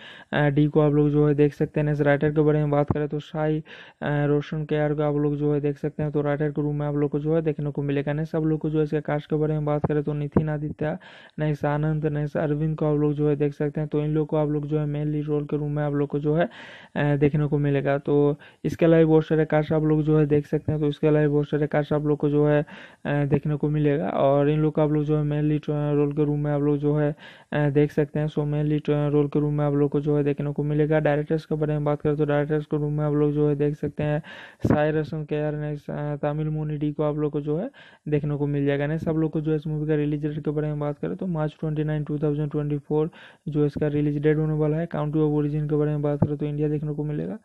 B: डी को आप लोग जो है देख सकते हैं नेक्स राइटर के बारे में बात करें तो साई रोशन के आर को आप लोग जो है देख सकते हैं तो राइटर के रूम में आप लोग को जो है देखने को मिलेगा नेक्स आप लोग को जो है इसके कास्ट के बारे में बात करें तो नितिन आदित्य नेक्स आनंद नेक्स अरविंद को आप लोग जो है देख सकते हैं तो इन लोग को आप लोग जो है मेनली रोल के रूम में आप लोग को जो है देखने को मिलेगा तो इसके अलावा बहुत सारे कास्ट आप लोग जो है देख सकते हैं तो इसके अलावा बहुत सारे कास्ट आप लोग को जो है देखने को मिलेगा और इन लोग का आप लोग जो है मेनली रोल के रूम में आप लोग जो है देख सकते हैं सो मेनली रोल के रूम में आप लोग को जो है देखने को मिलेगा डायरेक्टर्स के बारे में बात करें तो डायरेक्टर्स के रूम में आप लोग जो है देख सकते हैं साई रसम के आर नेक्स्ट तमिल मोनी को आप लोग को जो है देखने को मिल जाएगा नेक्स्ट आप लोग को जो है इस मूवी का रिलीज डेट के बारे में बात करें तो मार्च ट्वेंटी नाइन टू जो इसका रिलीज डेट होने वाला है काउंटी ऑफ ओरिजिन के बारे में बात करें तो इंडिया देखने को मिलेगा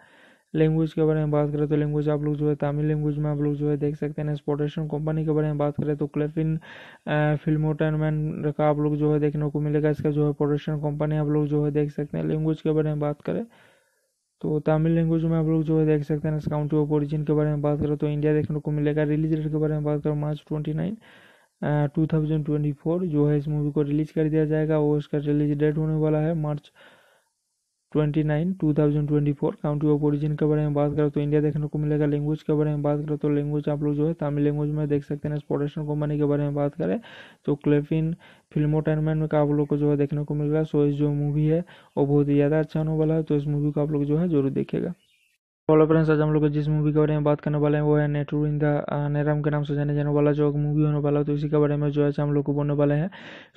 B: लैंग्वेज के बारे में बात करें तो लैंग्वेज आप लोग जो है तमिल लैंग्वेज में आप लोग जो है देख सकते हैं एक्सपोर्टेशन कंपनी के बारे में बात करें तो क्लेफिन फिल्मोटेनमेंट का आप लोग जो है देखने को मिलेगा इसका जो है प्रोडक्शन कंपनी आप लोग जो है देख सकते हैं लैंग्वेज के बारे में बात करें तो तमिल लैंग्वेज में आप लोग जो है देख सकते हैं काउंटी ऑफ ओरिजिन के बारे में बात करें तो इंडिया देखने को मिलेगा रिलीज डेट के बारे में बात करें March twenty nine two thousand twenty four जो है इस मूवी को रिलीज़ कर दिया जाएगा और इसका रिलीज डेट होने वाला है मार्च 29 2024 काउंटी ऑफ ओरिजिन के बारे में बात करें तो इंडिया देखने को मिलेगा लैंग्वेज के बारे में बात करें तो लैंग्वेज आप लोग जो है तमिल लैंग्वेज में देख सकते हैं एक्सपोर्टेशन कंपनी के बारे में बात करें तो क्लेफिन फिल्मोटेनमेंट का आप लोग को जो है देखने को मिल रहा है सो इस जो मूवी है वो बहुत ही ज़्यादा अच्छा होने वाला है तो इस मूवी को आप लोग जो है जरूर देखेगा हेलो फ्रेंड्स आज हम लोग जिस मूवी के बारे में बात करने वाले हैं वो है नेटरू इन द नेराम के नाम से जाने जाने वाला जो मूवी होने वाला है तो इसी के बारे में जो है हम लोग को बोलने वाले हैं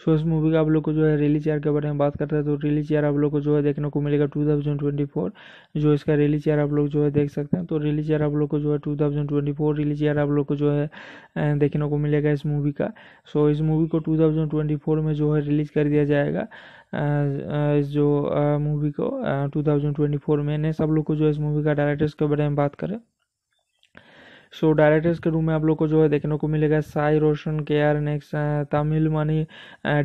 B: सो इस मूवी का आप लोग को जो है रिलीज ईयर के बारे में बात करते हैं तो रिलीज ईयर आप लोग को जो है देखने को मिलेगा टू थाउजेंड ट्वेंटी फोर जो इसका रिलीज ईयर आप लोग जो है देख सकते हैं तो रिलीज ईयर आप लोग को जो है two thousand twenty four release year आप लोग को जो है देखने को मिलेगा इस मूवी का सो इस मूवी को टू थाउजेंड ट्वेंटी फोर में जो है रिलीज कर दिया जाएगा जो मूवी को 2024 में ने सब लोग को जो इस मूवी का डायरेक्टर्स के बारे में बात करें सो डायरेक्टर्स के रूम में आप लोग को जो है देखने को मिलेगा Sai Roshan K R next Tamil Mani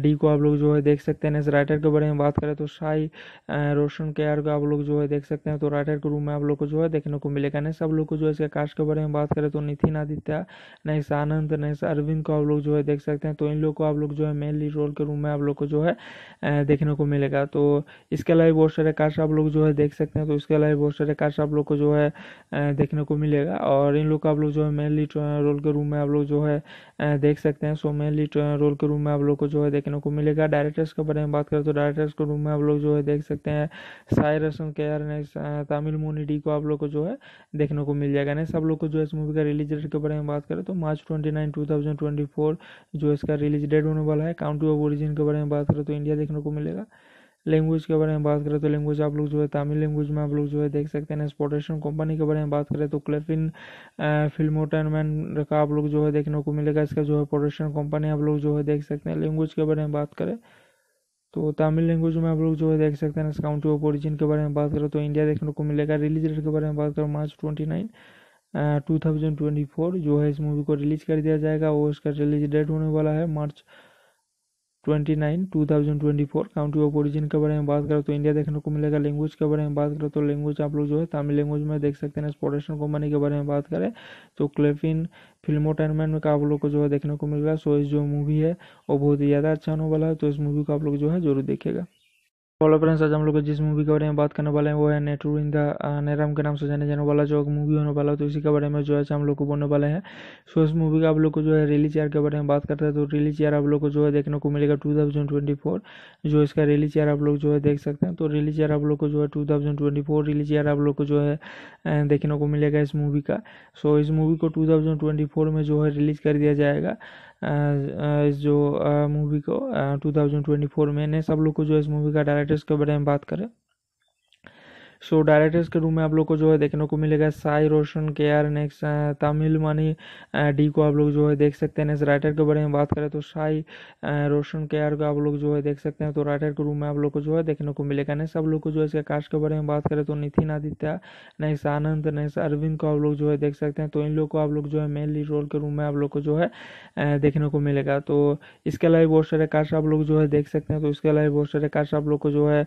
B: D को आप लोग जो है देख सकते हैं नेक्स्ट राइटर के बारे में बात करें तो साई रोशन के आर को आप लोग जो है देख सकते हैं तो राइटर के रूम में आप लोग को जो है देखने को मिलेगा नेक्स्ट आप लोग को जो है इसके कास्ट के बारे में बात करें तो नितिन आदित्य नेक्स्ट आनंद नेक्स्ट अरविंद को आप लोग जो है देख सकते हैं तो इन लोग को आप लोग जो है मेनली रोल के रूम में आप लोग को जो है देखने को मिलेगा तो इसके अलावा बहुत सारे कास्ट आप लोग जो है देख सकते हैं तो इसके अलावा बहुत सारे कास्ट आप लोग को जो है देखने को मिलेगा और इन लोग का लोग जो है मेनली रोल के रूम तो में आप लोग जो है देख सकते हैं सो मेनली रोल के रूम में आप लोग को जो है देखने को मिलेगा डायरेक्टर्स के बारे में बात करें तो डायरेक्टर्स के रूम में आप लोग जो है देख सकते हैं साई रसम के आर तमिल मोनी डी को आप लोग को जो है देखने को मिल जाएगा नेक्स्ट सब लोग को जो है इस मूवी का रिलीज डेट के बारे में बात करें तो March twenty nine two thousand twenty four जो इसका रिलीज डेट होने वाला है काउंटी ऑफ ओरिजिन के बारे में बात करें तो इंडिया देखने को मिलेगा लैंग्वेज के बारे में बात करें तो लैंग्वेज आप लोग जो है तमिल लैंग्वेज में आप लोग जो है देख सकते हैं एक्सपोर्टेशन कंपनी के बारे में बात करें तो क्लेफिन फिल्मोटेनमेंट का आप लोग जो है देखने को मिलेगा इसका जो है प्रोडक्शन कंपनी आप लोग जो है देख सकते हैं लैंग्वेज के बारे में बात करें तो तमिल लैंग्वेज में आप लोग जो है देख सकते हैं काउंटी ऑफ ओरिजिन के बारे में बात करें तो इंडिया देखने को मिलेगा रिलीज डेट के बारे में बात करें March twenty nine two thousand twenty four जो है इस मूवी को रिलीज़ कर दिया जाएगा और इसका रिलीज डेट होने वाला है March to 29 2024 county of origin के बारे में बात करें तो इंडिया देखने को मिलेगा लैंग्वेज के बारे में बात करें तो लैंग्वेज आप लोग जो है तमिल लैंग्वेज में देख सकते हैं एक्सपोर्टेशन कंपनी के बारे में बात करें तो क्लेफिन फिल्मोटेनमेंट में आप लोग को जो है देखने को मिलेगा सो इस जो मूवी है वो बहुत ही ज़्यादा अच्छा होने वाला है तो इस मूवी को आप लोग जो है जरूर देखेगा हेलो फ्रेंड्स आज हम लोग जिस मूवी के बारे में बात करने वाले हैं वो है नेटू इन द नेराम के नाम से जाने जाने वाला जो मूवी होने वाला है तो इसी के बारे में जो है हम लोग को बोलने वाले हैं सो इस मूवी का आप लोग को जो है रिलीज ईयर के बारे में बात करते हैं तो रिलीज ईयर आप लोग को जो है देखने को मिलेगा टू थाउजेंड ट्वेंटी फोर जो इसका रिलीज ईयर आप लोग जो है देख सकते हैं तो रिलीज ईयर आप लोग को जो है two thousand twenty four release year आप लोग को जो है देखने को मिलेगा इस मूवी का सो इस मूवी को टू थाउजेंड ट्वेंटी फोर में जो है रिलीज कर दिया जाएगा जो मूवी को 2024 में ने सब लोग को जो इस मूवी का डायरेक्टर्स के बारे में बात करें सो डायरेक्टर्स के रूम में आप लोग को जो है देखने को मिलेगा Sai Roshan K R next Tamil Mani D को आप लोग जो है देख सकते हैं इस राइटर के बारे में बात करें तो साई रोशन के आर को आप लोग जो है देख सकते हैं तो राइटर के रूम में आप लोग को जो है देखने को मिलेगा नेक्स्ट आप लोग को जो है इसके कास्ट के बारे में बात करें तो नितिन आदित्य नेक्स आनंद नेक्स्ट अरविंद को आप लोग जो है देख सकते हैं तो इन लोग को आप लोग जो है मेनली रोल के रूम में आप लोग को जो है देखने को मिलेगा तो इसके अलावा बहुत सारे कास्ट आप लोग जो है देख सकते हैं तो इसके अलावा बहुत सारे कास्ट आप लोग को जो है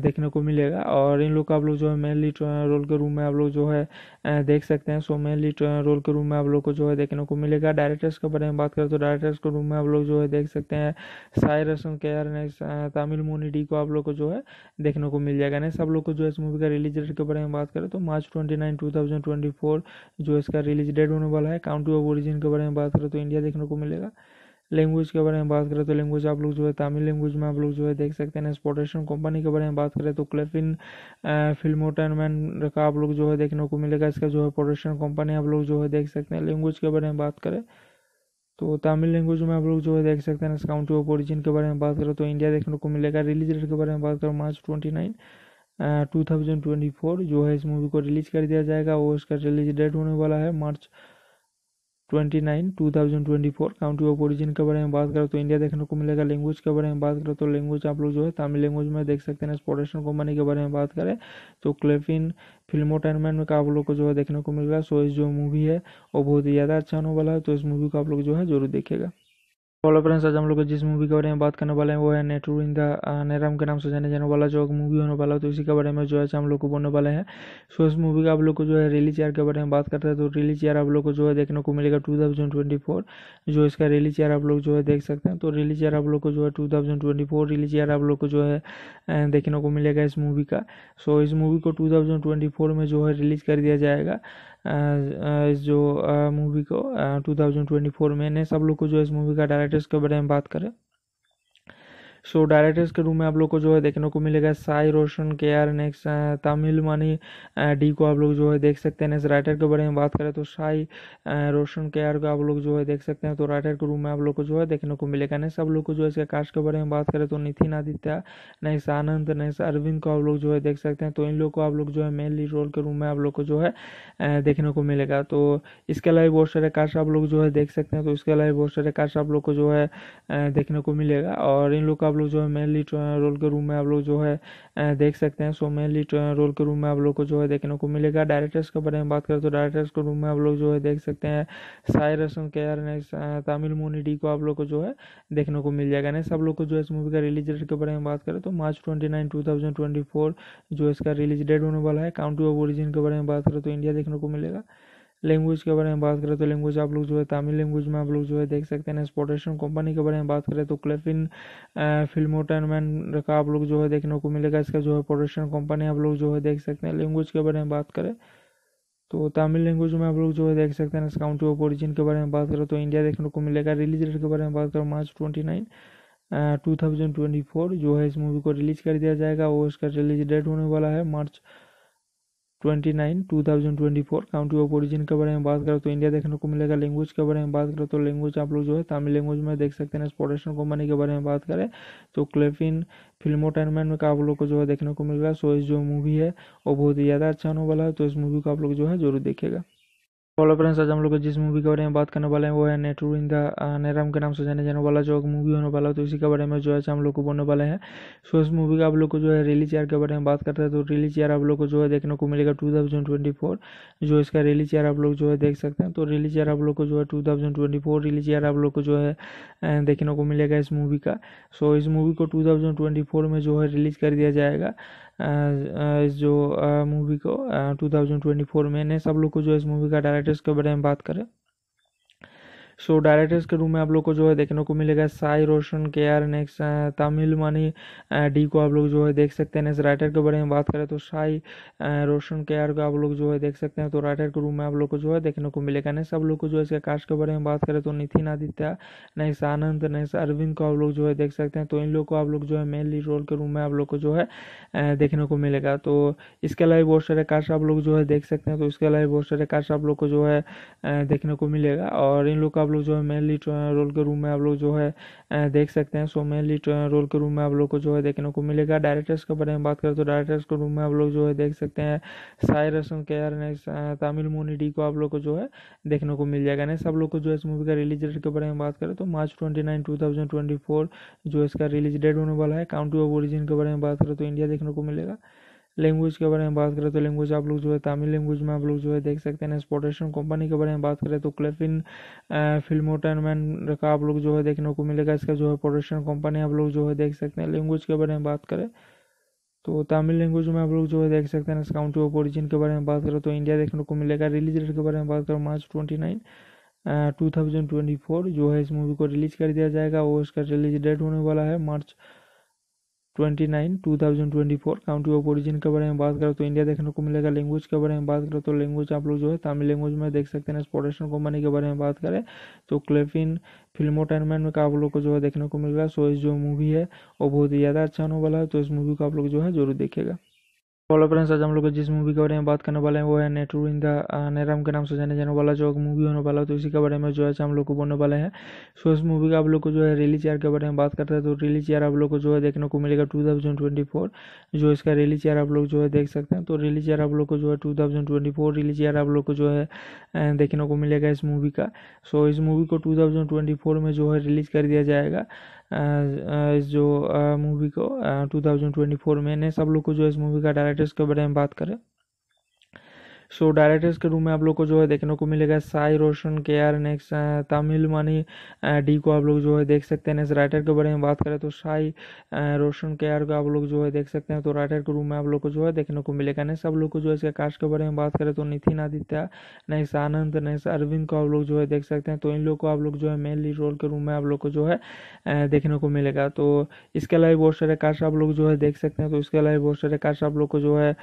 B: देखने को मिलेगा और इन लोग का आप लोग जो है मेनली रोल के रूम में आप लोग जो है देख सकते हैं सो मेनली रोल के रूम में आप लोग को जो है देखने को मिलेगा डायरेक्टर्स के बारे में बात करें तो डायरेक्टर्स के रूम में आप लोग जो है देख सकते हैं साई रसन के आर ने तमिल मोनी को आप लोग को जो है देखने को मिल जाएगा नेक्स्ट आप लोग को जो है इस मूवी का रिलीज डेट के बारे में बात करें तो March twenty nine two thousand twenty four जो इसका रिलीज डेट होने वाला है काउंटी ऑफ ओरिजिन के बारे में बात करें तो इंडिया देखने को मिलेगा लैंग्वेज के बारे में बात करें तो लैंग्वेज आप लोग जो है तमिल लैंग्वेज में आप लोग जो है देख सकते हैं एक्सपोर्टेशन कंपनी के बारे में बात करें तो क्लेफिन फिल्मोटेनमेंट का आप लोग जो है देखने को मिलेगा इसका जो है प्रोडक्शन कंपनी आप लोग जो है देख सकते हैं लैंग्वेज के बारे में बात करें तो तमिल लैंग्वेज में आप लोग जो है देख सकते हैं काउंटी ऑफ ओरिजिन के बारे में बात करें तो इंडिया देखने को मिलेगा रिलीज डेट के बारे में बात करें मार्च ट्वेंटी नाइन टू जो है इस मूवी को रिलीज कर दिया जाएगा और इसका रिलीज डेट होने वाला है मार्च 29 2024 काउंटी ऑफ ओरिजिन के बारे में बात करें तो इंडिया देखने को मिलेगा लैंग्वेज के बारे में बात करें तो लैंग्वेज आप लोग जो है तमिल लैंग्वेज में देख सकते हैं एक्सपोर्टेशन कंपनी के बारे में बात करें तो क्लेफिन फिल्मोटेनमेंट का आप लोग को जो है देखने को मिलेगा सो इस जो मूवी है वो बहुत ही ज़्यादा अच्छा होने वाला है तो इस मूवी को आप लोग जो है जरूर देखेगा हेलो फ्रेंड्स आज हम लोग जिस मूवी के बारे में बात करने वाले हैं वो है नेटू इन द नेराम के नाम से जाने जाने वाला जो मूवी होने वाला है तो इसी के बारे में जो है हम लोग को बोलने वाले हैं सो इस मूवी का आप लोग को जो है रिलीज ईयर के बारे में बात करते हैं तो रिलीज ईयर आप लोग को जो है देखने को मिलेगा टू थाउजेंड ट्वेंटी फोर जो इसका रिलीज ईयर आप लोग जो है देख सकते हैं तो रिलीज ईयर आप लोग को जो है two thousand twenty four release year आप लोग को जो है देखने को मिलेगा इस मूवी का सो इस मूवी को टू थाउजेंड ट्वेंटी फोर में जो है रिलीज कर दिया जाएगा इस जो मूवी को 2024 में ने सब लोग को जो इस मूवी का डायरेक्टर्स के बारे में बात करें सो so, डायरेक्टर्स के रूम में आप लोग को जो है देखने को मिलेगा Sai Roshan K R next Tamil Mani D को आप लोग जो है देख सकते हैं नेक्स्ट राइटर के बारे में बात करें तो साई रोशन के आर को आप लोग जो है देख सकते हैं तो राइटर के रूम में आप लोग को जो है देखने को मिलेगा नेक्स्ट आप लोग को जो है इसके कास्ट के बारे में बात करें तो नितिन आदित्य नेक्स्ट आनंद नेक्स्ट अरविंद को आप लोग जो है देख सकते हैं तो इन लोग को आप लोग जो है मेनली रोल के रूम में आप लोग को जो है uh, देखने को मिलेगा तो इसके अलावा बहुत सारे कास्ट आप लोग जो है देख सकते हैं तो इसके अलावा बहुत सारे कास्ट आप लोग को जो है uh, देखने को मिलेगा और इन लोग का आप लोग जो है मेनली रोल के रूम तो में आप लोग जो है देख सकते हैं सो मेनली रोल के रूम में आप लोग को जो है देखने को मिलेगा डायरेक्टर्स के बारे में बात करें तो डायरेक्टर्स के रूम में आप लोग जो है देख सकते हैं साई रसन के आर नेक्स्ट तमिल मोनी को आप लोग को जो है देखने को मिल जाएगा नेक्स्ट आप लोग को जो है इस मूवी का रिलीज डेट के बारे में बात करें तो March twenty nine two thousand twenty four जो इसका रिलीज डेट होने वाला है काउंटी ऑफ ओरिजिन के बारे में बात करें तो इंडिया देखने को मिलेगा लैंग्वेज के बारे में बात करें तो लैंग्वेज आप लोग जो है तमिल लैंग्वेज में आप लोग जो है देख सकते हैं एक्सपोर्टेशन कंपनी के बारे में बात करें तो क्लेफिन फिल्मोटेनमेंट का आप लोग जो है देखने को मिलेगा इसका जो है प्रोडक्शन कंपनी आप लोग जो है देख सकते हैं लैंग्वेज के बारे में बात करें तो तमिल लैंग्वेज में आप लोग जो है देख सकते हैं काउंटी ऑफ ओरिजिन के बारे में बात करें तो इंडिया देखने को मिलेगा रिलीज डेट के बारे में बात करें March twenty nine two thousand twenty four जो है इस मूवी को रिलीज़ कर दिया जाएगा और उसका रिलीज डेट होने वाला है March 29 four county of origin के बारे में बात करो तो इंडिया देखने को मिलेगा लैंग्वेज के बारे में बात करो तो लैंग्वेज आप लोग जो है तमिल लैंग्वेज में देख सकते हैं प्रोडक्शन कंपनी के बारे में बात करें तो क्लेफिन फिल्मोटेनमेंट का आप लोग को जो है देखने को मिलेगा सो इस जो मूवी है वो बहुत ही ज़्यादा अच्छा होने वाला है तो इस मूवी को आप लोग जो है जरूर देखेगा हेलो फ्रेंड्स आज हम लोग जिस मूवी के बारे में बात करने वाले हैं वो है नेटरू इन द नेराम के नाम से जाने जाने वाला जो मूवी होने वाला है तो इसी के बारे में जो है हम लोग को बोलने वाले हैं सो इस मूवी का आप लोग को जो है रिलीज चेयर के बारे में बात करते हैं तो रिलीज चेयर आप लोग को जो है देखने को मिलेगा टू थाउजेंड ट्वेंटी फोर जो इसका रिलीज चेयर आप लोग जो है देख सकते हैं तो रिलीज चेयर आप लोग को जो है two thousand twenty four chair आप लोग को जो है देखने को मिलेगा इस मूवी का सो इस मूवी को टू थाउजेंड ट्वेंटी फोर में जो है रिलीज कर दिया जाएगा जो मूवी को 2024 में ने सब लोग को जो इस मूवी का डायरेक्टर्स के बारे में बात करें सो डायरेक्टर्स के रूम में आप लोग को जो है देखने को मिलेगा Sai Roshan K R next Tamil Mani D को आप लोग जो है देख सकते हैं नेक्स्ट राइटर के बारे में बात करें तो साई रोशन के आर को आप लोग जो है देख सकते हैं तो राइटर के रूम में आप लोग को जो है देखने को मिलेगा नेक्स्ट आप लोग को जो है इसके कास्ट के बारे में बात करें तो नितिन आदित्य नेक्स्ट आनंद नेक्स्ट अरविंद को आप लोग जो है देख सकते हैं तो इन लोग को आप लोग जो है मेनली रोल के रूम में आप लोग को जो है देखने को मिलेगा तो इसके अलावा बहुत सारे कास्ट आप लोग जो है देख सकते हैं तो इसके अलावा बहुत सारे कास्ट आप लोग को जो है देखने को मिलेगा और इन लोग का लोग जो है मेनली रोल के रूम में आप लोग जो है देख सकते हैं सो मेनली रोल के रूम में आप लोग को जो है देखने को मिलेगा डायरेक्टर्स के बारे में बात करें तो डायरेक्टर्स के रूम में आप लोग जो है देख सकते हैं साय रसम के आर तमिल मोनी डी को आप लोग को जो है देखने को मिल जाएगा नेक्स्ट आप लोग को जो है इस मूवी का रिलीज डेट के बारे में बात करें तो March twenty nine two thousand twenty four जो इसका रिलीज डेट होने वाला है काउंटी ऑफ ओरिजिन के बारे में बात करें तो इंडिया देखने को मिलेगा लैंग्वेज के बारे में बात करें तो लैंग्वेज आप लोग जो है तमिल लैंग्वेज में आप लोग जो है देख सकते हैं एक्सपोर्टेशन कंपनी के बारे में बात करें तो क्लेफिन फिल्मोटेनमेंट का आप लोग जो है देखने को मिलेगा इसका जो है प्रोडक्शन कंपनी आप लोग जो है देख सकते हैं लैंग्वेज के बारे में बात करें तो तमिल लैंग्वेज में आप लोग जो है देख सकते हैं काउंटी ऑफ ओरिजिन के बारे में बात करें तो इंडिया देखने को मिलेगा रिलीज डेट के बारे में बात करें March twenty nine two thousand twenty four जो है इस मूवी को रिलीज़ कर दिया जाएगा और इसका रिलीज डेट होने वाला है मार्च 29 2024 काउंटी ऑफ ओरिजिन के बारे में बात करें तो इंडिया देखने को मिलेगा लैंग्वेज के बारे में बात करें तो लैंग्वेज आप लोग जो है तमिल लैंग्वेज में देख सकते हैं स्पोटेशन कंपनी के बारे में बात करें तो क्लेफिन फिल्मोटेनमेंट में आप लोग को जो है देखने को मिलेगा सो इस जो मूवी है वो बहुत ही ज़्यादा अच्छा होने वाला है तो इस मूवी को आप लोग जो है जरूर देखेगा हेलो फ्रेंड्स आज हम लोग जिस मूवी के बारे में बात करने वाले हैं वो है नेटरू इन द नेराम के नाम से जाने जाने वाला जो मूवी होने वाला तो इसी के बारे में जो है हम लोग को बोलने वाले हैं सो इस मूवी का आप लोग को जो है रिलीज चेयर के बारे में बात करते हैं तो रिलीज चेयर आप लोग को जो है देखने को मिलेगा टू थाउजेंड ट्वेंटी फोर जो इसका रिलीज चेयर आप लोग जो है देख सकते हैं तो रिलीज चेयर आप लोग को जो है two thousand twenty four chair आप लोग को जो है देखने को मिलेगा इस मूवी का सो इस मूवी को टू थाउजेंड ट्वेंटी फोर में जो है रिलीज कर दिया जाएगा जो मूवी को 2024 में ने सब लोग को जो इस मूवी का डायरेक्टर्स के बारे में बात करें सो डायरेक्टर्स के रूम में आप लोग को जो है देखने को मिलेगा Sai Roshan K R next Tamil Mani D को आप लोग जो है देख सकते हैं नेक्स्ट राइटर के बारे में बात करें तो साई रोशन के आर को आप लोग जो है देख सकते हैं तो राइटर के रूम में आप लोग को जो है देखने को मिलेगा नेक्स्ट आप लोग को जो है इसके कास्ट के बारे में बात करें तो नितिन आदित्य नेक्स्ट आनंद नेक्स्ट अरविंद को आप लोग जो है देख सकते हैं तो इन लोग को आप लोग जो है मेनली रोल के रूम में आप लोग को जो है देखने को मिलेगा तो इसके अलावा बहुत सारे कास्ट आप लोग जो है देख सकते हैं तो इसके अलावा बहुत सारे कास्ट आप लोग को जो है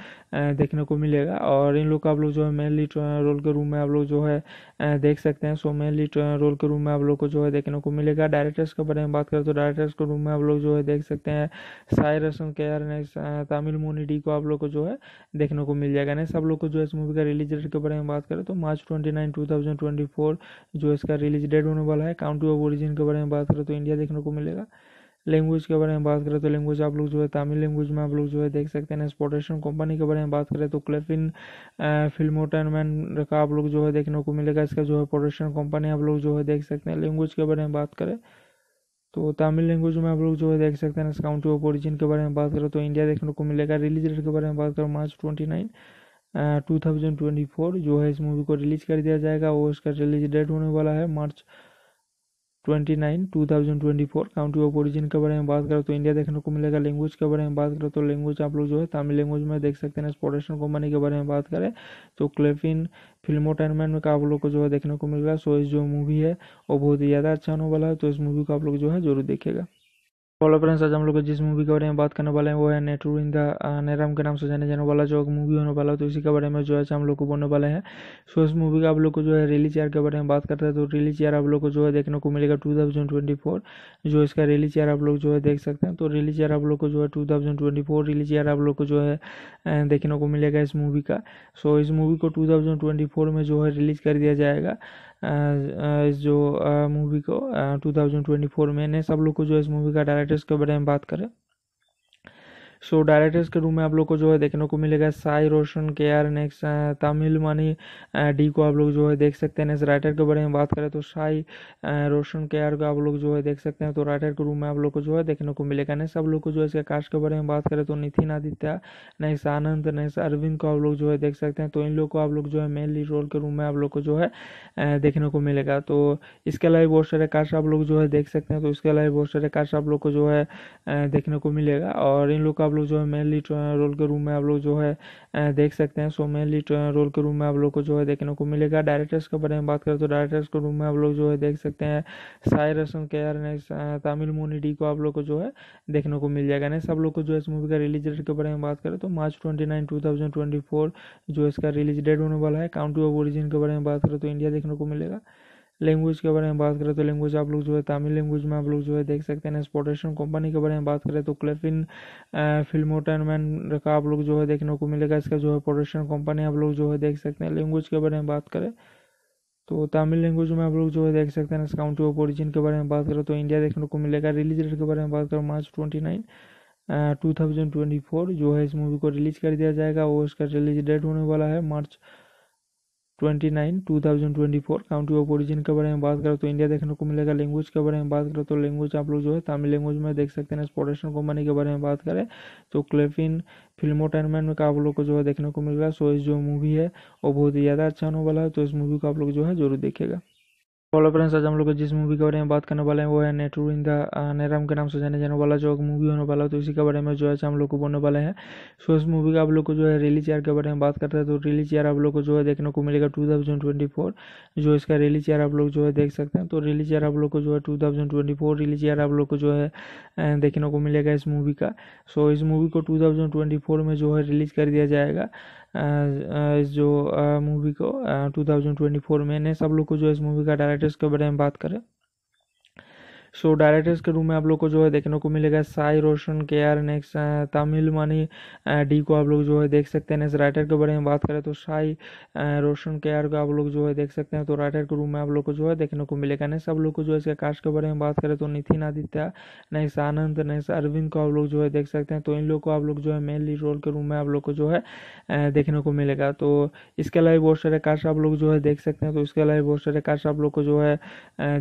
B: देखने को मिलेगा और इन लोग का आप लोग जो है मेनली रोल के रूम में आप लोग जो है देख सकते हैं सो मेनली रोल के रूम में आप लोग को जो है देखने को मिलेगा डायरेक्टर्स के बारे में बात करें तो डायरेक्टर्स के रूम में आप लोग जो है देख सकते हैं साई रसन के आर ने तमिल मोनी डी को आप लोग को जो है देखने को मिल जाएगा नेक्स्ट आप लोग को जो है इस मूवी का रिलीज डेट के बारे में बात करें तो March twenty nine two thousand twenty four जो इसका रिलीज डेट होने वाला है काउंटी ऑफ ओरिजिन के बारे में बात करें तो इंडिया देखने को मिलेगा लैंग्वेज के बारे में बात करें तो लैंग्वेज आप लोग जो है तमिल लैंग्वेज में आप लोग जो है देख सकते हैं एक्सपोर्टेशन कंपनी के बारे में बात करें तो क्लेफिन फिल्मोटेनमेंट का आप लोग जो है देखने को मिलेगा इसका जो है प्रोडक्शन कंपनी आप लोग जो है देख सकते हैं लैंग्वेज के बारे में बात करें तो तमिल लैंग्वेज में आप लोग जो है देख सकते हैं काउंटी ऑफ ओरिजिन के बारे में बात करें तो इंडिया देखने को मिलेगा रिलीज डेट के बारे में बात करें March twenty nine two thousand twenty four जो है इस मूवी को रिलीज कर दिया जाएगा और इसका रिलीज डेट होने वाला है मार्च 29 2024 काउंटी ऑफ ओरिजिन के बारे में बात करो तो इंडिया देखने को मिलेगा लैंग्वेज के बारे में बात करो तो लैंग्वेज आप लोग जो है तमिल लैंग्वेज में देख सकते हैं एक्सपोर्टेशन कंपनी के बारे में बात करें तो क्लेफिन फिल्मोटेनमेंट का आप लोग को जो है देखने को मिलेगा सो इस जो मूवी है वो बहुत ही ज़्यादा अच्छा होने वाला है तो इस मूवी को आप लोग जो है जरूर देखेगा हेलो फ्रेंड्स आज हम लोग जिस मूवी के बारे में बात करने वाले हैं वो है नेटू इन द नेराम के नाम से जाने जाने वाला जो मूवी होने वाला है तो इसी के बारे में जो है हम लोग को बोलने वाले हैं सो इस मूवी का आप लोग को जो है रिलीज ईयर के बारे में बात करते हैं तो रिलीज ईयर आप लोग को जो है देखने को मिलेगा टू थाउजेंड ट्वेंटी फोर जो इसका रिलीज ईयर आप लोग जो है देख सकते हैं तो रिलीज ईयर आप लोग को जो है two thousand twenty four release year आप लोग को जो है देखने को मिलेगा इस मूवी का सो इस मूवी को टू थाउजेंड ट्वेंटी फोर में जो है रिलीज कर दिया जाएगा इस जो मूवी को 2024 में ने सब लोग को जो इस मूवी का डायरेक्टर्स के बारे में बात करें सो डायरेक्टर्स के रूम में आप लोग को जो है देखने को मिलेगा Sai Roshan K R next Tamil Mani D को आप लोग जो है देख सकते हैं नेक्स्ट राइटर के बारे में बात करें तो साई रोशन के आर को आप लोग जो है देख सकते हैं तो राइटर के रूम में आप लोग को जो है देखने को मिलेगा नेक्स्ट आप लोग को जो है इसके कास्ट के बारे में बात करें तो नितिन आदित्य नेक्स्ट आनंद नेक्स्ट अरविंद को आप लोग जो है देख सकते हैं तो इन लोग को आप लोग जो है मेनली रोल के रूम में आप लोग को जो है देखने को मिलेगा तो इसके अलावा बहुत सारे कास्ट आप लोग जो है देख सकते हैं तो इसके अलावा बहुत सारे कास्ट आप लोग को जो है देखने को मिलेगा और इन लोग का आप लोग जो है मेन लीड रोल के रूम में आप लोग जो है देख सकते हैं सो मेन लीड रोल के रूम में आप लोग को जो है देखने को मिलेगा डायरेक्टर्स के बारे में बात करें तो डायरेक्टर्स के रूम में आप लोग जो है देख सकते हैं साई रसन के आर नेक्स्ट तमिल मोनी को आप लोग को जो है देखने को मिल जाएगा नेक्स्ट आप लोग को जो है इस मूवी का रिलीज डेट के बारे में बात करें तो मार्च ट्वेंटी नाइन जो इसका रिलीज डेट होने वाला है काउंटी ऑफ ओरिजिन के बारे में बात करें तो इंडिया देखने को मिलेगा लैंग्वेज के बारे में बात करें तो लैंग्वेज आप लोग जो है तमिल लैंग्वेज में आप लोग जो है देख सकते हैं एक्सपोर्टेशन कंपनी के बारे में बात करें तो क्लेफिन फिल्मोटेनमेंट का आप लोग जो है देखने को मिलेगा इसका जो है प्रोडेशन कंपनी आप लोग जो है देख सकते हैं लैंग्वेज के बारे में बात करें तो तमिल लैंग्वेज में आप लोग जो है देख सकते हैं काउंटी ऑफ ओरिजिन के बारे में बात करें तो इंडिया देखने को मिलेगा रिलीज डेट के बारे में बात करें March twenty nine two thousand twenty four जो है इस मूवी को रिलीज़ कर दिया जाएगा और इसका रिलीज डेट होने वाला है March 29 four county of origin के बारे में बात करें तो इंडिया देखने को मिलेगा लैंग्वेज के बारे में बात करें तो लैंग्वेज आप लोग जो है तमिल लैंग्वेज में देख सकते हैं एक्सपोर्टेशन कंपनी के बारे में बात करें तो क्लेफिन फिल्मोटेनमेंट का आप लोग को जो है देखने को मिलेगा सो इस जो मूवी है वो बहुत ही ज़्यादा अच्छा होने वाला है तो इस मूवी को आप लोग जो है जरूर देखेगा हेलो फ्रेंड्स आज हम लोग जिस मूवी के बारे में बात करने वाले हैं वो है नेटू इन द नेराम के नाम से जाने जाने वाला जो मूवी होने वाला तो इसी के बारे में जो है हम लोग को बोलने वाले हैं सो इस मूवी का आप लोग को जो है रिलीज चेयर के बारे में बात करते हैं तो रिलीज ईयर आप लोग को जो है देखने को मिलेगा टू थाउजेंड ट्वेंटी फोर जो इसका रिलीज चेयर आप लोग जो है देख सकते हैं तो रिलीज चेयर आप लोग को जो है टू थाउजेंड ट्वेंटी फोर आप लोग को जो है देखने को मिलेगा इस मूवी का सो इस मूवी को टू थाउजेंड ट्वेंटी फोर में जो है रिलीज कर दिया जाएगा जो मूवी को 2024 में ने सब लोग को जो इस मूवी का डायरेक्टर्स के बारे में बात करें सो डायरेक्टर्स के रूम में आप लोग को जो है देखने को मिलेगा Sai Roshan K R next Tamil Mani D को आप लोग जो है देख सकते हैं नेक्स्ट राइटर के बारे में बात करें तो साई रोशन के आर को आप लोग जो है देख सकते हैं तो राइटर के रूम में आप लोग को जो है देखने को मिलेगा नेक्स्ट आप लोग को जो है इसके कास्ट के बारे में बात करें तो नितिन आदित्य नेक्स्ट आनंद नेक्स्ट अरविंद को आप लोग जो है देख सकते हैं तो इन लोग को आप लोग जो है मेनली रोल के रूम में आप लोग को जो है देखने को मिलेगा तो इसके अलावा बहुत सारे कास्ट आप लोग जो है देख सकते हैं तो इसके अलावा बहुत सारे कास्ट आप लोग को जो है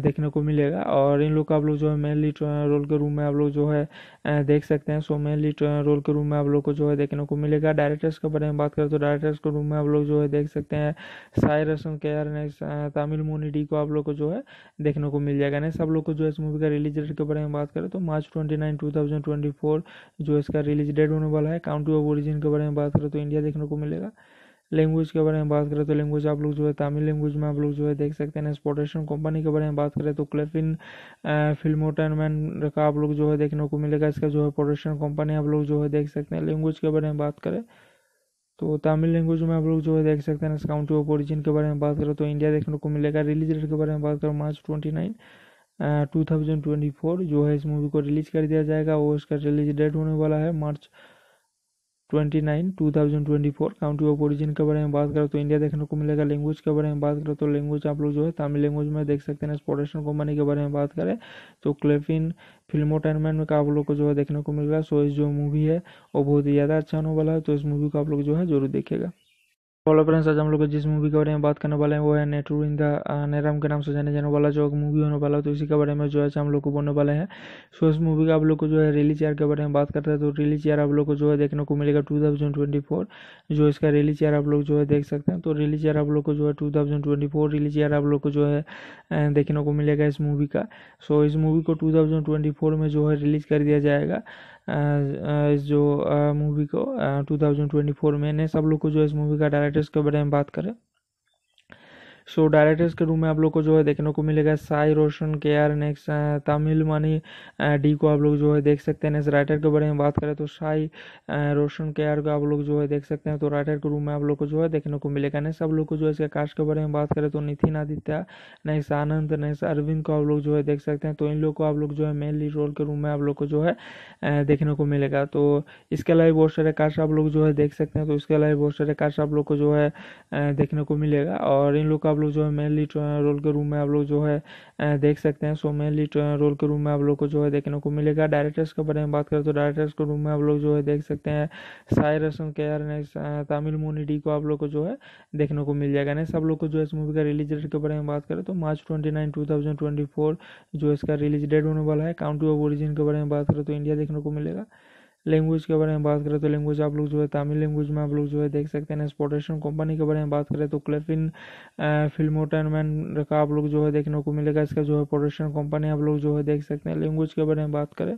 B: देखने को मिलेगा और इन लोग को आप लोग जो है मेनली रोल के रूम में आप लोग जो है देख सकते हैं सो मेनली रोल के रूम में आप लोग को जो है देखने को मिलेगा डायरेक्टर्स के बारे में बात करें तो डायरेक्टर्स के रूम में आप लोग जो है देख सकते हैं साई रसन के आर तमिल मोनी डी को आप लोग को जो है देखने को मिल जाएगा नेक्स्ट आप लोग को जो है इस मूवी का रिलीज डेट के बारे में बात करें तो March twenty nine two thousand twenty four जो इसका रिलीज डेट होने वाला है काउंटी ऑफ ओरिजिन के बारे में बात करें तो इंडिया देखने को मिलेगा लैंग्वेज के बारे में बात करें तो लैंग्वेज आप लोग जो है तमिल लैंग्वेज में आप लोग जो है देख सकते हैं एक्सपोर्टेशन कंपनी के बारे में बात करें तो क्लेफिन फिल्मोटेनमेंट का आप लोग जो है देखने को मिलेगा इसका जो है प्रोडक्शन कंपनी आप लोग जो है देख सकते हैं लैंग्वेज के बारे में बात करें तो तमिल लैंग्वेज में आप लोग जो है देख सकते हैं इस काउंटी ऑफ ओरिजिन के बारे में बात करें तो इंडिया देखने को मिलेगा रिलीज डेट के बारे में बात करें March twenty nine two thousand twenty four जो है इस मूवी को रिलीज़ कर दिया जाएगा और इसका रिलीज डेट होने वाला है मार्च 29 2024 काउंटी ऑफ ओरिजिन के बारे में बात करो तो इंडिया देखने को मिलेगा लैंग्वेज के बारे में बात करो तो लैंग्वेज आप लोग जो है तमिल लैंग्वेज में देख सकते हैं एक्सपोर्टेशन कंपनी के बारे में बात करें तो क्लेफिन फिल्मोटेनमेंट तो तो में आप लोग को जो है देखने को मिलेगा सो इस जो मूवी है वो बहुत ही ज़्यादा अच्छा होने वाला है तो इस मूवी को आप लोग जो है जरूर देखेगा हेलो फ्रेंड्स आज हम लोग जिस मूवी के बारे में बात करने वाले हैं वो है नेटरू इन द नेराम के नाम से जाने जाने वाला जो मूवी होने वाला तो इसी के बारे में जो है हम लोग को बोलने वाले हैं सो इस मूवी का आप लोग को जो है रिलीज चेयर के बारे में बात करते हैं तो रिलीज चेयर आप लोग को जो है देखने को मिलेगा टू थाउजेंड ट्वेंटी फोर जो इसका रिलीज चेयर आप लोग जो है देख सकते हैं तो रिलीज चेयर आप लोग को जो है two thousand twenty four chair आप लोग को जो है uh, देखने को मिलेगा इस मूवी का सो इस मूवी को टू थाउजेंड ट्वेंटी फोर में जो है रिलीज कर दिया जाएगा जो मूवी को 2024 में ने सब लोग को जो इस मूवी का डायरेक्टर्स के बारे में बात करें सो डायरेक्टर्स के रूम में आप लोग को जो है देखने को मिलेगा Sai Roshan K R next Tamil Mani D को आप लोग जो है देख सकते हैं नेक्स्ट राइटर के बारे में बात करें तो साई रोशन के आर को आप लोग जो है देख सकते हैं तो राइटर के रूम में आप लोग को जो है देखने को मिलेगा नेक्स्ट आप लोग को जो है इसके कास्ट के बारे में बात करें तो नितिन आदित्य नेक्स्ट आनंद नेक्स्ट अरविंद को आप लोग जो है देख सकते हैं तो इन लोग को आप लोग जो है मेनली रोल के रूम में आप लोग को जो है देखने को मिलेगा तो इसके अलावा बहुत सारे कास्ट आप लोग जो है देख सकते हैं तो इसके अलावा बहुत सारे कास्ट आप लोग को जो है देखने को मिलेगा और इन लोग का आप लोग जो है मेनली रोल के रूम में आप लोग जो है देख सकते हैं सो मेनली रोल के रूम में आप लोग को जो है देखने को मिलेगा डायरेक्टर्स के बारे में बात करें तो डायरेक्टर्स के रूम में आप लोग जो है देख सकते हैं साई रसम के आर ने तमिल मोनी को आप लोग को जो है देखने को मिल जाएगा नेक्स्ट आप लोग को जो है इस मूवी का रिलीज डेट के बारे में बात करें तो March twenty nine two thousand twenty four जो इसका रिलीज डेट होने वाला है काउंटी ऑफ ओरिजिन के बारे में बात करें तो इंडिया देखने को मिलेगा लैंग्वेज के बारे में बात करें तो लैंग्वेज आप लोग जो है तमिल लैंग्वेज में आप लोग जो है देख सकते हैं एक्सपोर्टेशन कंपनी के बारे में बात करें तो क्लेफिन फिल्मोटेनमेंट का आप लोग जो है देखने को मिलेगा इसका जो है प्रोडक्शन कंपनी आप लोग जो है देख सकते हैं लैंग्वेज के बारे में बात करें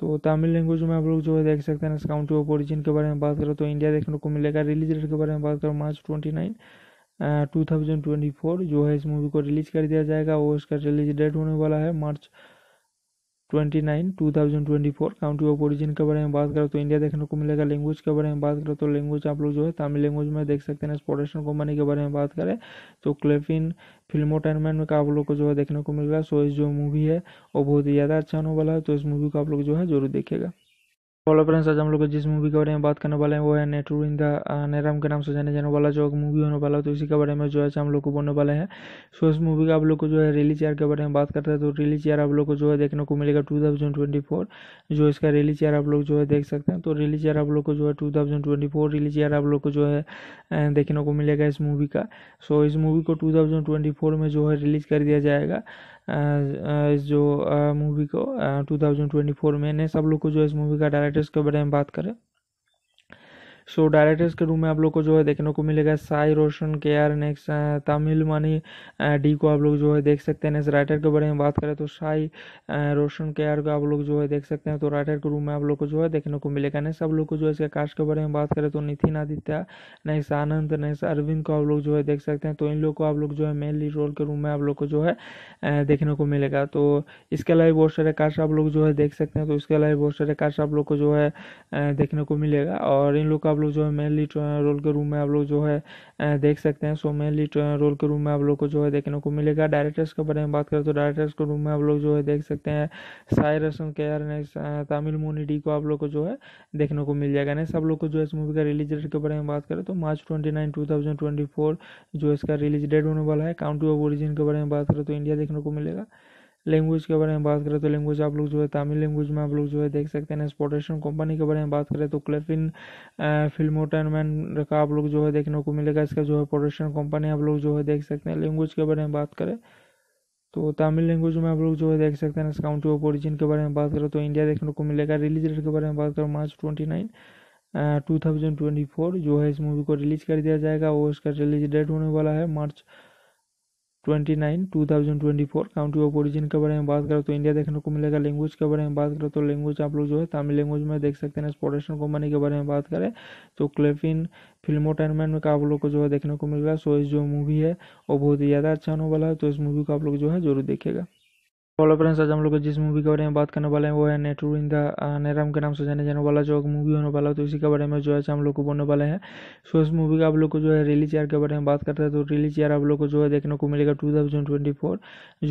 B: तो तमिल लैंग्वेज में आप लोग जो है देख सकते हैं काउंटी ऑफ ओरिजिन के बारे में बात करें तो इंडिया देखने को मिलेगा रिलीज डेट के बारे में बात करें March twenty nine two thousand twenty four जो है इस मूवी को रिलीज कर दिया जाएगा और इसका रिलीज डेट होने वाला है मार्च 29 2024 काउंटी ऑफ ओरिजिन के बारे में बात करें तो इंडिया देखने को मिलेगा लैंग्वेज के बारे में बात करें तो लैंग्वेज आप लोग जो है तमिल लैंग्वेज में देख सकते हैं एक्सपोर्टेशन कंपनी के बारे में बात करें तो क्लेफिन फिल्मोटेनमेंट का आप लोग को जो है देखने को मिलेगा सो इस जो मूवी है वो बहुत ही ज़्यादा अच्छा होने वाला है तो इस मूवी को आप लोग जो है जरूर देखेगा फ्रेंड्स आज हम लोग जिस मूवी के बारे में बात करने वाले हैं वो है नेटू इन द नेराम के नाम से जाने जाने वाला जो मूवी होने वाला तो इसी के बारे में जो है हम लोग को बोलने वाले हैं सो इस मूवी का आप लोग को जो है रिलीज ईयर के बारे में बात करते हैं तो रिलीज ईयर आप लोग को जो है देखने को मिलेगा टू थाउजेंड ट्वेंटी फोर जो इसका रिलीज ईयर आप लोग जो है देख सकते हैं तो रिलीज ईयर आप लोग को जो है two thousand twenty four release year आप लोग को जो है देखने को मिलेगा इस मूवी का सो इस मूवी को टू थाउजेंड ट्वेंटी फोर में जो है रिलीज कर दिया जाएगा इस जो मूवी को 2024 में ने सब लोग को जो इस मूवी का डायरेक्टर्स के बारे में बात करें सो डायरेक्टर्स के रूम में आप लोग को जो है देखने को मिलेगा Sai Roshan K R next Tamil Mani D को आप लोग जो है देख सकते हैं नेक्स्ट राइटर के बारे में बात करें तो साई रोशन के आर को आप लोग जो है देख सकते हैं तो राइटर के रूम में आप लोग को जो है देखने को मिलेगा नेक्स्ट आप लोग को जो है इसके कास्ट के बारे में बात करें तो नितिन आदित्य नेक्स्ट आनंद नेक्स्ट अरविंद को आप लोग जो है देख सकते हैं तो इन लोग को आप लोग जो है मेनली रोल के रूम में आप लोग को जो है देखने को मिलेगा तो इसके अलावा बहुत सारे कास्ट आप लोग जो है देख सकते हैं तो इसके अलावा बहुत सारे कास्ट आप लोग को जो है देखने को मिलेगा और इन लोग को आप लोग जो है मेनली रोल के रूम में आप लोग जो है देख सकते हैं सो मेनली रोल के रूम में आप लोग को जो है देखने को मिलेगा डायरेक्टर्स के बारे में बात करें तो डायरेक्टर्स के रूम में आप लोग जो है देख सकते हैं साई रसन के आर तमिल मोनी को आप लोग को जो है देखने को मिल जाएगा नेक्स्ट आप लोग को जो है इस मूवी का रिलीज डेट के बारे में बात करें तो मार्च ट्वेंटी नाइन जो इसका रिलीज डेट होने वाला है काउंटी ऑफ ओरिजिन के बारे में बात करें तो इंडिया देखने को मिलेगा लैंग्वेज के बारे में बात करें तो लैंग्वेज आप लोग जो है तमिल लैंग्वेज में आप लोग जो है देख सकते हैं एक्सपोर्टेशन कंपनी के बारे में बात करें तो क्लेफिन फिल्मोटेनमेंट का आप लोग जो है देखने को मिलेगा इसका जो है प्रोडक्शन कंपनी आप लोग जो है देख सकते हैं लैंग्वेज के बारे में बात करें तो तमिल लैंग्वेज में आप लोग जो है देख सकते हैं काउंटी ऑफ ओरिजिन के बारे में बात करें तो इंडिया देखने को मिलेगा रिलीज डेट के बारे में बात करें March twenty nine two thousand twenty four जो है इस मूवी को रिलीज़ कर दिया जाएगा और इसका रिलीज डेट होने वाला है March 29 four county of origin के बारे में बात करें तो इंडिया देखने को मिलेगा लैंग्वेज के बारे में बात करें तो लैंग्वेज आप लोग जो है तमिल लैंग्वेज में देख सकते हैं एक्सपोर्टेशन कंपनी के बारे में बात करें तो क्लेफिन फिल्मोटेनमेंट में का आप लोग को जो है देखने को मिलेगा सो इस जो मूवी है वो बहुत ही ज़्यादा अच्छा होने वाला है तो इस मूवी को आप लोग जो है जरूर देखेगा हेलो फ्रेंड्स आज हम लोग जिस मूवी के बारे में बात करने वाले हैं वो है नेटू इन द नेराम के नाम से जाने जाने वाला जो मूवी होने वाला है तो इसी के बारे में जो है हम लोग को बोलने वाले हैं सो इस मूवी का आप लोग को जो है रिलीज ईयर के बारे में बात करते हैं तो रिलीज ईयर आप लोग को जो है देखने को मिलेगा टू थाउजेंड ट्वेंटी फोर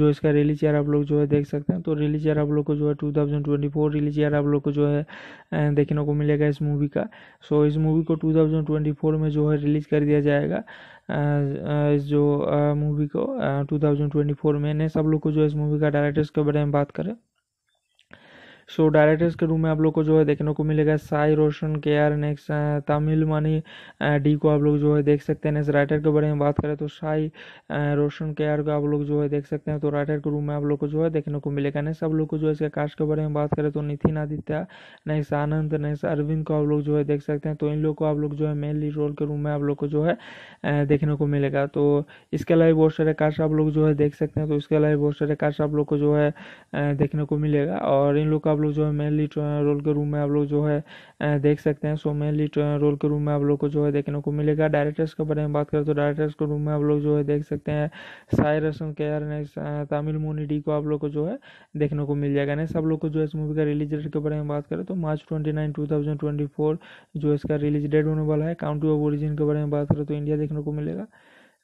B: जो इसका रिलीज ईयर आप लोग जो है देख सकते हैं तो रिलीज ईयर आप लोग को जो है two thousand twenty four release year आप लोग को जो है देखने को मिलेगा इस मूवी का सो इस मूवी को टू थाउजेंड ट्वेंटी फोर में जो है रिलीज कर दिया जाएगा जो मूवी को 2024 में ने सब लोग को जो इस मूवी का डायरेक्टर्स के बारे में बात करें सो डायरेक्टर्स के रूम में आप लोग को जो है देखने को मिलेगा Sai Roshan K R next Tamil Mani D को आप लोग जो है देख सकते हैं नेक्स्ट राइटर के बारे में बात करें तो साई रोशन के आर को आप लोग जो है देख सकते हैं तो राइटर के रूम में आप लोग को जो है देखने को मिलेगा नेक्स्ट आप लोग को जो है इसके कास्ट के बारे में बात करें तो नितिन आदित्य नेक्स्ट आनंद नेक्स्ट अरविंद को आप लोग जो है देख सकते हैं तो इन लोग को आप लोग जो है मेनली रोल के रूम में आप लोग को जो है देखने को मिलेगा तो इसके अलावा बहुत सारे कास्ट आप लोग जो है देख सकते हैं तो इसके अलावा बहुत सारे कास्ट आप लोग को जो है देखने को मिलेगा और इन लोग का आप लोग जो है मेनली रोल के रूम में आप लोग जो है देख सकते हैं सो मेनली रोल के रूम में आप लोग को जो है देखने को मिलेगा डायरेक्टर्स के बारे में बात करें तो डायरेक्टर्स के रूम में आप लोग जो है देख सकते हैं साई रसन के आर तमिल मोनी डी को आप लोग को जो है देखने को मिल जाएगा नेक्स्ट आप लोग को जो है इस मूवी का रिलीज डेट के बारे में बात करें तो March twenty nine two thousand twenty four जो इसका रिलीज डेट होने वाला है काउंटी ऑफ ओरिजिन के बारे में बात करें तो इंडिया देखने को मिलेगा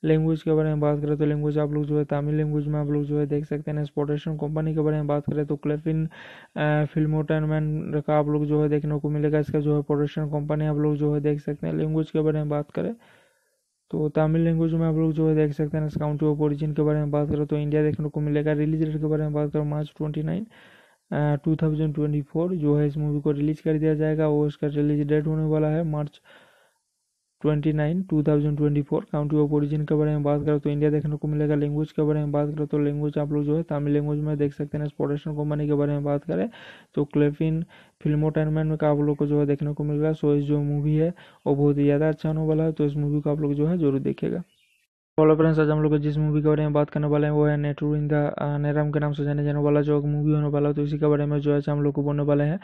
B: लैंग्वेज के बारे में बात करें तो लैंग्वेज आप लोग जो है तमिल लैंग्वेज में आप लोग जो है देख सकते हैं एक्सपोर्टेशन कंपनी के बारे में बात करें तो क्लेफिन फिल्मोटेनमेंट का आप लोग जो है देखने को मिलेगा इसका जो है प्रोडक्शन कंपनी आप लोग जो है देख सकते हैं लैंग्वेज के बारे में बात करें तो तमिल लैंग्वेज में आप लोग जो है देख सकते हैं काउंटी ऑफ ओरिजिन के बारे में बात करें तो इंडिया देखने को मिलेगा रिलीज डेट के बारे में बात करें March twenty nine two thousand twenty four जो है इस मूवी को रिलीज़ कर दिया जाएगा और इसका रिलीज डेट होने वाला है मार्च 29 2024 काउंटी ऑफ ओरिजिन के बारे में बात करें तो इंडिया देखने को मिलेगा लैंग्वेज के बारे में बात करें तो लैंग्वेज आप लोग जो है तमिल लैंग्वेज में देख सकते हैं एक्सपोर्टेशन कंपनी के बारे में बात करें तो क्लेफिन फिल्मोटेनमेंट में आप लोग को जो है देखने को मिलेगा सो इस जो मूवी है वो बहुत ही ज़्यादा अच्छा होने वाला है तो इस मूवी को आप लोग जो है जरूर देखेगा हेलो फ्रेंड्स आज हम लोग जिस मूवी के बारे में बात करने वाले हैं वो है नेटरू इन द नेराम के नाम से जाने जाने वाला जो मूवी होने वाला तो इसी के बारे में जो है हम लोग को बोलने वाले हैं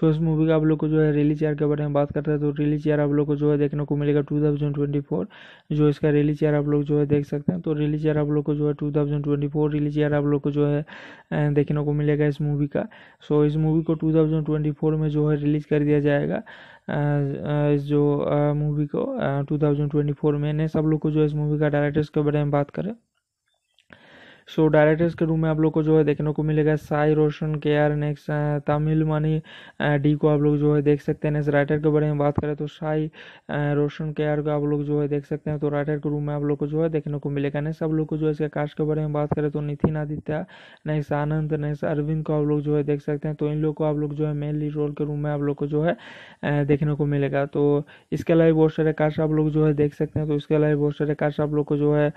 B: सो इस मूवी का आप लोग को जो है रिलीज ईयर के बारे में बात करते हैं तो रिलीज ईयर आप लोग को जो है देखने को मिलेगा टू थाउजेंड ट्वेंटी फोर जो इसका रिलीज ईयर आप लोग जो है देख सकते हैं तो रिलीज ईयर आप लोग को जो है two thousand twenty four release year आप लोग को जो है देखने को मिलेगा इस मूवी का सो इस मूवी को टू थाउजेंड ट्वेंटी फोर में जो है रिलीज कर दिया जाएगा इस जो मूवी uh, को 2024 uh, में ने सब लोग को जो इस मूवी का डायरेक्टर्स के बारे में बात करें सो डायरेक्टर्स के रूम में आप लोग को जो है देखने को मिलेगा Sai Roshan K R next Tamil Mani D को आप लोग जो है देख सकते हैं नेक्स्ट राइटर के बारे में बात करें तो साई रोशन के आर को आप लोग जो है देख सकते हैं तो राइटर के रूम में आप लोग को जो है देखने को मिलेगा नेक्स्ट आप लोग को जो है इसके कास्ट के बारे में बात करें तो नितिन आदित्य नेक्स आनंद नेक्स्ट अरविंद को आप लोग जो है देख सकते हैं तो इन लोग को आप लोग जो है मेनली रोल के रूम में आप लोग को जो है देखने को मिलेगा तो इसके अलावा बहुत सारे कास्ट आप लोग जो है देख सकते हैं तो इसके अलावा बहुत सारे कास्ट आप लोग को जो है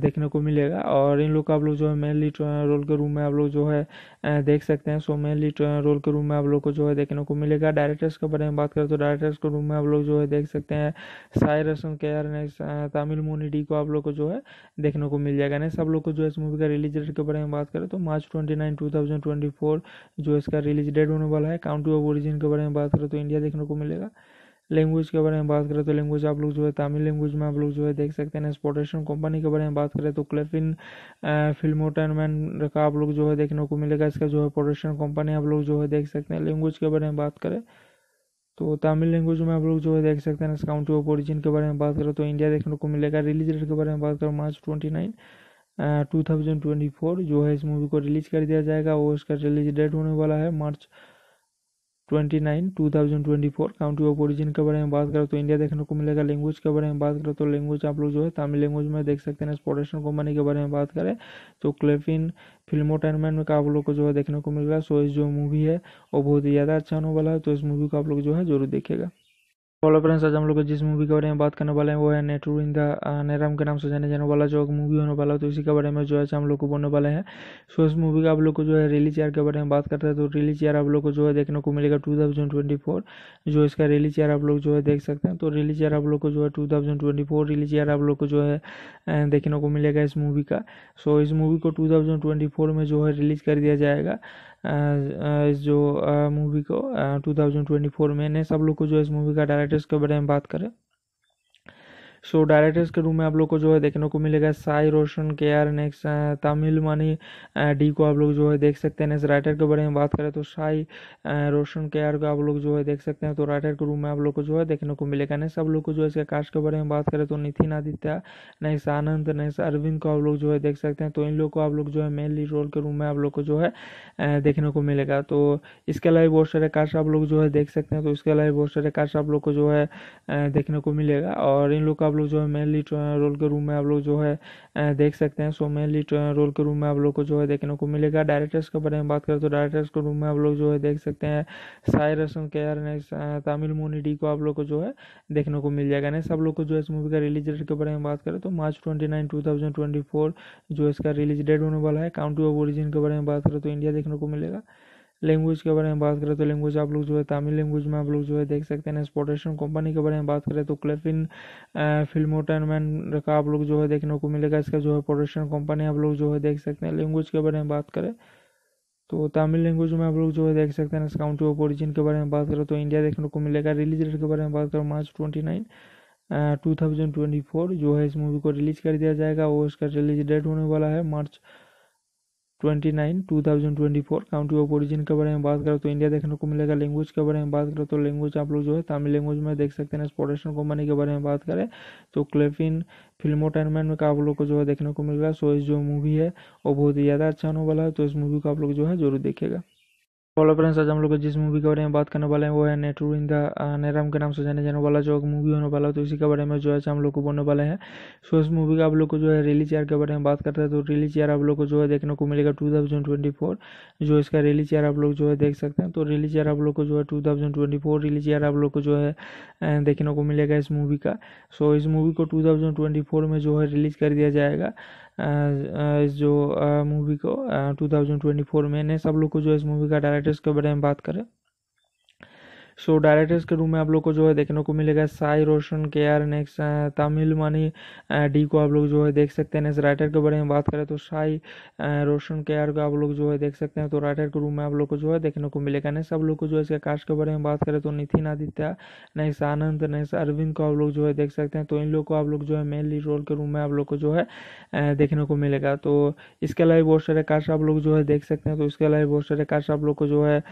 B: देखने को मिलेगा और इन लोग का आप लोग जो है मेनली रोल के रूम में आप लोग जो है देख सकते हैं सो मेनली रोल के रूम में आप लोग को जो है देखने को मिलेगा डायरेक्टर्स के बारे में बात करें तो डायरेक्टर्स के रूम में आप लोग जो है देख सकते हैं साई रसन के आर ने तमिल मोनी को आप लोग को जो है देखने को मिल जाएगा नेक्स्ट आप लोग को जो है इस मूवी का रिलीज डेट के बारे में बात करें तो March twenty nine two thousand twenty four जो इसका रिलीज डेट होने वाला है काउंटी ऑफ ओरिजिन के बारे में बात करें तो इंडिया देखने को मिलेगा लैंग्वेज के बारे में बात करें तो लैंग्वेज आप लोग जो है तमिल लैंग्वेज में आप लोग जो है देख सकते हैं एक्सपोर्टेशन कंपनी के बारे में बात करें तो क्लेफिन फिल्म फिल्मोटेनमेंट का आप लोग जो है देखने को मिलेगा इसका जो है प्रोडक्शन कंपनी आप लोग जो है देख सकते हैं लैंग्वेज के बारे में बात करें तो तमिल लैंग्वेज में आप लोग जो है देख सकते हैं काउंटी ऑफ ओरिजिन के बारे में बात करें तो इंडिया देखने को मिलेगा रिलीज डेट के बारे में बात करें March twenty nine two thousand twenty four जो है इस मूवी को रिलीज़ कर दिया जाएगा और इसका रिलीज डेट होने वाला है मार्च 29 2024 काउंटी ऑफ ओरिजिन के बारे में बात करें तो इंडिया देखने को मिलेगा लैंग्वेज के बारे में बात करें तो लैंग्वेज आप लोग जो है तमिल लैंग्वेज में देख सकते हैं एक्सपोर्टेशन कंपनी के बारे में बात करें तो क्लेफिन फिल्म में का आप लोग को जो है देखने को मिलेगा सो इस जो मूवी है वो बहुत ही ज़्यादा अच्छा होने वाला है तो इस मूवी को आप लोग जो है जरूर देखेगा हेलो फ्रेंड्स आज हम लोग जिस मूवी के बारे में बात करने वाले हैं वो है नेटू इन द नेराम के नाम से जाने जाने वाला जो मूवी होने वाला है तो इसी के बारे में जो है हम लोग को बोलने वाले हैं सो इस मूवी का आप लोग को जो है रिलीज ईयर के बारे में बात करते हैं तो रिलीज ईयर आप लोग को जो है देखने को मिलेगा टू थाउजेंड ट्वेंटी फोर जो इसका रिलीज ईयर आप लोग जो है देख सकते हैं तो रिलीज ईयर आप लोग को जो है two thousand twenty four release year आप लोग को जो है देखने को मिलेगा इस मूवी का सो इस मूवी को टू थाउजेंड ट्वेंटी फोर में जो है रिलीज कर दिया जाएगा इस जो मूवी को 2024 में ने सब लोग को जो इस मूवी का डायरेक्टर्स के बारे में बात करें सो डायरेक्टर्स के रूम में आप लोग को जो है देखने को मिलेगा Sai Roshan K R next Tamil मानी डी को आप लोग जो है देख सकते हैं नेक्स्ट राइटर के बारे में बात करें तो साई रोशन के आर को आप लोग जो है देख सकते हैं तो राइटर के रूम में आप लोग को जो है देखने को मिलेगा नेक्स्ट आप लोग को जो है इसके कास्ट के बारे में बात करें तो नितिन आदित्य नेक्स्ट आनंद नेक्स्ट अरविंद को आप लोग जो है देख सकते हैं तो इन लोग को आप लोग जो है मेनली रोल के रूम में आप लोग को जो है uh, देखने को मिलेगा तो इसके अलावा बहुत सारे कास्ट आप लोग जो है देख सकते हैं तो इसके अलावा बहुत सारे कास्ट आप लोग को जो है uh, देखने को मिलेगा और इन लोग का आप लोग जो है मेनली रोल के रूम में आप लोग जो है देख सकते हैं सो मेनली रोल के रूम में आप लोग को जो है देखने को मिलेगा डायरेक्टर्स के बारे में बात करें तो डायरेक्टर्स के रूम में आप लोग जो है देख सकते हैं साई रसन के आर ने तमिल मोनी को आप लोग को जो है देखने को मिल जाएगा नेक्स्ट आप लोग को जो है इस मूवी का रिलीज डेट के बारे में बात करें तो March twenty nine two thousand twenty four जो इसका रिलीज डेट होने वाला है काउंटी ऑफ ओरिजिन के बारे में बात करें तो इंडिया देखने को मिलेगा लैंग्वेज के बारे में बात करें तो लैंग्वेज आप लोग जो है तमिल लैंग्वेज में आप लोग जो है देख सकते हैं एक्सपोर्टेशन कंपनी के बारे में बात करें तो क्लेफिन फिल्मोटेनमेंट का आप लोग जो है देखने को मिलेगा इसका जो है प्रोडक्शन कंपनी आप लोग जो है देख सकते हैं लैंग्वेज के बारे में बात करें तो तमिल लैंग्वेज में आप लोग जो है देख सकते हैं काउंटी ऑफ ओरिजिन के बारे में बात करें तो इंडिया देखने को मिलेगा रिलीज डेट के बारे में बात करें March twenty nine two thousand twenty four जो है इस मूवी को रिलीज़ कर दिया जाएगा और इसका रिलीज डेट होने वाला है मार्च 29 2024 काउंटी ऑफ ओरिजिन के बारे में बात करें तो इंडिया देखने को मिलेगा लैंग्वेज के बारे में बात करें तो लैंग्वेज आप लोग जो है तमिल लैंग्वेज में देख सकते हैं एक्सपोर्टेशन कंपनी के बारे में बात करें तो क्लेफिन फिल्मोटेनमेंट में का आप लोग को जो है देखने को मिलेगा सो इस जो मूवी है वो बहुत ही ज़्यादा अच्छा होने वाला है तो इस मूवी को आप लोग जो है जरूर देखेगा फॉलो फ्रेंड्स आज हम लोग जिस मूवी के बारे में बात करने वाले हैं वो है नेटरू इन द नेराम के नाम से जाने जाने वाला जो मूवी होने वाला है तो इसी के बारे में जो है हम लोग को बोलने वाले हैं सो इस मूवी का आप लोग को जो है रिलीज ईयर के बारे में बात करते हैं तो रिलीज चेयर आप लोग को जो है देखने को मिलेगा टू थाउजेंड ट्वेंटी फोर जो इसका रिलीज ईयर आप लोग जो है देख सकते हैं तो रिलीज चेयर आप लोग को जो है टू थाउजेंड ट्वेंटी फोर आप लोग को जो है देखने को मिलेगा इस मूवी का सो इस मूवी को टू थाउजेंड ट्वेंटी फोर में जो है रिलीज कर दिया जाएगा जो मूवी को 2024 में ने सब लोग को जो इस मूवी का डायरेक्टर्स के बारे में बात करें सो डायरेक्टर्स के रूम में आप लोग को जो है देखने को मिलेगा Sai Roshan K R next Tamil Mani D को आप लोग जो है देख सकते हैं नेक्स्ट राइटर के बारे में बात करें तो साई रोशन के आर को आप लोग जो है देख सकते हैं तो राइटर के रूम में आप लोग को जो है देखने को मिलेगा नेक्स्ट आप लोग को जो है इसके कास्ट के बारे में बात करें तो नितिन आदित्य नेक्स्ट आनंद नेक्स्ट अरविंद को आप लोग जो है देख सकते हैं तो इन लोग को आप लोग जो है मेनली रोल के रूम में आप लोग को जो है देखने को मिलेगा तो इसके अलावा बहुत सारे कास्ट आप लोग जो है देख सकते हैं तो इसके अलावा बहुत सारे कास्ट आप लोग को जो है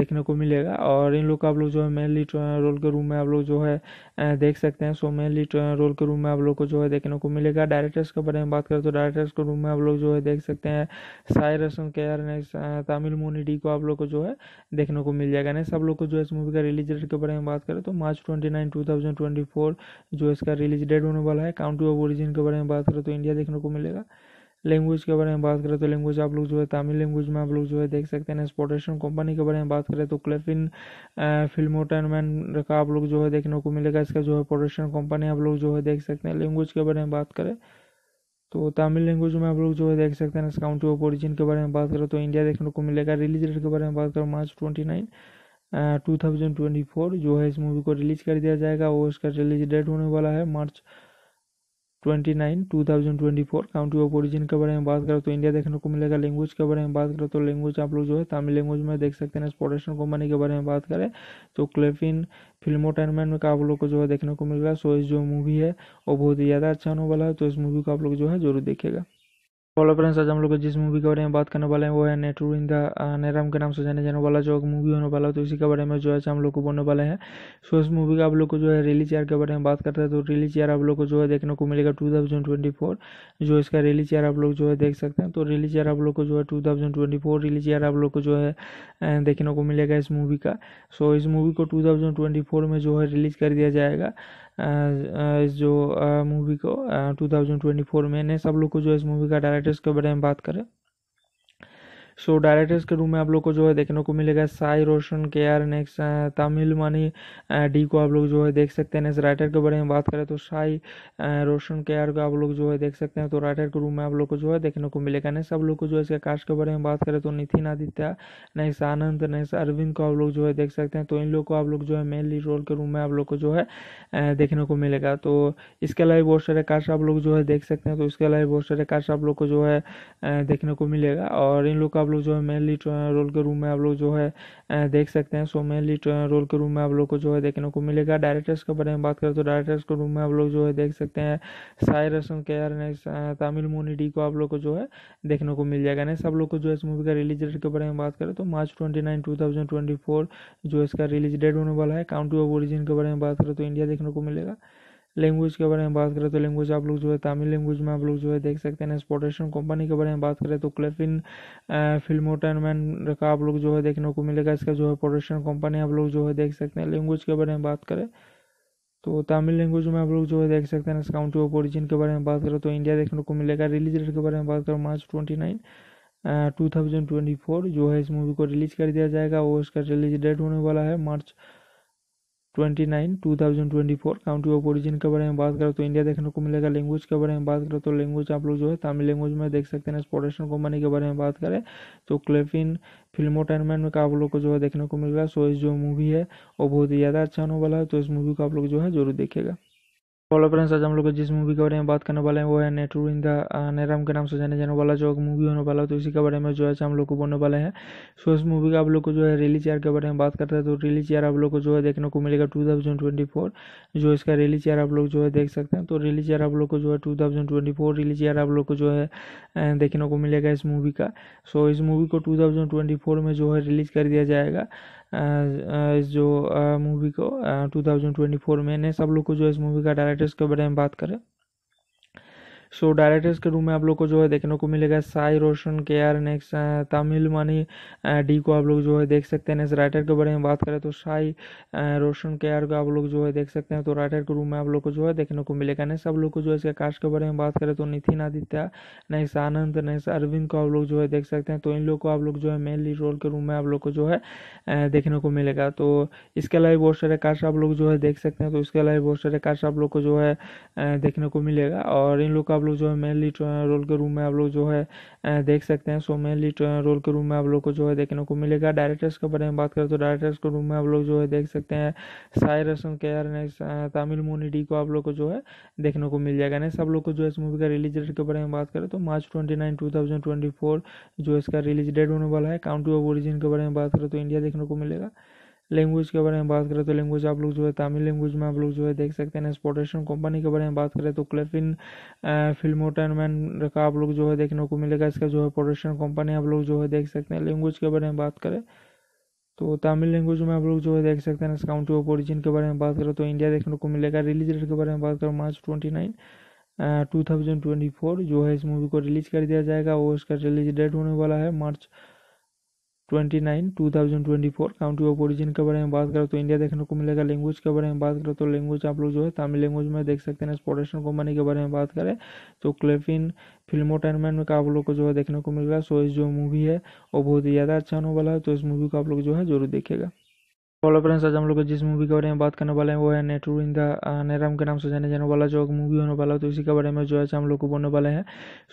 B: देखने को मिलेगा और इन लोग का लोग जो है मेनली रोल के रूम में आप लोग जो है देख सकते हैं सो मेनली रोल के रूम में आप लोग को जो है देखने को मिलेगा डायरेक्टर्स के बारे में बात करें तो डायरेक्टर्स के रूम में आप लोग जो है देख सकते हैं साई रसम के आर तमिल मोनी डी को आप लोग को जो है देखने को मिल जाएगा नेक्स्ट आप लोग को जो है इस मूवी का रिलीज डेट के बारे में बात करें तो March twenty nine two thousand twenty four जो इसका रिलीज डेट होने वाला है काउंटी ऑफ ओरिजिन के बारे में बात करें तो इंडिया देखने को मिलेगा लैंग्वेज के बारे में बात करें तो लैंग्वेज आप लोग जो है तमिल लैंग्वेज में आप लोग जो है देख सकते हैं एक्सपोर्टेशन कंपनी के बारे में बात करें तो क्लेफिन फिल्मोटेनमेंट का आप लोग जो है देखने को मिलेगा इसका जो है प्रोडक्शन कंपनी आप लोग जो है देख सकते हैं लैंग्वेज के बारे में बात करें तो तमिल लैंग्वेज में आप लोग जो है देख सकते हैं काउंटी ऑफ ओरिजिन के बारे में बात करें तो इंडिया देखने को मिलेगा रिलीज डेट के बारे में बात करें March twenty nine two thousand twenty four जो है इस मूवी को रिलीज़ कर दिया जाएगा और इसका रिलीज डेट होने वाला है March to 29 2024 county of origin के बारे में बात करें तो इंडिया देखने को मिलेगा लैंग्वेज के बारे में बात करें तो लैंग्वेज आप लोग जो है तमिल लैंग्वेज में देख सकते हैं एक्सपोर्टेशन कंपनी के बारे में बात करें तो क्लेफिन फिल्मोटेनमेंट में आप लोग को जो है देखने को मिलेगा सो इस जो मूवी है वो बहुत ही ज़्यादा अच्छा होने वाला है तो इस मूवी को आप लोग जो है जरूर देखेगा हेलो फ्रेंड्स आज हम लोग जिस मूवी के बारे में बात करने वाले हैं वो है नेटरू इन द नेराम के नाम से जाने जाने वाला जो मूवी होने वाला है तो इसी के बारे में जो है हम लोग को बोलने वाले हैं सो इस मूवी का आप लोग को जो है रिलीज ईयर के बारे में बात करते हैं तो रिलीज चेयर आप लोग को जो है देखने को मिलेगा टू थाउजेंड ट्वेंटी फोर जो इसका रिलीज चेयर आप लोग जो है देख सकते हैं तो रिलीज चेयर आप लोग को जो है two thousand twenty four chair आप लोग को जो है देखने को मिलेगा इस मूवी का सो इस मूवी को टू थाउजेंड ट्वेंटी फोर में जो है रिलीज कर दिया जाएगा जो मूवी uh, को 2024 uh, में ने सब लोग को जो इस मूवी का डायरेक्टर्स के बारे में बात करें सो डायरेक्टर्स के रूम में आप लोग को जो है देखने को मिलेगा Sai Roshan K R next Tamil मानी डी को आप लोग जो है देख सकते हैं नेक्स्ट राइटर के बारे में बात करें तो साई रोशन के आर को आप लोग जो है देख सकते हैं तो राइटर के रूम में आप लोग को जो है देखने को मिलेगा नेक्स्ट आप लोग को जो है इसके कास्ट के बारे में बात करें तो नितिन आदित्य नेक्स्ट आनंद नेक्स्ट अरविंद को आप लोग जो है देख सकते हैं तो इन लोग को आप लोग जो है मेनली रोल के रूम में आप लोग को जो है देखने को मिलेगा तो इसके अलावा बहुत सारे कास्ट आप लोग जो है देख सकते हैं तो इसके अलावा बहुत सारे कास्ट आप लोग को जो है देखने को मिलेगा और इन लोग का आप लोग जो है लीड रोल के रूम में आप लोग जो है देख सकते हैं सो मेनली रोल के रूम में आप लोग को जो है देखने को मिलेगा डायरेक्टर्स के बारे में बात करें तो डायरेक्टर्स के रूम में आप लोग जो है देख सकते हैं साय रसम के आर तमिल मोनी डी को आप लोग को जो है देखने को मिल जाएगा नेक्स्ट आप लोग को जो है इस मूवी का रिलीज डेट के बारे में बात करें तो March twenty nine two thousand twenty four जो इसका रिलीज डेट होने वाला है काउंटी ऑफ ओरिजिन के बारे में बात करें तो इंडिया देखने को मिलेगा लैंग्वेज के बारे में बात करें तो लैंग्वेज आप लोग जो है तमिल लैंग्वेज में आप लोग जो है देख सकते हैं एक्सपोर्टेशन कंपनी के बारे में बात करें तो क्लेफिन फिल्मोटेनमैन का आप लोग जो है देखने को मिलेगा इसका जो है प्रोडक्शन कंपनी आप लोग जो है देख सकते हैं लैंग्वेज के बारे में बात करें तो तमिल लैंग्वेज में आप लोग जो है देख सकते हैं काउंटी ऑफ ओरिजिन के बारे में बात करें तो इंडिया देखने को मिलेगा रिलीज डेट के बारे में बात करें March twenty nine two thousand twenty four जो है इस मूवी को रिलीज कर दिया जाएगा और इसका रिलीज डेट होने वाला है मार्च 29 2024 काउंटी ऑफ ओरिजिन के बारे में बात करें तो इंडिया देखने को मिलेगा लैंग्वेज के बारे में बात करें तो लैंग्वेज आप लोग जो है तमिल लैंग्वेज में देख सकते हैं एक्सपोर्टेशन कंपनी के बारे में बात करें तो क्लेफिन फिल्मोटेनमेंट टाइनमेंट में आप लोग को जो है देखने को मिलेगा सो इस जो मूवी है वो बहुत ही ज़्यादा अच्छा होने वाला है तो इस मूवी को आप लोग जो है जरूर देखेगा हेलो फ्रेंड्स आज हम लोग जिस मूवी के बारे में बात करने वाले हैं वो है नेटू इन द नेराम के नाम से जाने जाने वाला जो मूवी होने वाला है तो इसी के बारे में जो है हम लोग को बोलने वाले हैं सो इस मूवी का आप लोग को जो है रिलीज ईयर के बारे में बात करते हैं तो रिलीज ईयर आप लोग को जो है देखने को मिलेगा टू थाउजेंड ट्वेंटी फोर जो इसका रिलीज ईयर आप लोग जो है देख सकते हैं तो रिलीज ईयर आप लोग को जो है two thousand twenty four release year आप लोग को जो है देखने को मिलेगा इस मूवी का सो इस मूवी को टू थाउजेंड ट्वेंटी फोर में जो है रिलीज कर दिया जाएगा इस जो मूवी को 2024 में ने सब लोग को जो इस मूवी का डायरेक्टर्स के बारे में बात करें सो डायरेक्टर्स के रूम में आप लोग को जो है देखने को मिलेगा Sai Roshan K R next Tamil मानी डी को आप लोग जो है देख सकते हैं नेक्स्ट राइटर के बारे में बात करें तो साई रोशन के आर को आप लोग जो है देख सकते हैं तो राइटर के रूम में आप लोग को जो है देखने को मिलेगा नेक्स्ट आप लोग को जो है इसके कास्ट के बारे में बात करें तो नितिन आदित्य नेक्स्ट आनंद नेक्स्ट अरविंद को आप लोग जो है देख सकते हैं तो इन लोग को आप लोग जो है मेनली रोल के रूम में आप लोग को जो है देखने को मिलेगा तो इसके अलावा बहुत सारे कास्ट आप लोग जो है देख सकते हैं तो इसके अलावा बहुत सारे कास्ट आप लोग को जो है देखने को मिलेगा और इन लोग का आप लोग जो है मेनली रोल के रूम में आप लोग जो है देख सकते हैं सो मेनली रोल के रूम में आप लोग को जो है देखने को मिलेगा डायरेक्टर्स के बारे में बात करें तो डायरेक्टर्स के रूम में आप लोग जो है देख सकते हैं साई रसम के आर नेक्स्ट तमिल मोनी को आप लोग को जो है देखने को मिल जाएगा नेक्स्ट आप लोग को जो है इस मूवी का रिलीज डेट के बारे में बात करें तो मार्च ट्वेंटी नाइन टू जो इसका रिलीज डेट होने वाला है काउंटी ऑफ ओरिजिन के बारे में बात करें तो इंडिया देखने को मिलेगा लैंग्वेज के बारे में बात करें तो लैंग्वेज आप लोग जो है तमिल लैंग्वेज में आप लोग जो है देख सकते हैं एक्सपोर्टेशन कंपनी के बारे में बात करें तो क्लेफिन फिल्मोटेनमेंट का आप लोग जो है देखने को मिलेगा इसका जो है प्रोडक्शन कंपनी आप लोग जो है देख सकते हैं लैंग्वेज के बारे में बात करें तो तमिल लैंग्वेज में आप लोग जो है देख सकते हैं काउंटी ऑफ ओरिजिन के बारे में बात करें तो इंडिया देखने को मिलेगा रिलीज डेट के बारे में बात करें March twenty nine two thousand twenty four जो है इस मूवी को रिलीज़ कर दिया जाएगा और इसका रिलीज डेट होने वाला है मार्च 29 2024 काउंटी ऑफ ओरिजिन के बारे में बात करें तो इंडिया देखने को मिलेगा लैंग्वेज के बारे में बात करें तो लैंग्वेज आप लोग जो है तमिल लैंग्वेज में देख सकते हैं एक्सपोर्टेशन कंपनी के बारे में बात करें तो क्लेफिन फिल्मोटेनमेंट में आप लोग को जो है देखने को मिलेगा सो इस जो मूवी है वो बहुत ही ज़्यादा अच्छा होने वाला है तो इस मूवी को आप लोग जो है जरूर देखेगा फॉलो आज हम लोग जिस मूवी के बारे में बात करने वाले हैं वो है नेटू द नेराम के नाम से जाने जाने वाला जो मूवी होने वाला तो इसी के बारे में जो है हम लोग को बोलने वाले हैं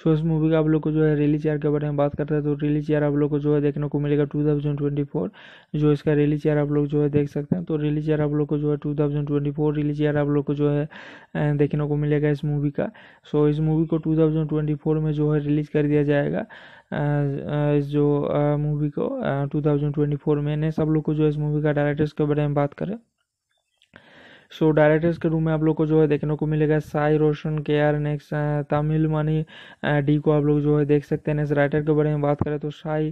B: सो इस मूवी का आप लोग को जो है रिलीज ईयर के बारे में बात करते हैं तो रिलीज ईयर आप लोग को जो है देखने को मिलेगा टू थाउजेंड ट्वेंटी फोर जो इसका रिलीज ईयर आप लोग जो है देख सकते हैं तो रिलीज ईयर आप लोग को जो है two thousand twenty four release year आप लोग को जो है देखने को मिलेगा इस मूवी का सो इस मूवी को टू थाउजेंड ट्वेंटी फोर में जो है रिलीज कर दिया जाएगा जो मूवी को 2024 में ने सब लोग को जो इस मूवी का डायरेक्टर्स के बारे में बात करें सो डायरेक्टर्स के रूम में आप लोग को जो है देखने को मिलेगा Sai Roshan K R next Tamil मानी डी को आप लोग जो है देख सकते हैं नेक्स्ट राइटर के बारे में बात करें तो साई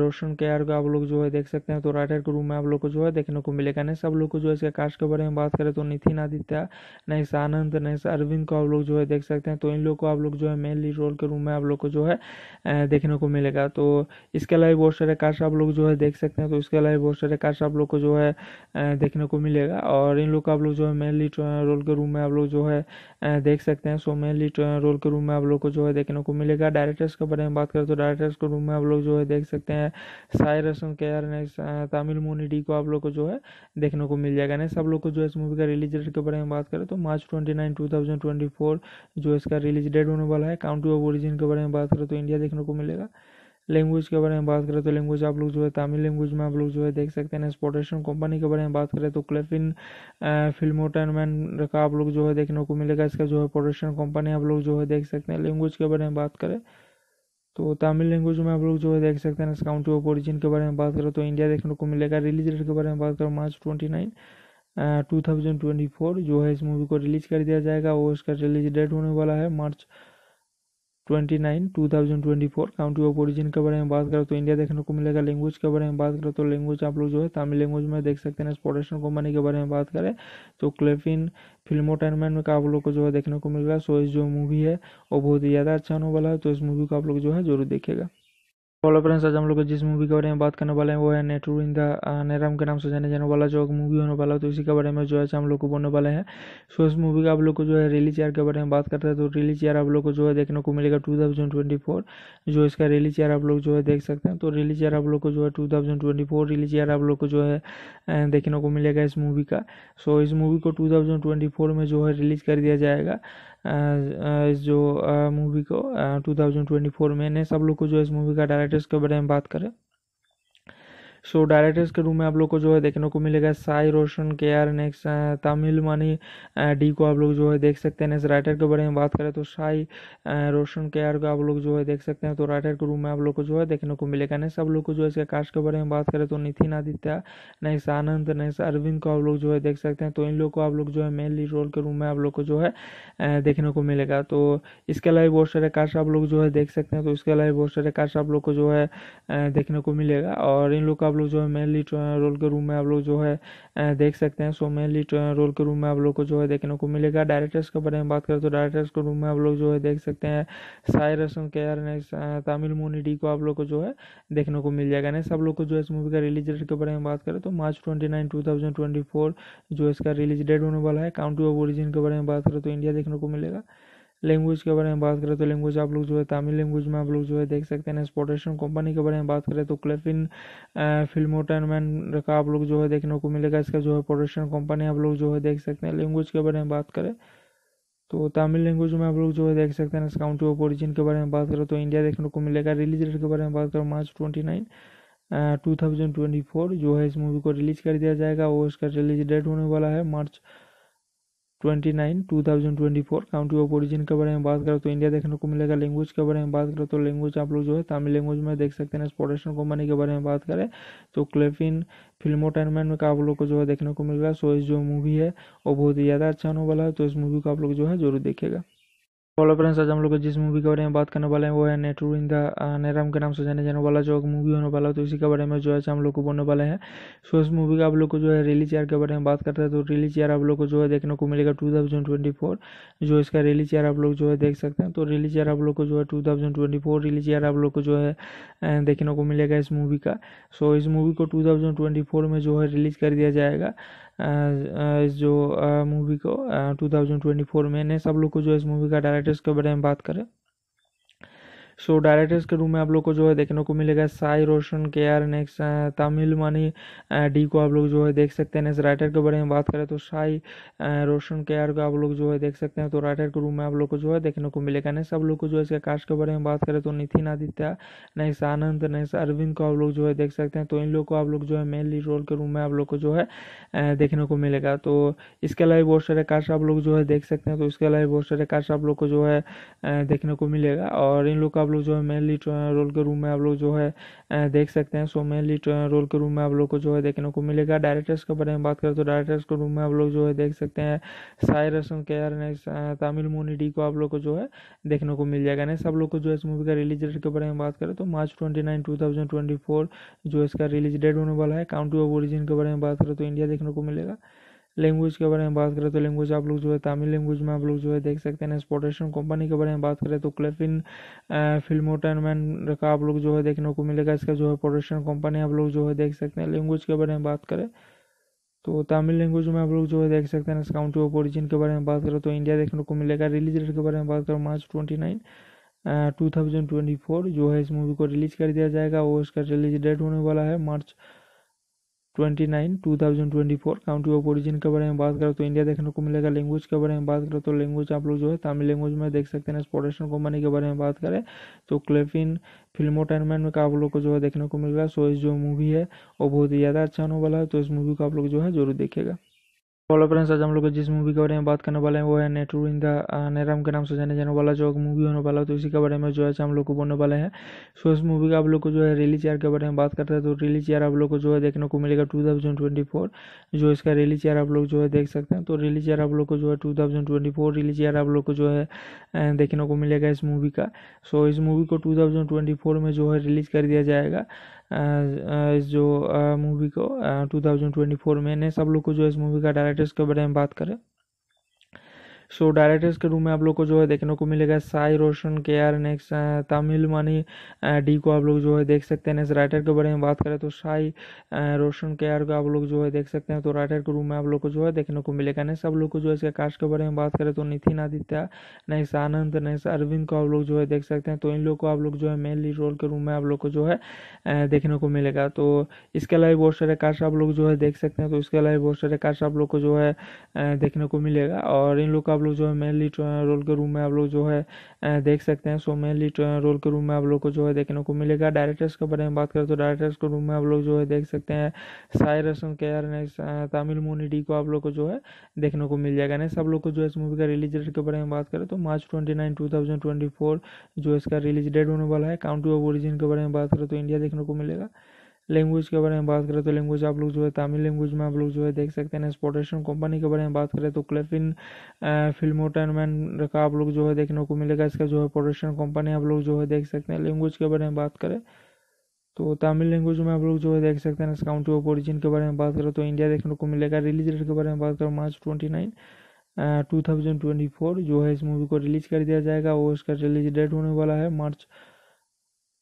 B: रोशन के आर को आप लोग जो है देख सकते हैं तो राइटर के रूम में आप लोग को जो है देखने को मिलेगा नेक्स्ट आप लोग को जो है इसके कास्ट के बारे में बात करें तो नितिन आदित्य नेक्स्ट आनंद नेक्स्ट अरविंद को आप लोग जो है देख सकते हैं तो इन लोग को आप लोग जो है मेनली रोल के रूम में आप लोग को जो है देखने को मिलेगा तो इसके अलावा बहुत सारे कास्ट आप लोग जो है देख सकते हैं तो इसके अलावा बहुत सारे कास्ट आप लोग को जो है देखने को मिलेगा और इन लोग को आप लोग जो है मेनली रोल के रूम में आप लोग जो है देख सकते हैं सो मेनली रोल के रूम में आप लोग को जो है देखने को मिलेगा डायरेक्टर्स के बारे में बात करें तो डायरेक्टर्स के रूम में आप लोग जो है देख सकते हैं साई रसन के आर तमिल मोनी को आप लोग को जो है देखने को मिल जाएगा नेक्स्ट आप लोग को जो है इस मूवी का रिलीज डेट के बारे में बात करें तो मार्च ट्वेंटी नाइन टू जो इसका रिलीज डेट होने वाला है काउंटी ऑफ ओरिजिन के बारे में बात करें तो इंडिया देखने को मिलेगा लैंग्वेज के बारे में बात करें तो लैंग्वेज आप लोग जो है तमिल लैंग्वेज में आप लोग जो है देख सकते हैं एक्सपोर्टेशन कंपनी के बारे में बात करें तो क्लेफिन फिल्मोटेनमेंट का आप लोग जो है देखने को मिलेगा इसका जो है प्रोडक्शन कंपनी आप लोग जो है देख सकते हैं लैंग्वेज के बारे में बात करें तो तमिल लैंग्वेज में आप लोग जो है देख सकते हैं काउंटी ऑफ ओरिजिन के बारे में बात करें तो इंडिया देखने को मिलेगा रिलीज डेट के बारे में बात करें March twenty nine two thousand twenty four जो है इस मूवी को रिलीज़ कर दिया जाएगा और इसका रिलीज डेट होने वाला है मार्च 29 2024 काउंटी ऑफ ओरिजिन के बारे में बात करें तो इंडिया देखने को मिलेगा लैंग्वेज के बारे में बात करें तो लैंग्वेज आप लोग जो है तमिल लैंग्वेज में देख सकते हैं स्पोटेशन कंपनी के बारे में बात करें तो क्लेफिन फिल्मोटेनमेंट में का आप लोग को जो है देखने को मिलेगा सो इस जो मूवी है वो बहुत ही ज़्यादा अच्छा होने वाला है तो इस मूवी को आप लोग जो है जरूर देखेगा हेलो फ्रेंड्स आज हम लोग जिस मूवी के बारे में बात करने वाले हैं वो है नेटू इन द नेराम के नाम से जाने जाने वाला जो मूवी होने वाला है तो इसी के बारे में जो है हम लोग को बोलने वाले हैं सो इस मूवी का आप लोग को जो है रिलीज ईयर के बारे में बात करते हैं तो रिलीज चेयर आप लोग को जो है देखने को मिलेगा टू थाउजेंड ट्वेंटी फोर जो इसका रिलीज चेयर आप लोग जो है देख सकते हैं तो रिलीज चेयर आप लोग को जो है two thousand twenty four chair आप लोग को जो है देखने को मिलेगा इस मूवी का सो इस मूवी को टू थाउजेंड ट्वेंटी फोर में जो है रिलीज कर दिया जाएगा जो मूवी को 2024 में ने सब लोग को जो इस मूवी का डायरेक्टर्स के बारे में बात करें सो डायरेक्टर्स के रूम में आप लोग को जो है देखने को मिलेगा Sai Roshan K R next Tamil Mani D को आप लोग जो है देख सकते हैं नेक्स्ट राइटर के बारे में बात करें तो साई रोशन के आर को आप लोग जो है देख सकते हैं तो राइटर के रूम में आप लोग को जो है देखने को मिलेगा नेक्स्ट आप लोग को जो है इसके कास्ट के बारे में बात करें तो नितिन आदित्य नेक्स्ट आनंद नेक्स्ट अरविंद को आप लोग जो है देख सकते हैं तो इन लोग को आप लोग जो है मेनली रोल के रूम में आप लोग को जो है देखने को मिलेगा तो इसके अलावा बहुत सारे कास्ट आप लोग जो है देख सकते हैं तो इसके अलावा बहुत सारे कास्ट आप लोग को जो है देखने को मिलेगा और इन लोग का आप लोग जो है मेनली रोल के रूम में आप लोग जो है देख सकते हैं सो मेनली रोल के रूम में आप लोग को जो है देखने को मिलेगा डायरेक्टर्स के बारे में बात करें तो डायरेक्टर्स के रूम में आप लोग जो है देख सकते हैं साय रसम के आर तमिल मोनी डी को आप लोग को जो है देखने को मिल जाएगा नेक्स्ट आप लोग को जो है इस मूवी का रिलीज डेट के बारे में बात करें तो March twenty nine two thousand twenty four जो इसका रिलीज डेट होने वाला है काउंट्री ऑफ ओरिजिन के बारे में बात करें तो इंडिया देखने को मिलेगा लैंग्वेज के बारे में बात करें तो लैंग्वेज आप लोग जो है तमिल लैंग्वेज में आप लोग जो है देख सकते हैं एक्सपोर्टेशन कंपनी के बारे में बात करें तो क्लेफिन फिल्मोटेनमेंट का आप लोग जो है देखने को मिलेगा इसका जो है प्रोडक्शन कंपनी आप लोग जो है देख सकते हैं लैंग्वेज के बारे में बात करें तो तमिल लैंग्वेज में आप लोग जो है देख सकते हैं काउंटी ऑफ ओरिजिन के बारे में बात करें तो इंडिया देखने को मिलेगा रिलीज डेट के बारे में बात करें March twenty nine two thousand twenty four जो है इस मूवी को रिलीज कर दिया जाएगा और इसका रिलीज डेट होने वाला है March twenty four county of origin के बारे में बात करें तो इंडिया देखने को मिलेगा लैंग्वेज के बारे में बात करें तो लैंग्वेज आप लोग जो है तमिल लैंग्वेज में देख सकते हैं एक्सपोर्टेशन कंपनी के बारे में बात करें तो क्लेफिन फिल्मोटेनमेंट में का आप लोग को जो है देखने को मिलेगा सो इस जो मूवी है वो बहुत ही ज़्यादा अच्छा होने वाला है तो इस मूवी को आप लोग जो है जरूर देखेगा हेलो फ्रेंड्स आज हम लोग जिस मूवी के बारे में बात करने वाले हैं वो है नेटू इन द नेराम के नाम से जाने जाने वाला जो मूवी होने वाला है तो इसी के बारे में जो है हम लोग को बोलने वाले हैं सो इस मूवी का आप लोग को जो है रिलीज चेयर के बारे में बात करते हैं तो रिलीज चेयर आप लोग को जो है देखने को मिलेगा टू थाउजेंड ट्वेंटी फोर जो इसका रिलीज चेयर आप लोग जो है देख सकते हैं तो रिलीज चेयर आप लोग को जो है two thousand twenty four release year आप लोग को जो है देखने को मिलेगा इस मूवी का सो इस मूवी को टू थाउजेंड ट्वेंटी फोर में जो है रिलीज कर दिया जाएगा इस जो मूवी को 2024 में ने सब लोग को जो इस मूवी का डायरेक्टर्स के बारे में बात करें सो so, डायरेक्टर्स के रूम में आप लोग को जो है देखने को मिलेगा Sai Roshan K R next Tamil Mani D को आप लोग जो है देख सकते हैं नेक्स्ट राइटर के बारे में बात करें तो साई रोशन के आर को आप लोग जो है देख सकते हैं तो राइटर के रूम में आप लोग को जो है देखने को मिलेगा नेक्स्ट आप लोग को जो है इसके कास्ट के बारे में बात करें तो नितिन आदित्य नेक्स्ट आनंद नेक्स्ट अरविंद को आप लोग जो है देख सकते हैं तो इन लोग को आप लोग जो है मेनली रोल के रूम में आप लोग को जो है uh, देखने को मिलेगा तो इसके अलावा बहुत सारे कास्ट आप लोग जो है देख सकते हैं तो इसके अलावा बहुत सारे कास्ट आप लोग को जो है uh, देखने को मिलेगा और इन लोग का आप लोग जो है मेनली रोल के रूम तो में आप लोग जो है देख सकते हैं सो मेनली रोल के रूम में आप लोग को जो है देखने को मिलेगा डायरेक्टर्स के बारे में बात करें तो डायरेक्टर्स के रूम में आप लोग जो है देख सकते हैं साई रसन के आर नेक्स्ट तमिल मोनी को आप लोग को जो है देखने को मिल जाएगा नेक्स्ट आप लोग को जो है इस मूवी का रिलीज डेट के बारे में बात करें तो March twenty nine two thousand twenty four जो इसका रिलीज डेट होने वाला है काउंटी ऑफ ओरिजिन के बारे में बात करें तो इंडिया देखने को मिलेगा लैंग्वेज के बारे में बात करें तो लैंग्वेज आप लोग जो है तमिल लैंग्वेज में आप लोग जो है देख सकते हैं एक्सपोर्टेशन कंपनी के बारे में बात करें तो क्लेफिन फिल्मोटेनमेंट का आप लोग जो है देखने को मिलेगा इसका जो है प्रोडक्शन कंपनी आप लोग जो है देख सकते हैं लैंग्वेज के बारे में बात करें तो तमिल लैंग्वेज में आप लोग जो है देख सकते हैं काउंटी ऑफ ओरिजिन के बारे में बात करें तो इंडिया देखने को मिलेगा रिलीज डेट के बारे में बात करें March twenty nine two thousand twenty four जो है इस मूवी को रिलीज़ कर दिया जाएगा और उसका रिलीज डेट होने वाला है March 29 four county of origin के बारे में बात करें तो इंडिया देखने को मिलेगा लैंग्वेज के बारे में बात करें तो लैंग्वेज आप लोग जो है तमिल लैंग्वेज में देख सकते हैं प्रोडक्शन कंपनी के बारे में बात करें तो क्लेफिन फिल्मोटेनमेंट का आप लोग को जो है देखने को मिलेगा सो इस जो मूवी है वो बहुत ही ज़्यादा अच्छा होने वाला है तो इस मूवी को आप लोग जो है जरूर देखेगा फ्रेंड्स आज हम लोग जिस मूवी के बारे में बात करने वाले हैं वो है नेटू इन द नेराम के नाम से जाने जाने वाला जो मूवी होने वाला तो इसी के बारे में जो है हम लोग को बोलने वाले हैं सो इस मूवी का आप लोग को जो है रिलीज ईयर के बारे में बात करते हैं तो रिलीज ईयर आप लोग को जो है देखने को मिलेगा टू थाउजेंड ट्वेंटी फोर जो इसका रिलीज ईयर आप लोग जो है देख सकते हैं तो रिलीज ईयर आप लोग को जो है two thousand twenty four release year आप लोग को जो है देखने को मिलेगा इस मूवी का सो इस मूवी को टू थाउजेंड ट्वेंटी फोर में जो है रिलीज कर दिया जाएगा जो मूवी को 2024 में ने सब लोग को जो इस मूवी का डायरेक्टर्स के बारे में बात करें सो डायरेक्टर्स के रूम में आप लोग को जो है देखने को मिलेगा Sai Roshan K R next Tamil Mani D को आप लोग जो है देख सकते हैं नेक्स्ट राइटर के बारे में बात करें तो साई रोशन के आर को आप लोग जो है देख सकते हैं तो राइटर के रूम में आप लोग को जो है देखने को मिलेगा नेक्स्ट आप लोग को जो है इसके कास्ट के बारे में बात करें तो नितिन आदित्य नेक्स्ट आनंद नेक्स्ट अरविंद को आप लोग जो है देख सकते हैं तो इन लोग को आप लोग जो है मेनली रोल के रूम में आप लोग को जो है देखने को मिलेगा तो इसके अलावा बहुत सारे कास्ट आप लोग जो है देख सकते हैं तो इसके अलावा बहुत सारे कास्ट आप लोग को जो है देखने को मिलेगा और इन लोग का आप लोग जो है मेन लीड रोल के रूम में आप लोग जो है देख सकते हैं सो मेन लीड रोल के रूम में आप लोग को जो है देखने को मिलेगा डायरेक्टर्स के बारे में बात करें तो डायरेक्टर्स के रूम में आप लोग जो है देख सकते हैं साई रसन के आर तमिल मोनी डी को आप लोग को जो है देखने को मिल जाएगा नेक्स्ट आप लोग को जो है इस मूवी का रिलीज डेट के बारे में बात करें तो मार्च ट्वेंटी नाइन जो इसका रिलीज डेट होने वाला है काउंटी ऑफ ओरिजिन के बारे में बात करें तो इंडिया देखने को मिलेगा लैंग्वेज के बारे में बात करें तो लैंग्वेज आप लोग जो है तमिल लैंग्वेज में आप लोग जो है देख सकते हैं एक्सपोर्टेशन कंपनी के बारे में बात करें तो क्लेफिन फिल्मोटनमैन का आप लोग जो है देखने को मिलेगा इसका जो है प्रोडक्शन कंपनी आप लोग जो है देख सकते हैं लैंग्वेज के बारे में बात करें तो तमिल लैंग्वेज में आप लोग जो है देख सकते हैं काउंटी ऑफ ओरिजिन के बारे में बात करें तो इंडिया देखने को मिलेगा रिलीज डेट के बारे में बात करें March twenty nine two thousand twenty four जो है इस मूवी को रिलीज़ कर दिया जाएगा और इसका रिलीज डेट होने वाला है मार्च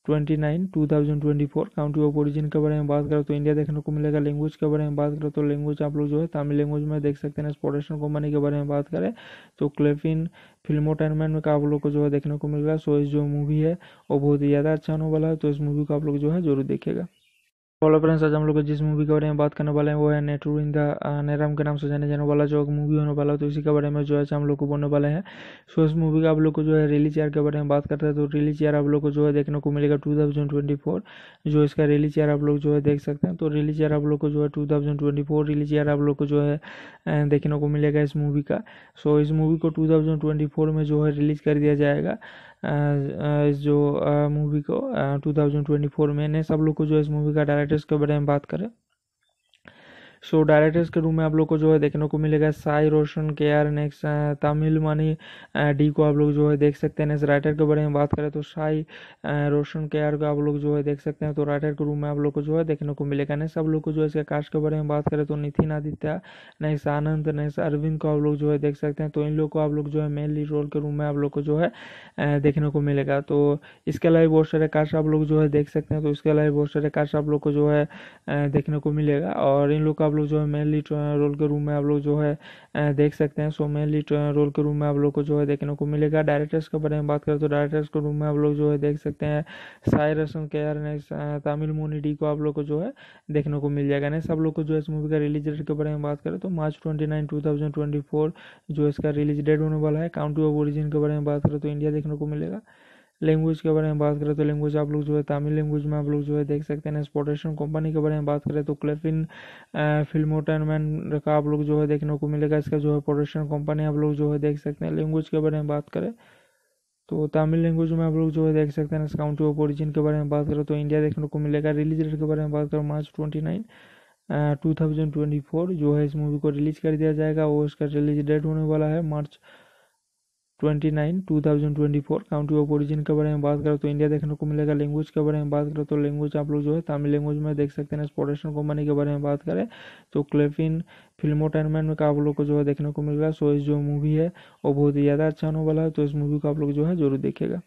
B: 29 2024 काउंटी ऑफ ओरिजिन के बारे में बात करें तो इंडिया देखने को मिलेगा लैंग्वेज के बारे में बात करें तो लैंग्वेज आप लोग जो है तमिल लैंग्वेज में देख सकते हैं एक्सपोर्टेशन कंपनी के बारे में बात करें तो क्लेफिन फिल्मोटेनमेंट में आप लोग को जो है देखने को मिलेगा सो इस जो मूवी है वो बहुत ही ज़्यादा अच्छा होने वाला है तो इस मूवी को आप लोग जो है जरूर देखेगा हेलो फ्रेंड्स आज हम लोग जिस मूवी के बारे में बात करने वाले हैं वो है नेटरू इन द नेराम के नाम से जाने जाने वाला जो मूवी होने वाला तो इसी के बारे में जो है हम लोग को बोलने वाले हैं सो इस मूवी का आप लोग को जो है रिलीज चेयर के बारे में बात करते हैं तो रिलीज चेयर आप लोग को जो है देखने को मिलेगा टू थाउजेंड ट्वेंटी फोर जो इसका रिलीज चेयर आप लोग जो है देख सकते हैं तो रिलीज चेयर आप लोग को जो है two thousand twenty four chair आप लोग को जो है देखने को मिलेगा इस मूवी का सो इस मूवी को टू थाउजेंड ट्वेंटी फोर में जो है रिलीज कर दिया जाएगा इस जो मूवी को 2024 में ने सब लोग को जो इस मूवी का डायरेक्टर्स के बारे में बात करें सो डायरेक्टर्स के रूम में आप लोग को जो है देखने को मिलेगा Sai Roshan K R next Tamil Mani D को आप लोग जो है देख सकते हैं नेक्स्ट राइटर के बारे में बात करें तो साई रोशन के आर को आप लोग जो है देख सकते हैं तो राइटर के रूम में आप लोग को जो है देखने को मिलेगा नेक्स्ट आप लोग को जो है इसके कास्ट के बारे में बात करें तो नितिन आदित्य नेक्स्ट आनंद नेक्स्ट अरविंद को आप लोग जो है देख सकते हैं तो इन लोग को आप लोग जो है मेनली रोल के रूम में आप लोग को जो है देखने को मिलेगा तो इसके अलावा बहुत सारे कास्ट आप लोग जो है देख सकते हैं तो इसके अलावा बहुत सारे कास्ट आप लोग को जो है देखने को मिलेगा और इन लोग का आप लोग जो है मेनली रोल के रूम में आप लोग जो है देख सकते हैं सो मेनली रोल के रूम में आप लोग को जो है देखने को मिलेगा डायरेक्टर्स के बारे में बात करें तो डायरेक्टर्स के रूम में आप लोग जो है देख सकते हैं साई रसन के आर तमिल मोनी डी को आप लोग को जो है देखने को मिल जाएगा नेक्स्ट आप लोग को जो है इस मूवी का रिलीज डेट के बारे में बात करें तो March twenty nine two thousand twenty four जो इसका रिलीज डेट होने वाला है काउंटी ऑफ ओरिजिन के बारे में बात करें तो इंडिया देखने को मिलेगा लैंग्वेज के बारे में बात करें तो लैंग्वेज आप लोग जो है तमिल लैंग्वेज में आप लोग जो है देख सकते हैं एक्सपोर्टेशन कंपनी के बारे में बात करें तो क्लेफिन फिल्मोटेनमेंट का आप लोग जो है देखने को मिलेगा इसका जो है प्रोडक्शन कंपनी आप लोग जो है देख सकते हैं लैंग्वेज के बारे में बात करें तो तमिल लैंग्वेज में आप लोग जो है देख सकते हैं काउंटी ऑफ ओरिजिन के बारे में बात करें तो इंडिया देखने को मिलेगा रिलीज डेट के बारे में बात करें March twenty nine two thousand twenty four जो है इस मूवी को रिलीज कर दिया जाएगा और इसका रिलीज डेट होने वाला है मार्च 29 2024 काउंटी ऑफ ओरिजिन के बारे में बात करो तो इंडिया देखने को मिलेगा लैंग्वेज के बारे में बात करो तो लैंग्वेज आप लोग जो है तमिल लैंग्वेज में देख सकते हैं एक्सपोर्टेशन कंपनी के बारे में बात करें तो क्लेफिन फिल्मोटेनमेंट का आप लोग को जो है देखने को मिलेगा सो इस जो मूवी है वो बहुत ही ज़्यादा अच्छा होने वाला है तो इस मूवी को आप लोग जो है जरूर देखेगा